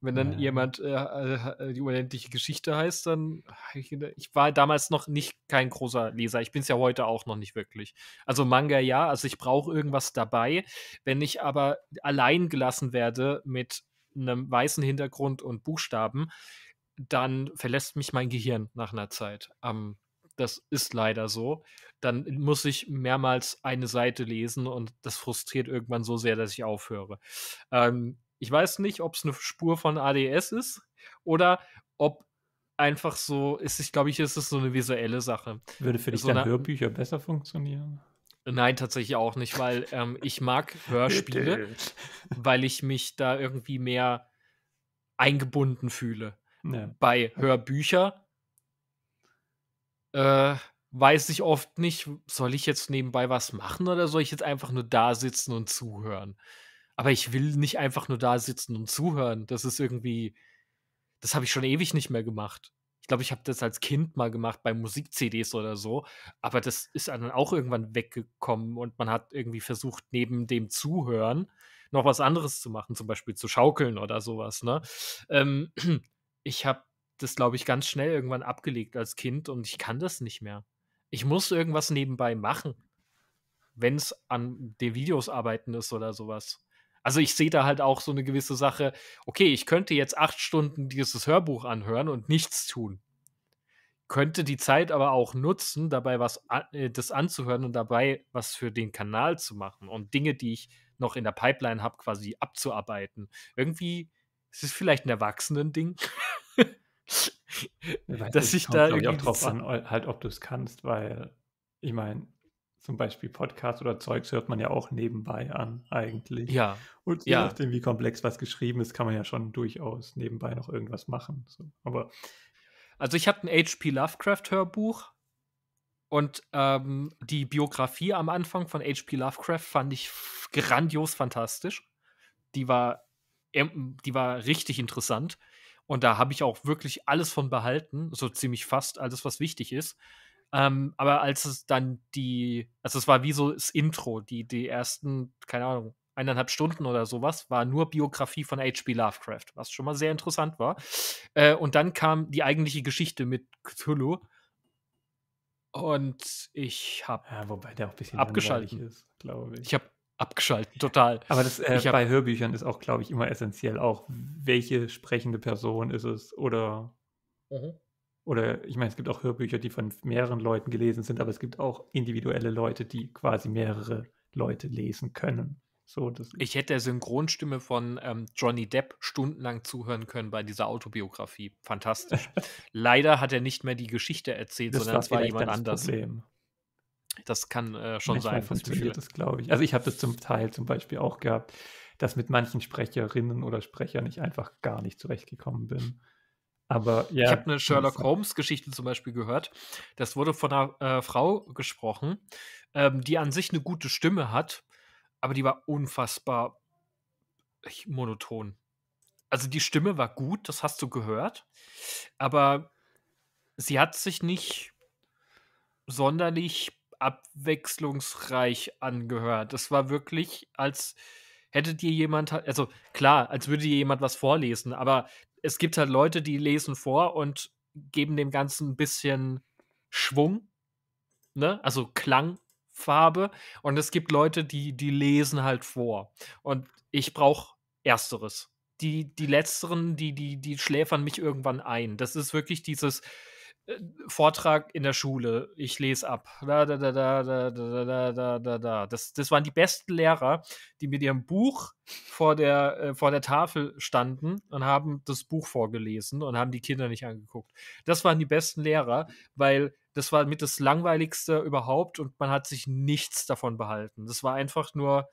Wenn dann ja. jemand äh, äh, äh die unendliche Geschichte heißt, dann ich war damals noch nicht kein großer Leser. Ich bin es ja heute auch noch nicht wirklich. Also Manga ja, also ich brauche irgendwas dabei. Wenn ich aber allein gelassen werde mit einem weißen Hintergrund und Buchstaben, dann verlässt mich mein Gehirn nach einer Zeit. Ähm, das ist leider so, dann muss ich mehrmals eine Seite lesen und das frustriert irgendwann so sehr, dass ich aufhöre. Ähm, ich weiß nicht, ob es eine Spur von ADS ist oder ob einfach so ist, ich glaube, ich ist es so eine visuelle Sache. Würde für dich so ne dann Hörbücher besser funktionieren? Nein, tatsächlich auch nicht, weil ähm, ich mag Hörspiele, weil ich mich da irgendwie mehr eingebunden fühle. Ja. Bei Hörbücher äh, weiß ich oft nicht, soll ich jetzt nebenbei was machen oder soll ich jetzt einfach nur da sitzen und zuhören? Aber ich will nicht einfach nur da sitzen und zuhören. Das ist irgendwie, das habe ich schon ewig nicht mehr gemacht. Ich glaube, ich habe das als Kind mal gemacht bei Musik-CDs oder so, aber das ist dann auch irgendwann weggekommen und man hat irgendwie versucht, neben dem Zuhören noch was anderes zu machen, zum Beispiel zu schaukeln oder sowas. Ne? Ähm, ich habe das, glaube ich, ganz schnell irgendwann abgelegt als Kind und ich kann das nicht mehr. Ich muss irgendwas nebenbei machen, wenn es an den Videos arbeiten ist oder sowas. Also ich sehe da halt auch so eine gewisse Sache, okay, ich könnte jetzt acht Stunden dieses Hörbuch anhören und nichts tun. Könnte die Zeit aber auch nutzen, dabei was äh, das anzuhören und dabei was für den Kanal zu machen und Dinge, die ich noch in der Pipeline habe, quasi abzuarbeiten. Irgendwie ist es vielleicht ein Erwachsenending. Weiß dass ich da irgendwie auch drauf an, halt, ob du es kannst, weil ich meine, zum Beispiel Podcast oder Zeugs hört man ja auch nebenbei an, eigentlich. Ja. Und je ja. nachdem, wie komplex was geschrieben ist, kann man ja schon durchaus nebenbei noch irgendwas machen. So. Aber. Also, ich habe ein H.P. Lovecraft-Hörbuch und ähm, die Biografie am Anfang von H.P. Lovecraft fand ich grandios fantastisch. Die war, ähm, die war richtig interessant. Und da habe ich auch wirklich alles von behalten, so ziemlich fast alles, was wichtig ist. Ähm, aber als es dann die, also es war wie so das Intro, die, die ersten, keine Ahnung, eineinhalb Stunden oder sowas, war nur Biografie von H.P. Lovecraft, was schon mal sehr interessant war. Äh, und dann kam die eigentliche Geschichte mit Cthulhu. Und ich habe ja, wobei der auch ein bisschen abgeschaltet ist, glaube ich. Ich habe abgeschaltet, total. Aber das äh, hab, bei Hörbüchern ist auch, glaube ich, immer essentiell, auch welche sprechende Person ist es oder. Mhm. Oder ich meine, es gibt auch Hörbücher, die von mehreren Leuten gelesen sind, aber es gibt auch individuelle Leute, die quasi mehrere Leute lesen können. So, ich hätte der Synchronstimme von ähm, Johnny Depp stundenlang zuhören können bei dieser Autobiografie. Fantastisch. Leider hat er nicht mehr die Geschichte erzählt, das sondern es war jemand anders. Problem. Das kann äh, schon Manchmal sein. funktioniert das, glaube ich. Also ich habe das zum Teil zum Beispiel auch gehabt, dass mit manchen Sprecherinnen oder Sprechern ich einfach gar nicht zurechtgekommen bin. Aber ja, ich habe eine Sherlock Holmes-Geschichte zum Beispiel gehört. Das wurde von einer äh, Frau gesprochen, ähm, die an sich eine gute Stimme hat, aber die war unfassbar monoton. Also die Stimme war gut, das hast du gehört, aber sie hat sich nicht sonderlich abwechslungsreich angehört. Das war wirklich, als hättet ihr jemand, halt, also klar, als würde dir jemand was vorlesen, aber es gibt halt Leute, die lesen vor und geben dem Ganzen ein bisschen Schwung, ne? Also Klangfarbe. Und es gibt Leute, die, die lesen halt vor. Und ich brauche Ersteres. Die, die letzteren, die, die, die schläfern mich irgendwann ein. Das ist wirklich dieses, Vortrag in der Schule, ich lese ab. Da, da, da, da, da, da, da, da, da. Das, das waren die besten Lehrer, die mit ihrem Buch vor der, äh, vor der Tafel standen und haben das Buch vorgelesen und haben die Kinder nicht angeguckt. Das waren die besten Lehrer, weil das war mit das langweiligste überhaupt und man hat sich nichts davon behalten. Das war einfach nur,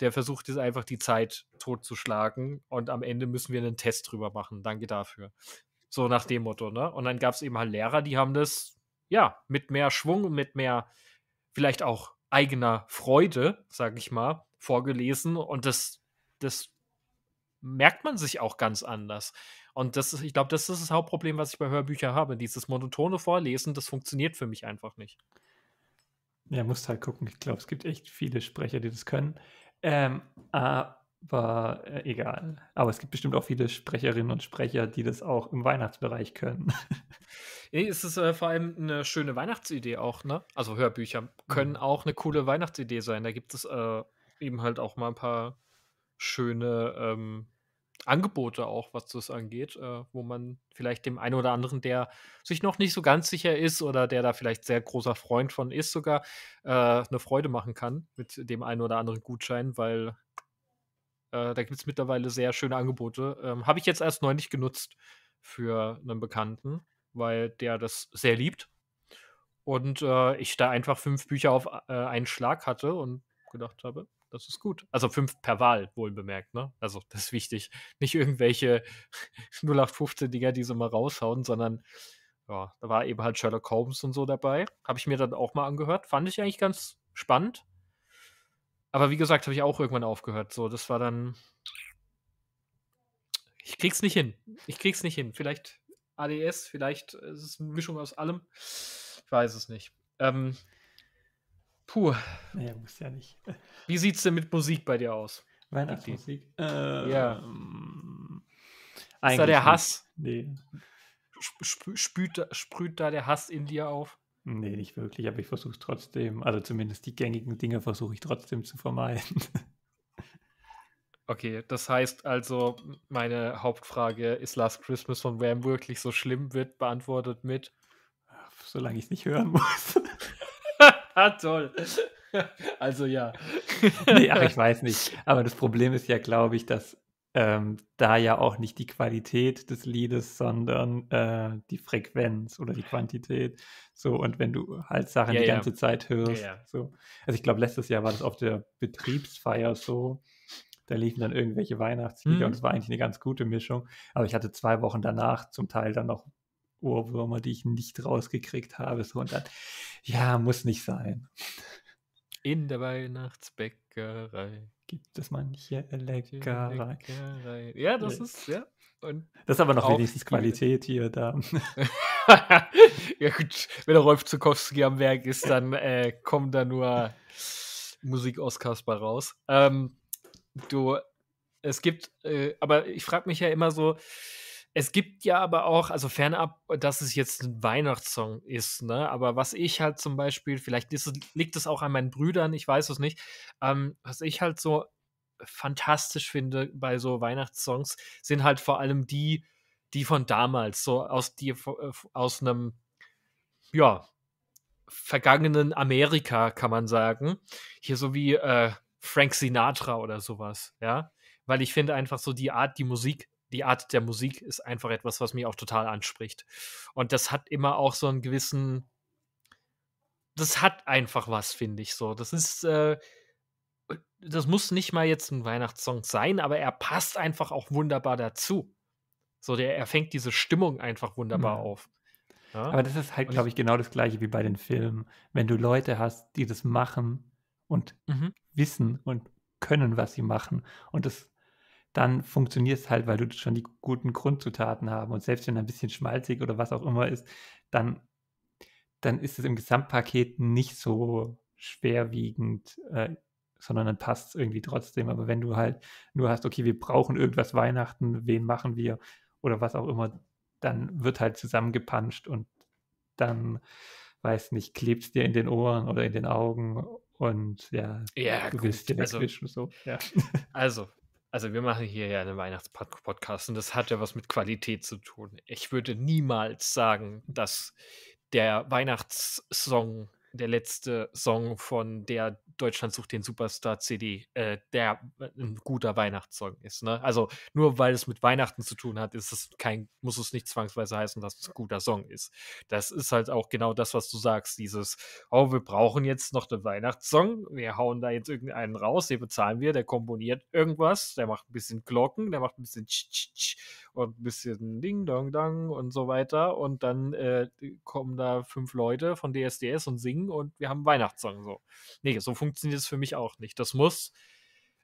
der versucht jetzt einfach die Zeit totzuschlagen und am Ende müssen wir einen Test drüber machen. Danke dafür. So nach dem Motto, ne? Und dann gab es eben halt Lehrer, die haben das, ja, mit mehr Schwung, und mit mehr, vielleicht auch eigener Freude, sag ich mal, vorgelesen. Und das, das merkt man sich auch ganz anders. Und das ist, ich glaube, das ist das Hauptproblem, was ich bei Hörbüchern habe. Dieses monotone Vorlesen, das funktioniert für mich einfach nicht. Ja, musst halt gucken. Ich glaube, es gibt echt viele Sprecher, die das können. Ähm, äh, war äh, egal. Aber es gibt bestimmt auch viele Sprecherinnen und Sprecher, die das auch im Weihnachtsbereich können. Nee, es ist äh, vor allem eine schöne Weihnachtsidee auch, ne? Also Hörbücher können mhm. auch eine coole Weihnachtsidee sein. Da gibt es äh, eben halt auch mal ein paar schöne ähm, Angebote auch, was das angeht, äh, wo man vielleicht dem einen oder anderen, der sich noch nicht so ganz sicher ist oder der da vielleicht sehr großer Freund von ist, sogar äh, eine Freude machen kann mit dem einen oder anderen Gutschein, weil äh, da gibt es mittlerweile sehr schöne Angebote. Ähm, Habe ich jetzt erst neulich genutzt für einen Bekannten, weil der das sehr liebt. Und äh, ich da einfach fünf Bücher auf äh, einen Schlag hatte und gedacht habe, das ist gut. Also fünf per Wahl, wohl bemerkt, ne? Also das ist wichtig. Nicht irgendwelche 0815-Dinger, die sie mal raushauen, sondern ja, da war eben halt Sherlock Holmes und so dabei. Habe ich mir dann auch mal angehört. Fand ich eigentlich ganz spannend. Aber wie gesagt, habe ich auch irgendwann aufgehört. So, das war dann. Ich krieg's nicht hin. Ich krieg's nicht hin. Vielleicht ADS, vielleicht ist es eine Mischung aus allem. Ich weiß es nicht. Ähm, puh. Naja, muss ja nicht. Wie sieht's denn mit Musik bei dir aus? Weihnachtsmusik. Äh, ja. Ähm, ist da der nicht. Hass? Nee. Sp sprüht, sprüht da der Hass in dir auf? Nee, nicht wirklich, aber ich versuche es trotzdem. Also zumindest die gängigen Dinge versuche ich trotzdem zu vermeiden. Okay, das heißt also, meine Hauptfrage, ist Last Christmas von Wham wirklich so schlimm, wird beantwortet mit Solange ich es nicht hören muss. ah, toll. Also ja. nee, ach, ich weiß nicht. Aber das Problem ist ja, glaube ich, dass ähm, da ja auch nicht die Qualität des Liedes, sondern äh, die Frequenz oder die Quantität. So, und wenn du halt Sachen ja, die ja. ganze Zeit hörst. Ja, so. Also ich glaube, letztes Jahr war das auf der Betriebsfeier so. Da liefen dann irgendwelche Weihnachtslieder mhm. und es war eigentlich eine ganz gute Mischung. Aber ich hatte zwei Wochen danach zum Teil dann noch Ohrwürmer, die ich nicht rausgekriegt habe. So und dann, ja, muss nicht sein. In der Weihnachtsbäckerei gibt es manche Leckerei. Leckerei. Ja, das ist, ja. Und das ist aber noch wenigstens Qualität hier da. ja, gut, wenn der Rolf Zukowski am Werk ist, dann äh, kommen da nur Musik-Oscars bei raus. Ähm, du, es gibt, äh, aber ich frage mich ja immer so, es gibt ja aber auch, also fernab, dass es jetzt ein Weihnachtssong ist, ne? Aber was ich halt zum Beispiel, vielleicht es, liegt es auch an meinen Brüdern, ich weiß es nicht, ähm, was ich halt so fantastisch finde bei so Weihnachtssongs, sind halt vor allem die, die von damals, so aus die aus einem, ja, vergangenen Amerika, kann man sagen. Hier so wie äh, Frank Sinatra oder sowas, ja. Weil ich finde einfach so die Art, die Musik die Art der Musik ist einfach etwas, was mich auch total anspricht. Und das hat immer auch so einen gewissen, das hat einfach was, finde ich so. Das ist, äh, das muss nicht mal jetzt ein Weihnachtssong sein, aber er passt einfach auch wunderbar dazu. So, der, er fängt diese Stimmung einfach wunderbar mhm. auf. Ja? Aber das ist halt, glaube ich, genau das Gleiche wie bei den Filmen. Wenn du Leute hast, die das machen und mhm. wissen und können, was sie machen und das dann funktioniert es halt, weil du schon die guten Grundzutaten haben. Und selbst wenn ein bisschen schmalzig oder was auch immer ist, dann, dann ist es im Gesamtpaket nicht so schwerwiegend, äh, sondern dann passt es irgendwie trotzdem. Aber wenn du halt nur hast, okay, wir brauchen irgendwas Weihnachten, wen machen wir oder was auch immer, dann wird halt zusammengepanscht und dann, weiß nicht, klebt es dir in den Ohren oder in den Augen und ja, ja du gut, bist ja also, so. Ja. Also, also wir machen hier ja einen Weihnachtspodcast und das hat ja was mit Qualität zu tun. Ich würde niemals sagen, dass der Weihnachtssong der letzte Song von der Deutschland sucht den Superstar CD, äh, der ein guter Weihnachtssong ist. Ne? Also nur weil es mit Weihnachten zu tun hat, ist es kein, muss es nicht zwangsweise heißen, dass es ein guter Song ist. Das ist halt auch genau das, was du sagst. Dieses, oh, wir brauchen jetzt noch den Weihnachtssong, wir hauen da jetzt irgendeinen raus, den bezahlen wir, der komponiert irgendwas, der macht ein bisschen Glocken, der macht ein bisschen tsch, tsch, tsch und ein bisschen Ding Dong Dang und so weiter. Und dann äh, kommen da fünf Leute von DSDS und singen Singen und wir haben Weihnachtssong so. Nee, so funktioniert es für mich auch nicht. Das muss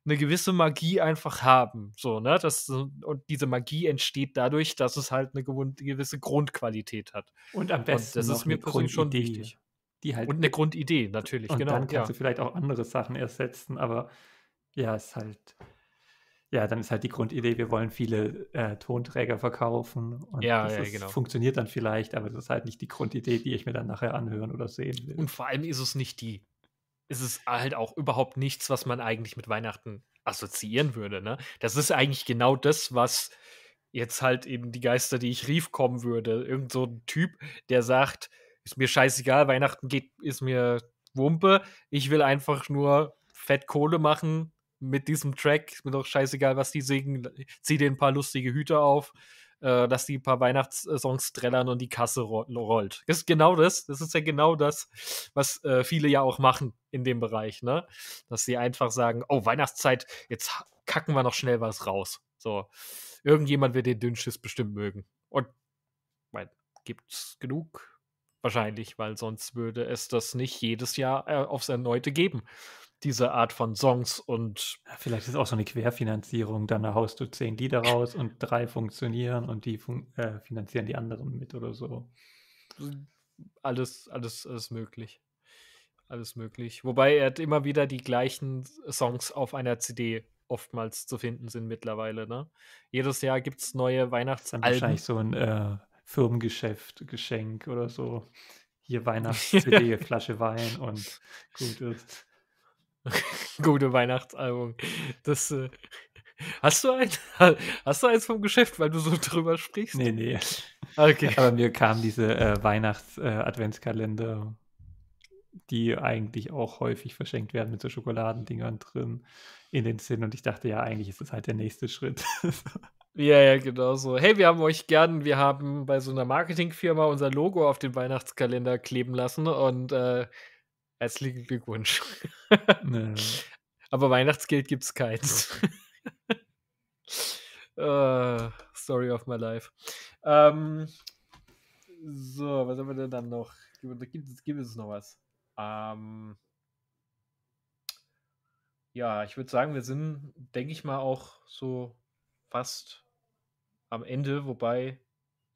eine gewisse Magie einfach haben. So, ne? Das, und diese Magie entsteht dadurch, dass es halt eine gewisse Grundqualität hat. Und am besten. Und das ist mir persönlich schon wichtig. Die halt und eine Grundidee, natürlich, und genau. Dann kannst ja. du vielleicht auch andere Sachen ersetzen, aber ja, ist halt. Ja, dann ist halt die Grundidee, wir wollen viele äh, Tonträger verkaufen. Und ja, das ja, ist, genau. funktioniert dann vielleicht, aber das ist halt nicht die Grundidee, die ich mir dann nachher anhören oder sehen will. Und vor allem ist es nicht die. Ist es halt auch überhaupt nichts, was man eigentlich mit Weihnachten assoziieren würde. Ne? Das ist eigentlich genau das, was jetzt halt eben die Geister, die ich rief, kommen würde. Irgend so ein Typ, der sagt, ist mir scheißegal, Weihnachten geht, ist mir Wumpe, ich will einfach nur Fettkohle machen mit diesem Track, mir doch scheißegal, was die singen, zieh dir ein paar lustige Hüte auf, äh, dass die ein paar Weihnachtssongs trällern und die Kasse ro rollt. Das ist genau das, das ist ja genau das, was äh, viele ja auch machen in dem Bereich, ne? Dass sie einfach sagen, oh, Weihnachtszeit, jetzt kacken wir noch schnell was raus. So, irgendjemand wird den Dünnschiss bestimmt mögen. Und, mein, gibt's genug? Wahrscheinlich, weil sonst würde es das nicht jedes Jahr äh, aufs Erneute geben diese Art von Songs und. Ja, vielleicht ist auch so eine Querfinanzierung, dann haust du zehn Lieder raus und drei funktionieren und die fun äh, finanzieren die anderen mit oder so. Alles, alles, alles möglich. Alles möglich. Wobei er hat immer wieder die gleichen Songs auf einer CD oftmals zu finden sind mittlerweile. Ne? Jedes Jahr gibt es neue Weihnachtsalben. Wahrscheinlich so ein äh, Firmengeschäft, Geschenk oder so. Hier Weihnachts-CD, Flasche Wein und gut ist. Gute Weihnachtsalbum. Das, äh, hast du ein, hast du eins vom Geschäft, weil du so drüber sprichst? Nee, nee. Okay. Aber mir kamen diese äh, Weihnachts-Adventskalender, äh, die eigentlich auch häufig verschenkt werden mit so Schokoladendingern drin, in den Sinn. Und ich dachte, ja, eigentlich ist das halt der nächste Schritt. Ja, ja, genau so. Hey, wir haben euch gern, wir haben bei so einer Marketingfirma unser Logo auf den Weihnachtskalender kleben lassen und äh, Herzlichen Glückwunsch. Ja. Aber Weihnachtsgeld gibt es keins. uh, story of my life. Ähm, so, was haben wir denn dann noch? Gibt es, gibt es noch was? Ähm, ja, ich würde sagen, wir sind, denke ich mal, auch so fast am Ende, wobei,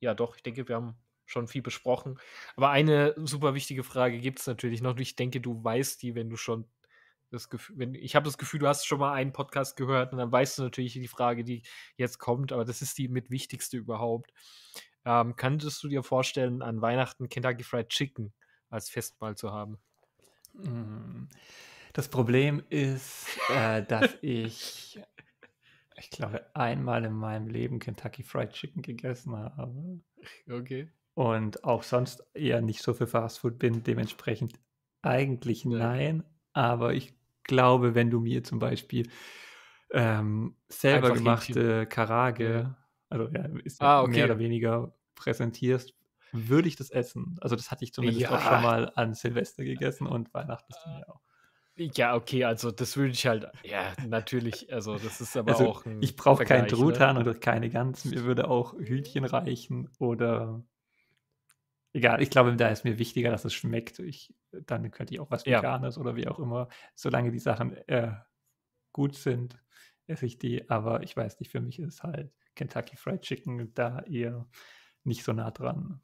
ja doch, ich denke, wir haben schon viel besprochen. Aber eine super wichtige Frage gibt es natürlich noch. Ich denke, du weißt die, wenn du schon das Gefühl, wenn, ich habe das Gefühl, du hast schon mal einen Podcast gehört und dann weißt du natürlich die Frage, die jetzt kommt, aber das ist die mit wichtigste überhaupt. Ähm, könntest du dir vorstellen, an Weihnachten Kentucky Fried Chicken als Festball zu haben? Mm. Das Problem ist, äh, dass ich, ich glaube, einmal in meinem Leben Kentucky Fried Chicken gegessen habe. Okay und auch sonst eher nicht so für Fast Food bin. Dementsprechend eigentlich ja. nein, aber ich glaube, wenn du mir zum Beispiel ähm, selber Einfach gemachte Karage, also ja, ah, okay. mehr oder weniger präsentierst, würde ich das essen. Also das hatte ich zumindest ja. auch schon mal an Silvester gegessen und Weihnachten ja auch. Ja, okay, also das würde ich halt, ja, natürlich, also das ist aber also, auch Ich brauche keinen ne? Truthahn ne? oder keine Gans, mir würde auch Hütchen reichen oder Egal, ich glaube, da ist mir wichtiger, dass es schmeckt. Ich, dann könnte ich auch was ja. Veganes oder wie auch immer, solange die Sachen äh, gut sind, esse ich die. Aber ich weiß nicht, für mich ist halt Kentucky Fried Chicken da eher nicht so nah dran.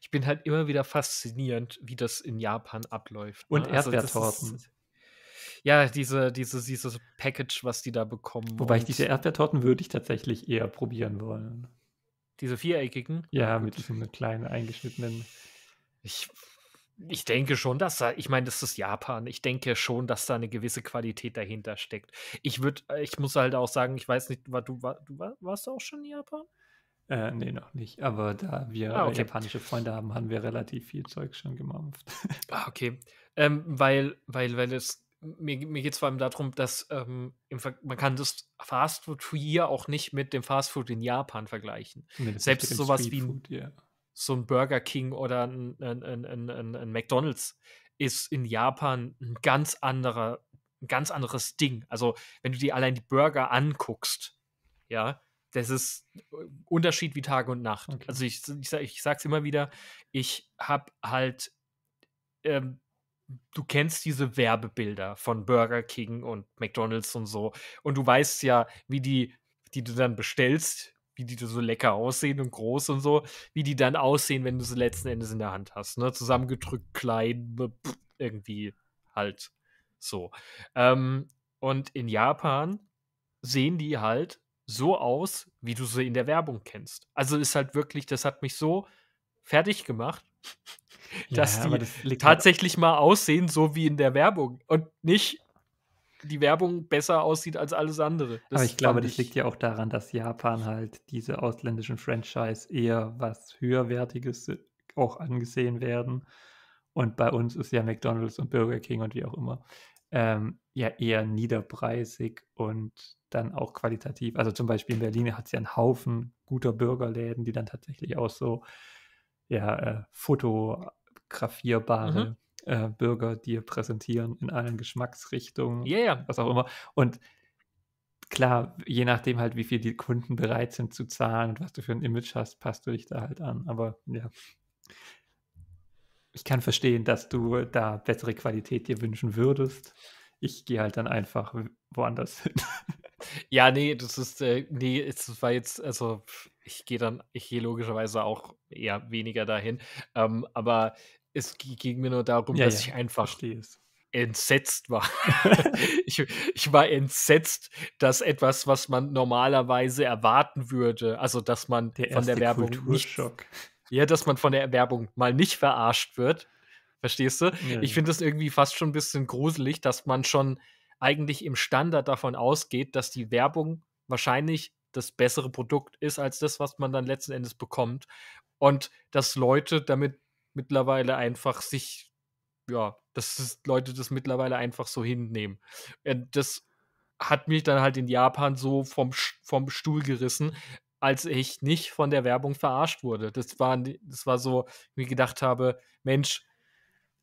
Ich bin halt immer wieder faszinierend, wie das in Japan abläuft. Ne? Und ne? Erdbeertorten. Also ja, diese, diese, dieses Package, was die da bekommen. Wobei ich diese Erdbeertorten würde ich tatsächlich eher probieren wollen. Diese viereckigen? Ja, mit diesen kleinen eingeschnittenen. Ich, ich denke schon, dass da, ich meine, das ist Japan. Ich denke schon, dass da eine gewisse Qualität dahinter steckt. Ich würde, äh, ich muss halt auch sagen, ich weiß nicht, war du, war, du warst du auch schon in Japan? Äh, nee, noch nicht. Aber da wir ah, okay. japanische Freunde haben, haben wir relativ viel Zeug schon gemampft. Ah, okay. Ähm, weil, weil, weil es mir, mir geht es vor allem darum, dass ähm, man kann das Fast Food hier auch nicht mit dem Fast Food in Japan vergleichen. Nee, Selbst sowas wie ein, yeah. so ein Burger King oder ein, ein, ein, McDonald's ist in Japan ein ganz anderer, ein ganz anderes Ding. Also wenn du dir allein die Burger anguckst, ja, das ist äh, Unterschied wie Tag und Nacht. Okay. Also ich, ich, ich sag's immer wieder, ich habe halt ähm, du kennst diese Werbebilder von Burger King und McDonald's und so und du weißt ja, wie die, die du dann bestellst, wie die so lecker aussehen und groß und so, wie die dann aussehen, wenn du sie letzten Endes in der Hand hast, ne? Zusammengedrückt, klein, irgendwie halt so. Ähm, und in Japan sehen die halt so aus, wie du sie in der Werbung kennst. Also ist halt wirklich, das hat mich so fertig gemacht, dass ja, die das halt tatsächlich mal aussehen, so wie in der Werbung und nicht die Werbung besser aussieht als alles andere. Das aber ich glaube, das liegt ja auch daran, dass Japan halt diese ausländischen Franchise eher was höherwertiges auch angesehen werden. Und bei uns ist ja McDonald's und Burger King und wie auch immer ähm, ja eher niederpreisig und dann auch qualitativ. Also zum Beispiel in Berlin hat es ja einen Haufen guter Burgerläden, die dann tatsächlich auch so ja, äh, fotografierbare mhm. äh, Bürger dir präsentieren in allen Geschmacksrichtungen, yeah. was auch immer. Und klar, je nachdem halt, wie viel die Kunden bereit sind zu zahlen und was du für ein Image hast, passt du dich da halt an. Aber ja, ich kann verstehen, dass du da bessere Qualität dir wünschen würdest. Ich gehe halt dann einfach woanders hin. Ja, nee, das ist, äh, nee, es war jetzt, also ich gehe dann, ich gehe logischerweise auch eher weniger dahin. Ähm, aber es ging mir nur darum, ja, dass ja, ich einfach versteh's. entsetzt war. ich, ich war entsetzt, dass etwas, was man normalerweise erwarten würde, also dass man der von der Werbung nicht, ja, dass man von der Werbung mal nicht verarscht wird. Verstehst du? Ja, ich finde es irgendwie fast schon ein bisschen gruselig, dass man schon eigentlich im Standard davon ausgeht, dass die Werbung wahrscheinlich das bessere Produkt ist als das, was man dann letzten Endes bekommt. Und dass Leute damit mittlerweile einfach sich, ja, dass Leute das mittlerweile einfach so hinnehmen. Äh, das hat mich dann halt in Japan so vom, vom Stuhl gerissen, als ich nicht von der Werbung verarscht wurde. Das war, das war so, wie ich gedacht habe, Mensch,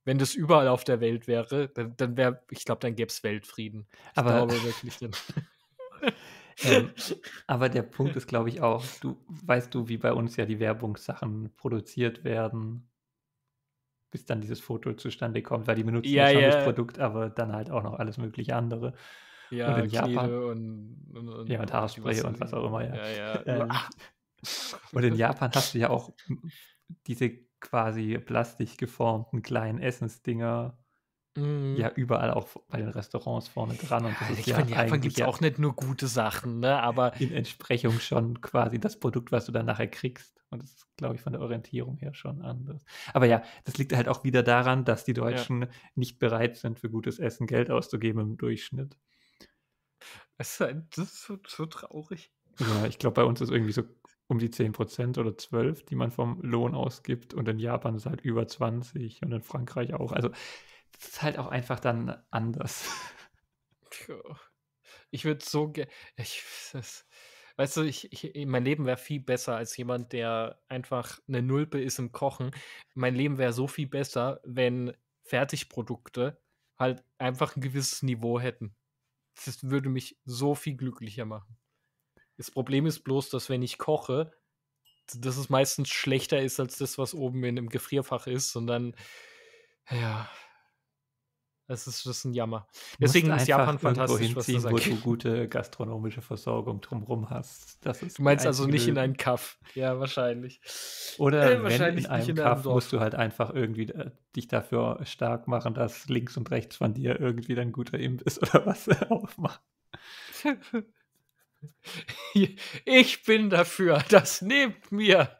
wenn das überall auf der Welt wäre, dann, dann wäre, ich glaube, dann gäbe es Weltfrieden. Ich aber glaube wirklich. Dann. ähm, aber der Punkt ist, glaube ich, auch, du weißt du, wie bei uns ja die Werbungssachen produziert werden, bis dann dieses Foto zustande kommt, weil die benutzen ja, ja schon das Produkt, aber dann halt auch noch alles mögliche andere. Ja, und in Japan und, und, und, ja, und Haarspray und was auch immer, ja. ja, ja. Ähm, und in Japan hast du ja auch diese quasi geformten kleinen Essensdinger mm. ja überall auch bei den Restaurants vorne dran. Und das ja, ist ja meine, Japan gibt es ja auch nicht nur gute Sachen, ne? aber in Entsprechung schon quasi das Produkt, was du dann nachher kriegst. Und das ist, glaube ich, von der Orientierung her schon anders. Aber ja, das liegt halt auch wieder daran, dass die Deutschen ja. nicht bereit sind, für gutes Essen Geld auszugeben im Durchschnitt. Das ist, so, so traurig. Ja, ich glaube, bei uns ist irgendwie so um die 10% oder 12%, die man vom Lohn ausgibt. Und in Japan ist es halt über 20% und in Frankreich auch. Also das ist halt auch einfach dann anders. Ich würde so gerne. Weißt du, ich, ich, mein Leben wäre viel besser als jemand, der einfach eine Nulpe ist im Kochen. Mein Leben wäre so viel besser, wenn Fertigprodukte halt einfach ein gewisses Niveau hätten. Das würde mich so viel glücklicher machen. Das Problem ist bloß, dass wenn ich koche, dass es meistens schlechter ist als das, was oben in dem Gefrierfach ist. Und dann, ja, das ist, das ist ein Jammer. Deswegen ist Japan fantastisch, was das angeht. wo du gute gastronomische Versorgung drumherum hast. Das ist du meinst also nicht in einen Kaff? Ja, wahrscheinlich. Oder äh, wenn in einem Kaff musst du halt einfach irgendwie äh, dich dafür stark machen, dass links und rechts von dir irgendwie dann guter Imbiss oder was aufmacht. Ich bin dafür, dass neben mir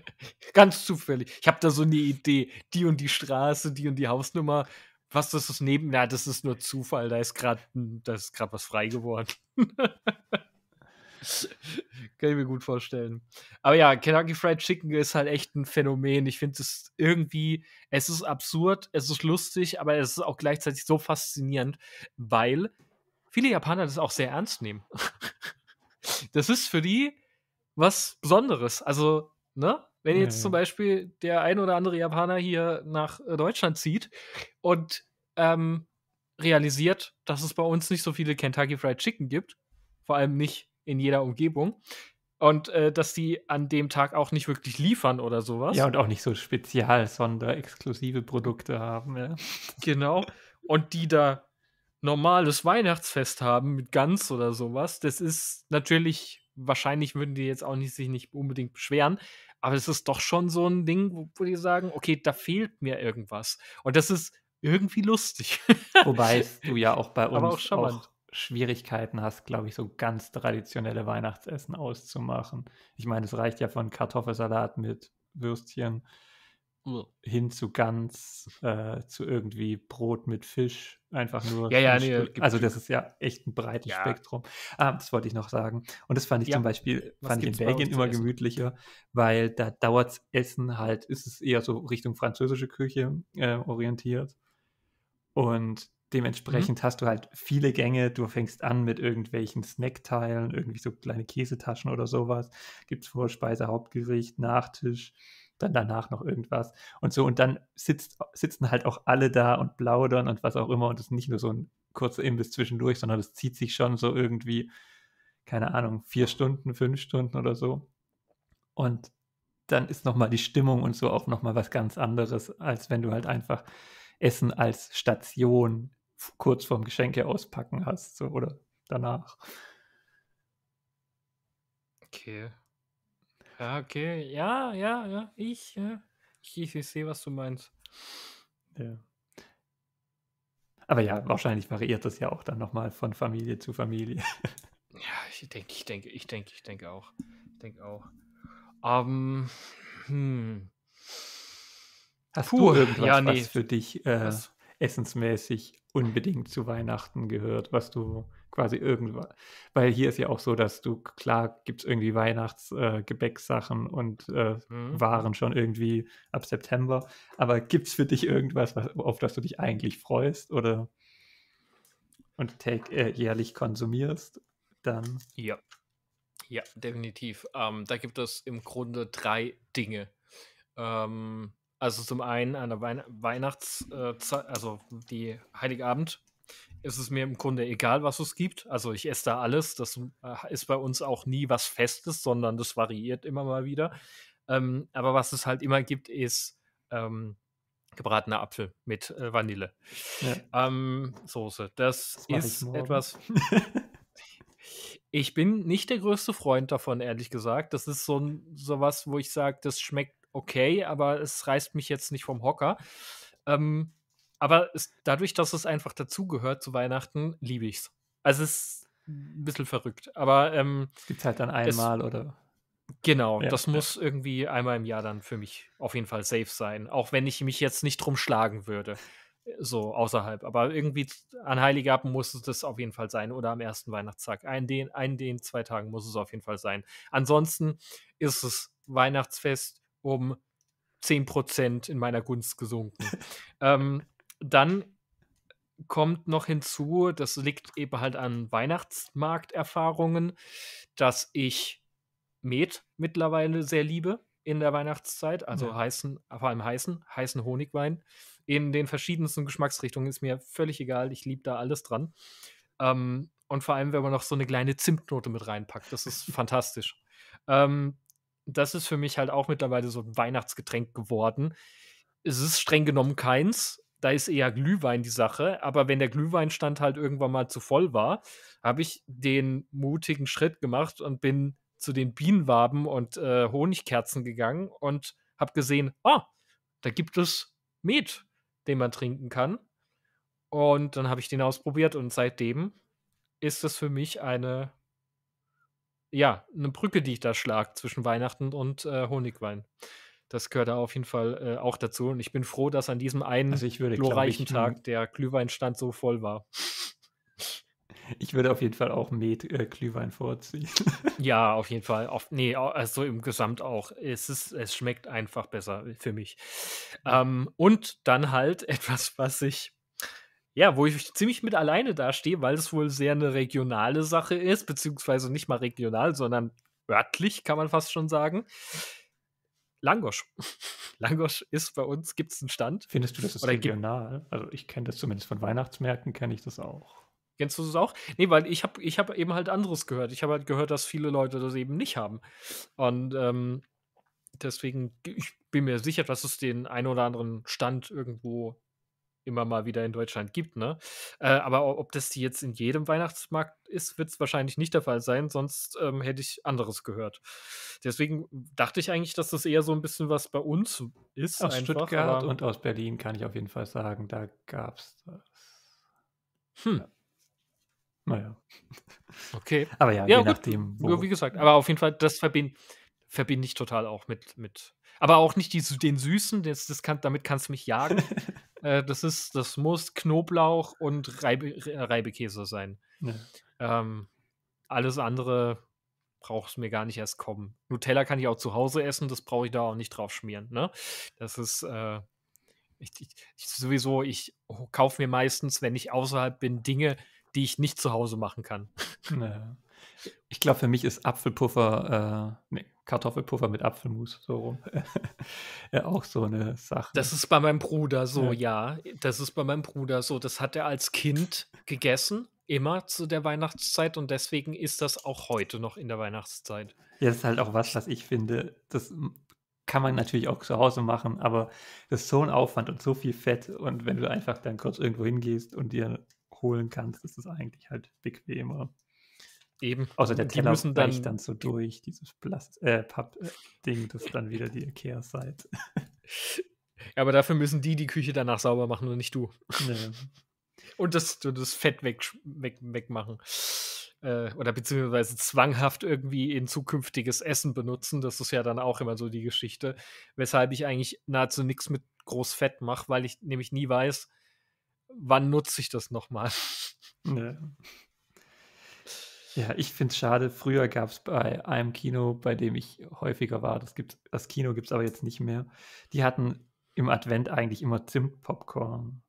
ganz zufällig, ich habe da so eine Idee, die und die Straße, die und die Hausnummer, was das ist neben, na, das ist nur Zufall, da ist gerade hm, gerade was frei geworden. Kann ich mir gut vorstellen. Aber ja, Kentucky Fried Chicken ist halt echt ein Phänomen. Ich finde es irgendwie, es ist absurd, es ist lustig, aber es ist auch gleichzeitig so faszinierend, weil viele Japaner das auch sehr ernst nehmen. das ist für die was Besonderes. Also, ne? Wenn jetzt ja. zum Beispiel der ein oder andere Japaner hier nach äh, Deutschland zieht und ähm, realisiert, dass es bei uns nicht so viele Kentucky Fried Chicken gibt, vor allem nicht in jeder Umgebung, und äh, dass die an dem Tag auch nicht wirklich liefern oder sowas. Ja, und auch nicht so spezial, sondern exklusive Produkte haben. Ja. Genau. Und die da normales Weihnachtsfest haben mit Gans oder sowas. Das ist natürlich, wahrscheinlich würden die jetzt auch nicht, sich nicht unbedingt beschweren, aber es ist doch schon so ein Ding, wo, wo die sagen, okay, da fehlt mir irgendwas. Und das ist irgendwie lustig. Wobei du ja auch bei uns auch, auch Schwierigkeiten hast, glaube ich, so ganz traditionelle Weihnachtsessen auszumachen. Ich meine, es reicht ja von Kartoffelsalat mit Würstchen hin zu ganz, äh, zu irgendwie Brot mit Fisch, einfach nur. Ja, ja, nee, also das ist ja echt ein breites ja. Spektrum. Ah, das wollte ich noch sagen. Und das fand ich ja. zum Beispiel, fand ich in Belgien immer essen? gemütlicher, weil da dauert's Essen halt, ist es eher so Richtung französische Küche äh, orientiert. Und mhm. dementsprechend mhm. hast du halt viele Gänge. Du fängst an mit irgendwelchen Snackteilen, irgendwie so kleine Käsetaschen oder sowas. Gibt es Vorspeise, Hauptgericht, Nachtisch, dann danach noch irgendwas und so. Und dann sitzt, sitzen halt auch alle da und plaudern und was auch immer. Und es ist nicht nur so ein kurzer Imbiss zwischendurch, sondern das zieht sich schon so irgendwie, keine Ahnung, vier Stunden, fünf Stunden oder so. Und dann ist nochmal die Stimmung und so auch nochmal was ganz anderes, als wenn du halt einfach Essen als Station kurz vorm Geschenke auspacken hast so, oder danach. Okay. Ja, okay. Ja, ja, ja. Ich, ja. ich, ich, ich sehe, was du meinst. Ja. Aber ja, wahrscheinlich variiert das ja auch dann nochmal von Familie zu Familie. Ja, ich denke, ich denke, ich denke, ich denke auch. Ich denke auch. Ähm, hm. Hast Puh, du irgendwas, ja, nee. was für dich äh, essensmäßig unbedingt zu Weihnachten gehört, was du quasi irgendwas. Weil hier ist ja auch so, dass du, klar, gibt es irgendwie Weihnachtsgebäcksachen äh, und äh, mhm. Waren schon irgendwie ab September. Aber gibt es für dich irgendwas, was, auf das du dich eigentlich freust oder und take, äh, jährlich konsumierst? Dann. Ja. Ja, definitiv. Ähm, da gibt es im Grunde drei Dinge. Ähm, also zum einen an der Weihnachtszeit, äh, also die Heiligabend ist es mir im Grunde egal, was es gibt. Also ich esse da alles. Das äh, ist bei uns auch nie was Festes, sondern das variiert immer mal wieder. Ähm, aber was es halt immer gibt, ist ähm, gebratener Apfel mit äh, Vanille. Ja. Ähm, Soße. Das, das ist ich etwas. ich bin nicht der größte Freund davon, ehrlich gesagt. Das ist so, so was, wo ich sage, das schmeckt okay, aber es reißt mich jetzt nicht vom Hocker. Ähm, aber es, dadurch, dass es einfach dazugehört zu Weihnachten, liebe ich es. Also es ist ein bisschen verrückt. Aber ähm, gibt es halt dann einmal es, oder. Genau, ja, das ja. muss irgendwie einmal im Jahr dann für mich auf jeden Fall safe sein. Auch wenn ich mich jetzt nicht drum schlagen würde. So außerhalb. Aber irgendwie an Heiligabend muss es das auf jeden Fall sein. Oder am ersten Weihnachtstag. Einen den, einen den zwei Tagen muss es auf jeden Fall sein. Ansonsten ist es Weihnachtsfest um 10% in meiner Gunst gesunken. ähm, dann kommt noch hinzu, das liegt eben halt an Weihnachtsmarkterfahrungen, dass ich Met mittlerweile sehr liebe in der Weihnachtszeit, also ja. heißen, vor allem heißen, heißen Honigwein. In den verschiedensten Geschmacksrichtungen ist mir völlig egal, ich liebe da alles dran. Ähm, und vor allem, wenn man noch so eine kleine Zimtnote mit reinpackt, das ist fantastisch. Ähm, das ist für mich halt auch mittlerweile so ein Weihnachtsgetränk geworden. Es ist streng genommen keins, da ist eher Glühwein die Sache. Aber wenn der Glühweinstand halt irgendwann mal zu voll war, habe ich den mutigen Schritt gemacht und bin zu den Bienenwaben und äh, Honigkerzen gegangen und habe gesehen, ah, da gibt es Met, den man trinken kann. Und dann habe ich den ausprobiert und seitdem ist das für mich eine, ja, eine Brücke, die ich da schlage zwischen Weihnachten und äh, Honigwein. Das gehört da auf jeden Fall äh, auch dazu. Und ich bin froh, dass an diesem einen also würde, glorreichen ich, Tag hm. der Glühweinstand so voll war. Ich würde auf jeden Fall auch Met äh, Glühwein vorziehen. Ja, auf jeden Fall. Auf, nee, also im Gesamt auch. Es, ist, es schmeckt einfach besser für mich. Ähm, und dann halt etwas, was ich, ja, wo ich ziemlich mit alleine dastehe, weil es wohl sehr eine regionale Sache ist, beziehungsweise nicht mal regional, sondern örtlich, kann man fast schon sagen. Langosch. Langosch ist bei uns, gibt es einen Stand. Findest du, das ist regional? Also ich kenne das zumindest von Weihnachtsmärkten, kenne ich das auch. Kennst du das auch? Nee, weil ich habe ich hab eben halt anderes gehört. Ich habe halt gehört, dass viele Leute das eben nicht haben. Und ähm, deswegen, ich bin mir sicher, dass es den einen oder anderen Stand irgendwo immer mal wieder in Deutschland gibt. Ne? Äh, aber ob das die jetzt in jedem Weihnachtsmarkt ist, wird es wahrscheinlich nicht der Fall sein, sonst ähm, hätte ich anderes gehört. Deswegen dachte ich eigentlich, dass das eher so ein bisschen was bei uns ist. Aus einfach, Stuttgart und aus Berlin kann ich auf jeden Fall sagen, da gab es das. Hm. Naja. Okay. aber ja, ja je gut. nachdem. Wo. Wie gesagt, aber auf jeden Fall, das verbinde verbind ich total auch mit, mit aber auch nicht die, den Süßen, das, das kann, damit kannst du mich jagen. Äh, das ist, das muss Knoblauch und Reibe, äh, Reibekäse sein. Ja. Ähm, alles andere braucht es mir gar nicht erst kommen. Nutella kann ich auch zu Hause essen, das brauche ich da auch nicht drauf schmieren. Ne? Das ist äh, ich, ich, sowieso, ich kaufe mir meistens, wenn ich außerhalb bin, Dinge, die ich nicht zu Hause machen kann. Ja. Ich glaube, für mich ist Apfelpuffer, äh, nee, Kartoffelpuffer mit Apfelmus, so rum. ja, auch so eine Sache. Das ist bei meinem Bruder so, ja. ja. Das ist bei meinem Bruder so. Das hat er als Kind gegessen, immer zu der Weihnachtszeit und deswegen ist das auch heute noch in der Weihnachtszeit. Ja, das ist halt auch was, was ich finde, das kann man natürlich auch zu Hause machen, aber das ist so ein Aufwand und so viel Fett und wenn du einfach dann kurz irgendwo hingehst und dir holen kannst, ist es eigentlich halt bequemer. Eben. Außer der die Teller müssen dann, dann so durch, dieses Plast äh, Papp-Ding, das dann wieder die Ikea-Seite. Ja, aber dafür müssen die die Küche danach sauber machen und nicht du. Nee. Und das, das Fett weg, weg, wegmachen. Äh, oder beziehungsweise zwanghaft irgendwie in zukünftiges Essen benutzen. Das ist ja dann auch immer so die Geschichte, weshalb ich eigentlich nahezu nichts mit groß Fett mache, weil ich nämlich nie weiß, wann nutze ich das nochmal. Nee. Ja, ich finde es schade. Früher gab es bei einem Kino, bei dem ich häufiger war, das, gibt, das Kino gibt es aber jetzt nicht mehr, die hatten im Advent eigentlich immer Zimtpopcorn.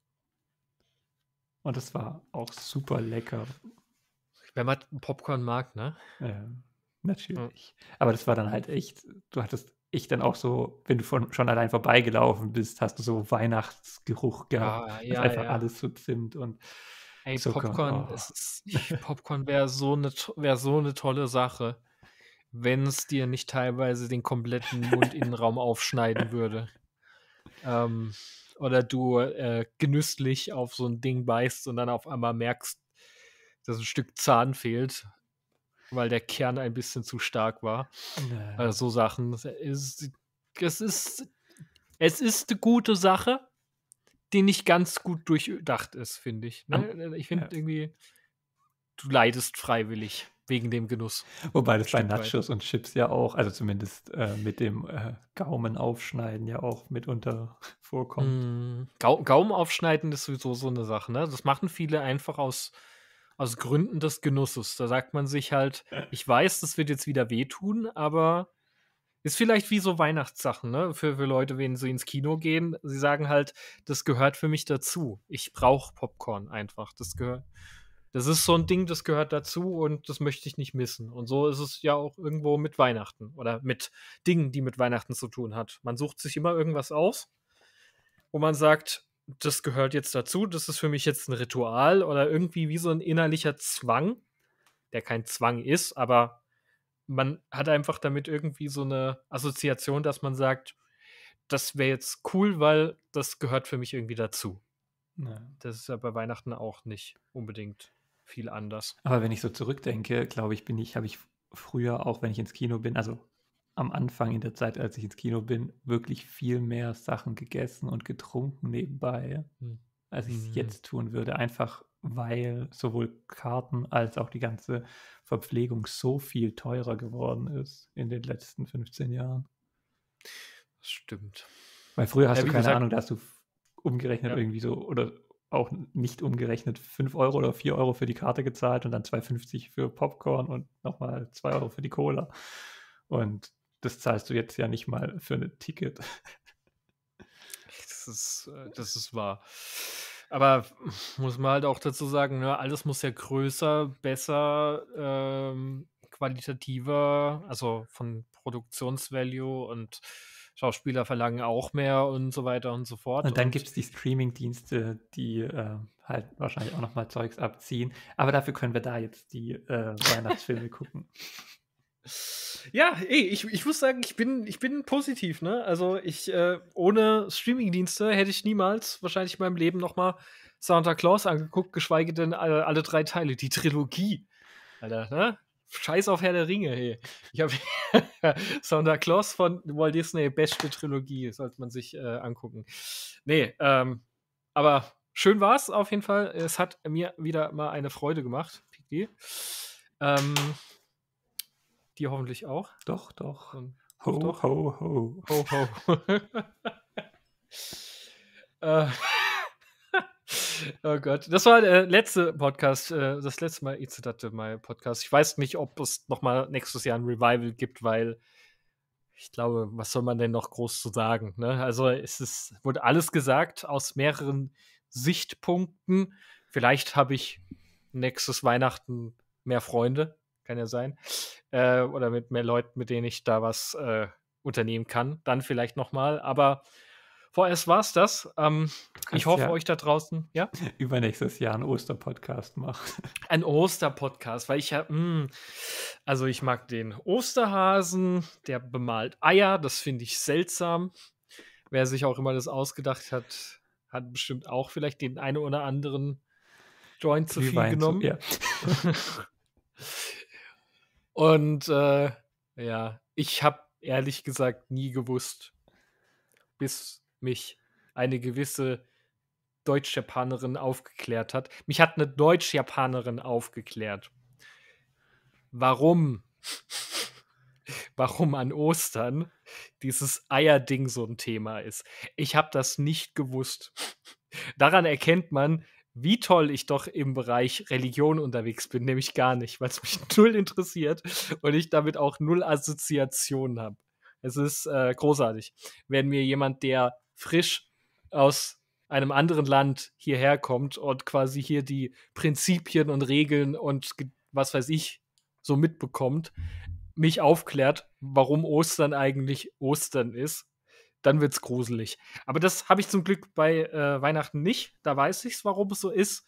Und das war auch super lecker. Wenn man Popcorn mag, ne? Ja, natürlich. Mhm. Aber das war dann halt echt, du hattest ich dann auch so, wenn du von, schon allein vorbeigelaufen bist, hast du so Weihnachtsgeruch gehabt. Ah, ja, einfach ja. alles so Zimt und Ey, Zucker. Popcorn, oh. Popcorn wäre so eine wär so eine ne tolle Sache, wenn es dir nicht teilweise den kompletten Mundinnenraum aufschneiden würde. Ähm, oder du äh, genüsslich auf so ein Ding beißt und dann auf einmal merkst, dass ein Stück Zahn fehlt, weil der Kern ein bisschen zu stark war. Nee. Also so Sachen. Es ist, es ist, es ist eine gute Sache, die nicht ganz gut durchdacht ist, finde ich. Ne? Äh, ich finde ja. irgendwie, du leidest freiwillig wegen dem Genuss. Wobei das bei Nachos weit. und Chips ja auch, also zumindest äh, mit dem äh, Gaumen aufschneiden ja auch mitunter vorkommt. Mm, Ga Gaumen aufschneiden ist sowieso so eine Sache, ne? Das machen viele einfach aus, aus Gründen des Genusses. Da sagt man sich halt, äh. ich weiß, das wird jetzt wieder wehtun, aber ist vielleicht wie so Weihnachtssachen, ne? Für, für Leute, wenn sie ins Kino gehen. Sie sagen halt, das gehört für mich dazu. Ich brauche Popcorn einfach. Das gehört. Das ist so ein Ding, das gehört dazu und das möchte ich nicht missen. Und so ist es ja auch irgendwo mit Weihnachten oder mit Dingen, die mit Weihnachten zu tun hat. Man sucht sich immer irgendwas aus, wo man sagt, das gehört jetzt dazu, das ist für mich jetzt ein Ritual oder irgendwie wie so ein innerlicher Zwang, der kein Zwang ist, aber man hat einfach damit irgendwie so eine Assoziation, dass man sagt, das wäre jetzt cool, weil das gehört für mich irgendwie dazu. Ja. Das ist ja bei Weihnachten auch nicht unbedingt viel anders. Aber wenn ich so zurückdenke, glaube ich, bin ich, habe ich früher auch, wenn ich ins Kino bin, also am Anfang in der Zeit, als ich ins Kino bin, wirklich viel mehr Sachen gegessen und getrunken nebenbei, hm. als ich es mhm. jetzt tun würde. Einfach weil sowohl Karten als auch die ganze Verpflegung so viel teurer geworden ist in den letzten 15 Jahren. Das stimmt. Weil früher hast ja, du keine gesagt, Ahnung, da hast du umgerechnet ja. irgendwie so oder auch nicht umgerechnet 5 Euro oder 4 Euro für die Karte gezahlt und dann 2,50 für Popcorn und nochmal 2 Euro für die Cola. Und das zahlst du jetzt ja nicht mal für ein ne Ticket. Das ist, äh, das ist wahr. Aber muss man halt auch dazu sagen, ne, alles muss ja größer, besser, ähm, qualitativer, also von Produktionsvalue und Schauspieler verlangen auch mehr und so weiter und so fort. Und dann gibt es die Streaming-Dienste, die äh, halt wahrscheinlich auch nochmal Zeugs abziehen. Aber dafür können wir da jetzt die äh, Weihnachtsfilme gucken. Ja, ey, ich, ich muss sagen, ich bin, ich bin positiv, ne? Also ich, äh, ohne Streamingdienste hätte ich niemals wahrscheinlich in meinem Leben nochmal Santa Claus angeguckt, geschweige denn alle, äh, alle drei Teile, die Trilogie. Alter, ne? Scheiß auf Herr der Ringe, hey. Ich habe Santa Claus von Walt Disney, beste Trilogie, sollte man sich äh, angucken. Nee, ähm, aber schön war es auf jeden Fall. Es hat mir wieder mal eine Freude gemacht, Piki. Ähm, die hoffentlich auch. Doch, doch. ho, doch. ho, ho. Ho, ho. Äh, oh Gott, das war der letzte Podcast, äh, das letzte Mal Izidate mein Podcast. Ich weiß nicht, ob es nochmal nächstes Jahr ein Revival gibt, weil ich glaube, was soll man denn noch groß zu sagen? Ne? Also es ist, wurde alles gesagt aus mehreren Sichtpunkten. Vielleicht habe ich nächstes Weihnachten mehr Freunde kann ja sein, äh, oder mit mehr Leuten, mit denen ich da was äh, unternehmen kann, dann vielleicht nochmal. Aber vorerst war es das. Ähm, ich hoffe, ja euch da draußen, ja? Übernächstes Jahr einen Osterpodcast macht. Ein Osterpodcast, weil ich ja, hm, also ich mag den Osterhasen, der bemalt Eier, das finde ich seltsam. Wer sich auch immer das ausgedacht hat, hat bestimmt auch vielleicht den einen oder anderen Joint zu viel genommen. Zu, ja. Und äh, ja, ich habe ehrlich gesagt nie gewusst, bis mich eine gewisse Deutsch-Japanerin aufgeklärt hat. Mich hat eine Deutsch-Japanerin aufgeklärt. Warum? Warum an Ostern dieses Eierding so ein Thema ist. Ich habe das nicht gewusst. Daran erkennt man, wie toll ich doch im Bereich Religion unterwegs bin, nämlich gar nicht, weil es mich null interessiert und ich damit auch null Assoziationen habe. Es ist äh, großartig. Wenn mir jemand, der frisch aus einem anderen Land hierher kommt und quasi hier die Prinzipien und Regeln und was weiß ich so mitbekommt, mich aufklärt, warum Ostern eigentlich Ostern ist dann wird's gruselig. Aber das habe ich zum Glück bei äh, Weihnachten nicht. Da weiß ich warum es so ist.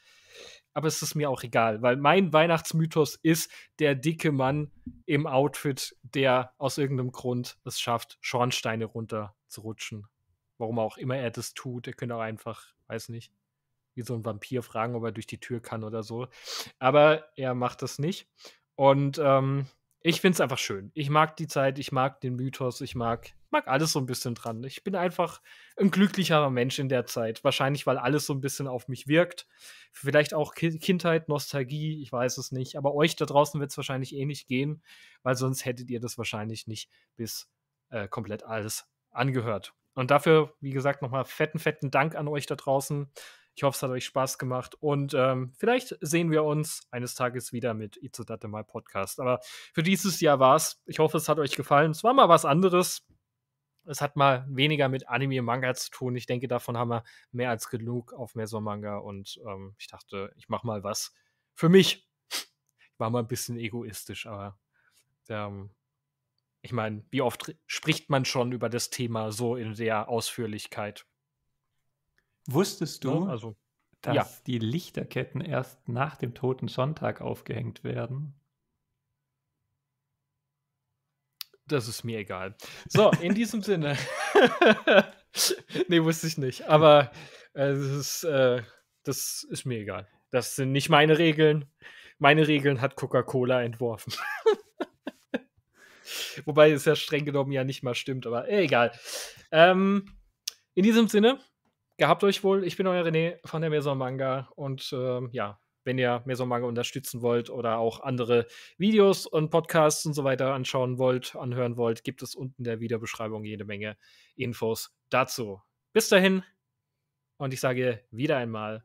Aber es ist mir auch egal, weil mein Weihnachtsmythos ist der dicke Mann im Outfit, der aus irgendeinem Grund es schafft, Schornsteine runter zu rutschen. Warum auch immer er das tut. Er könnte auch einfach, weiß nicht, wie so ein Vampir fragen, ob er durch die Tür kann oder so. Aber er macht das nicht. Und ähm, ich finde es einfach schön. Ich mag die Zeit, ich mag den Mythos, ich mag mag alles so ein bisschen dran. Ich bin einfach ein glücklicherer Mensch in der Zeit. Wahrscheinlich, weil alles so ein bisschen auf mich wirkt. Vielleicht auch Ki Kindheit, Nostalgie, ich weiß es nicht. Aber euch da draußen wird es wahrscheinlich eh gehen, weil sonst hättet ihr das wahrscheinlich nicht bis äh, komplett alles angehört. Und dafür, wie gesagt, nochmal fetten, fetten Dank an euch da draußen. Ich hoffe, es hat euch Spaß gemacht und ähm, vielleicht sehen wir uns eines Tages wieder mit Itzodate mal Podcast. Aber für dieses Jahr war's. Ich hoffe, es hat euch gefallen. Es war mal was anderes es hat mal weniger mit Anime und Manga zu tun. Ich denke, davon haben wir mehr als genug auf Mesomanga und ähm, ich dachte, ich mache mal was für mich. Ich war mal ein bisschen egoistisch, aber ähm, ich meine, wie oft spricht man schon über das Thema so in der Ausführlichkeit? Wusstest ne, du, also, ja, also, dass ja. die Lichterketten erst nach dem Toten Sonntag aufgehängt werden? das ist mir egal. So, in diesem Sinne. nee, wusste ich nicht. Aber äh, das, ist, äh, das ist mir egal. Das sind nicht meine Regeln. Meine Regeln hat Coca-Cola entworfen. Wobei es ja streng genommen ja nicht mal stimmt, aber äh, egal. Ähm, in diesem Sinne, gehabt euch wohl. Ich bin euer René von der Meson Manga und ähm, ja, wenn ihr mir so mal unterstützen wollt oder auch andere Videos und Podcasts und so weiter anschauen wollt, anhören wollt, gibt es unten in der Videobeschreibung jede Menge Infos dazu. Bis dahin und ich sage wieder einmal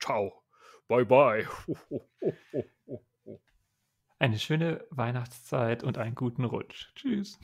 Ciao. Bye bye. Eine schöne Weihnachtszeit und einen guten Rutsch. Tschüss.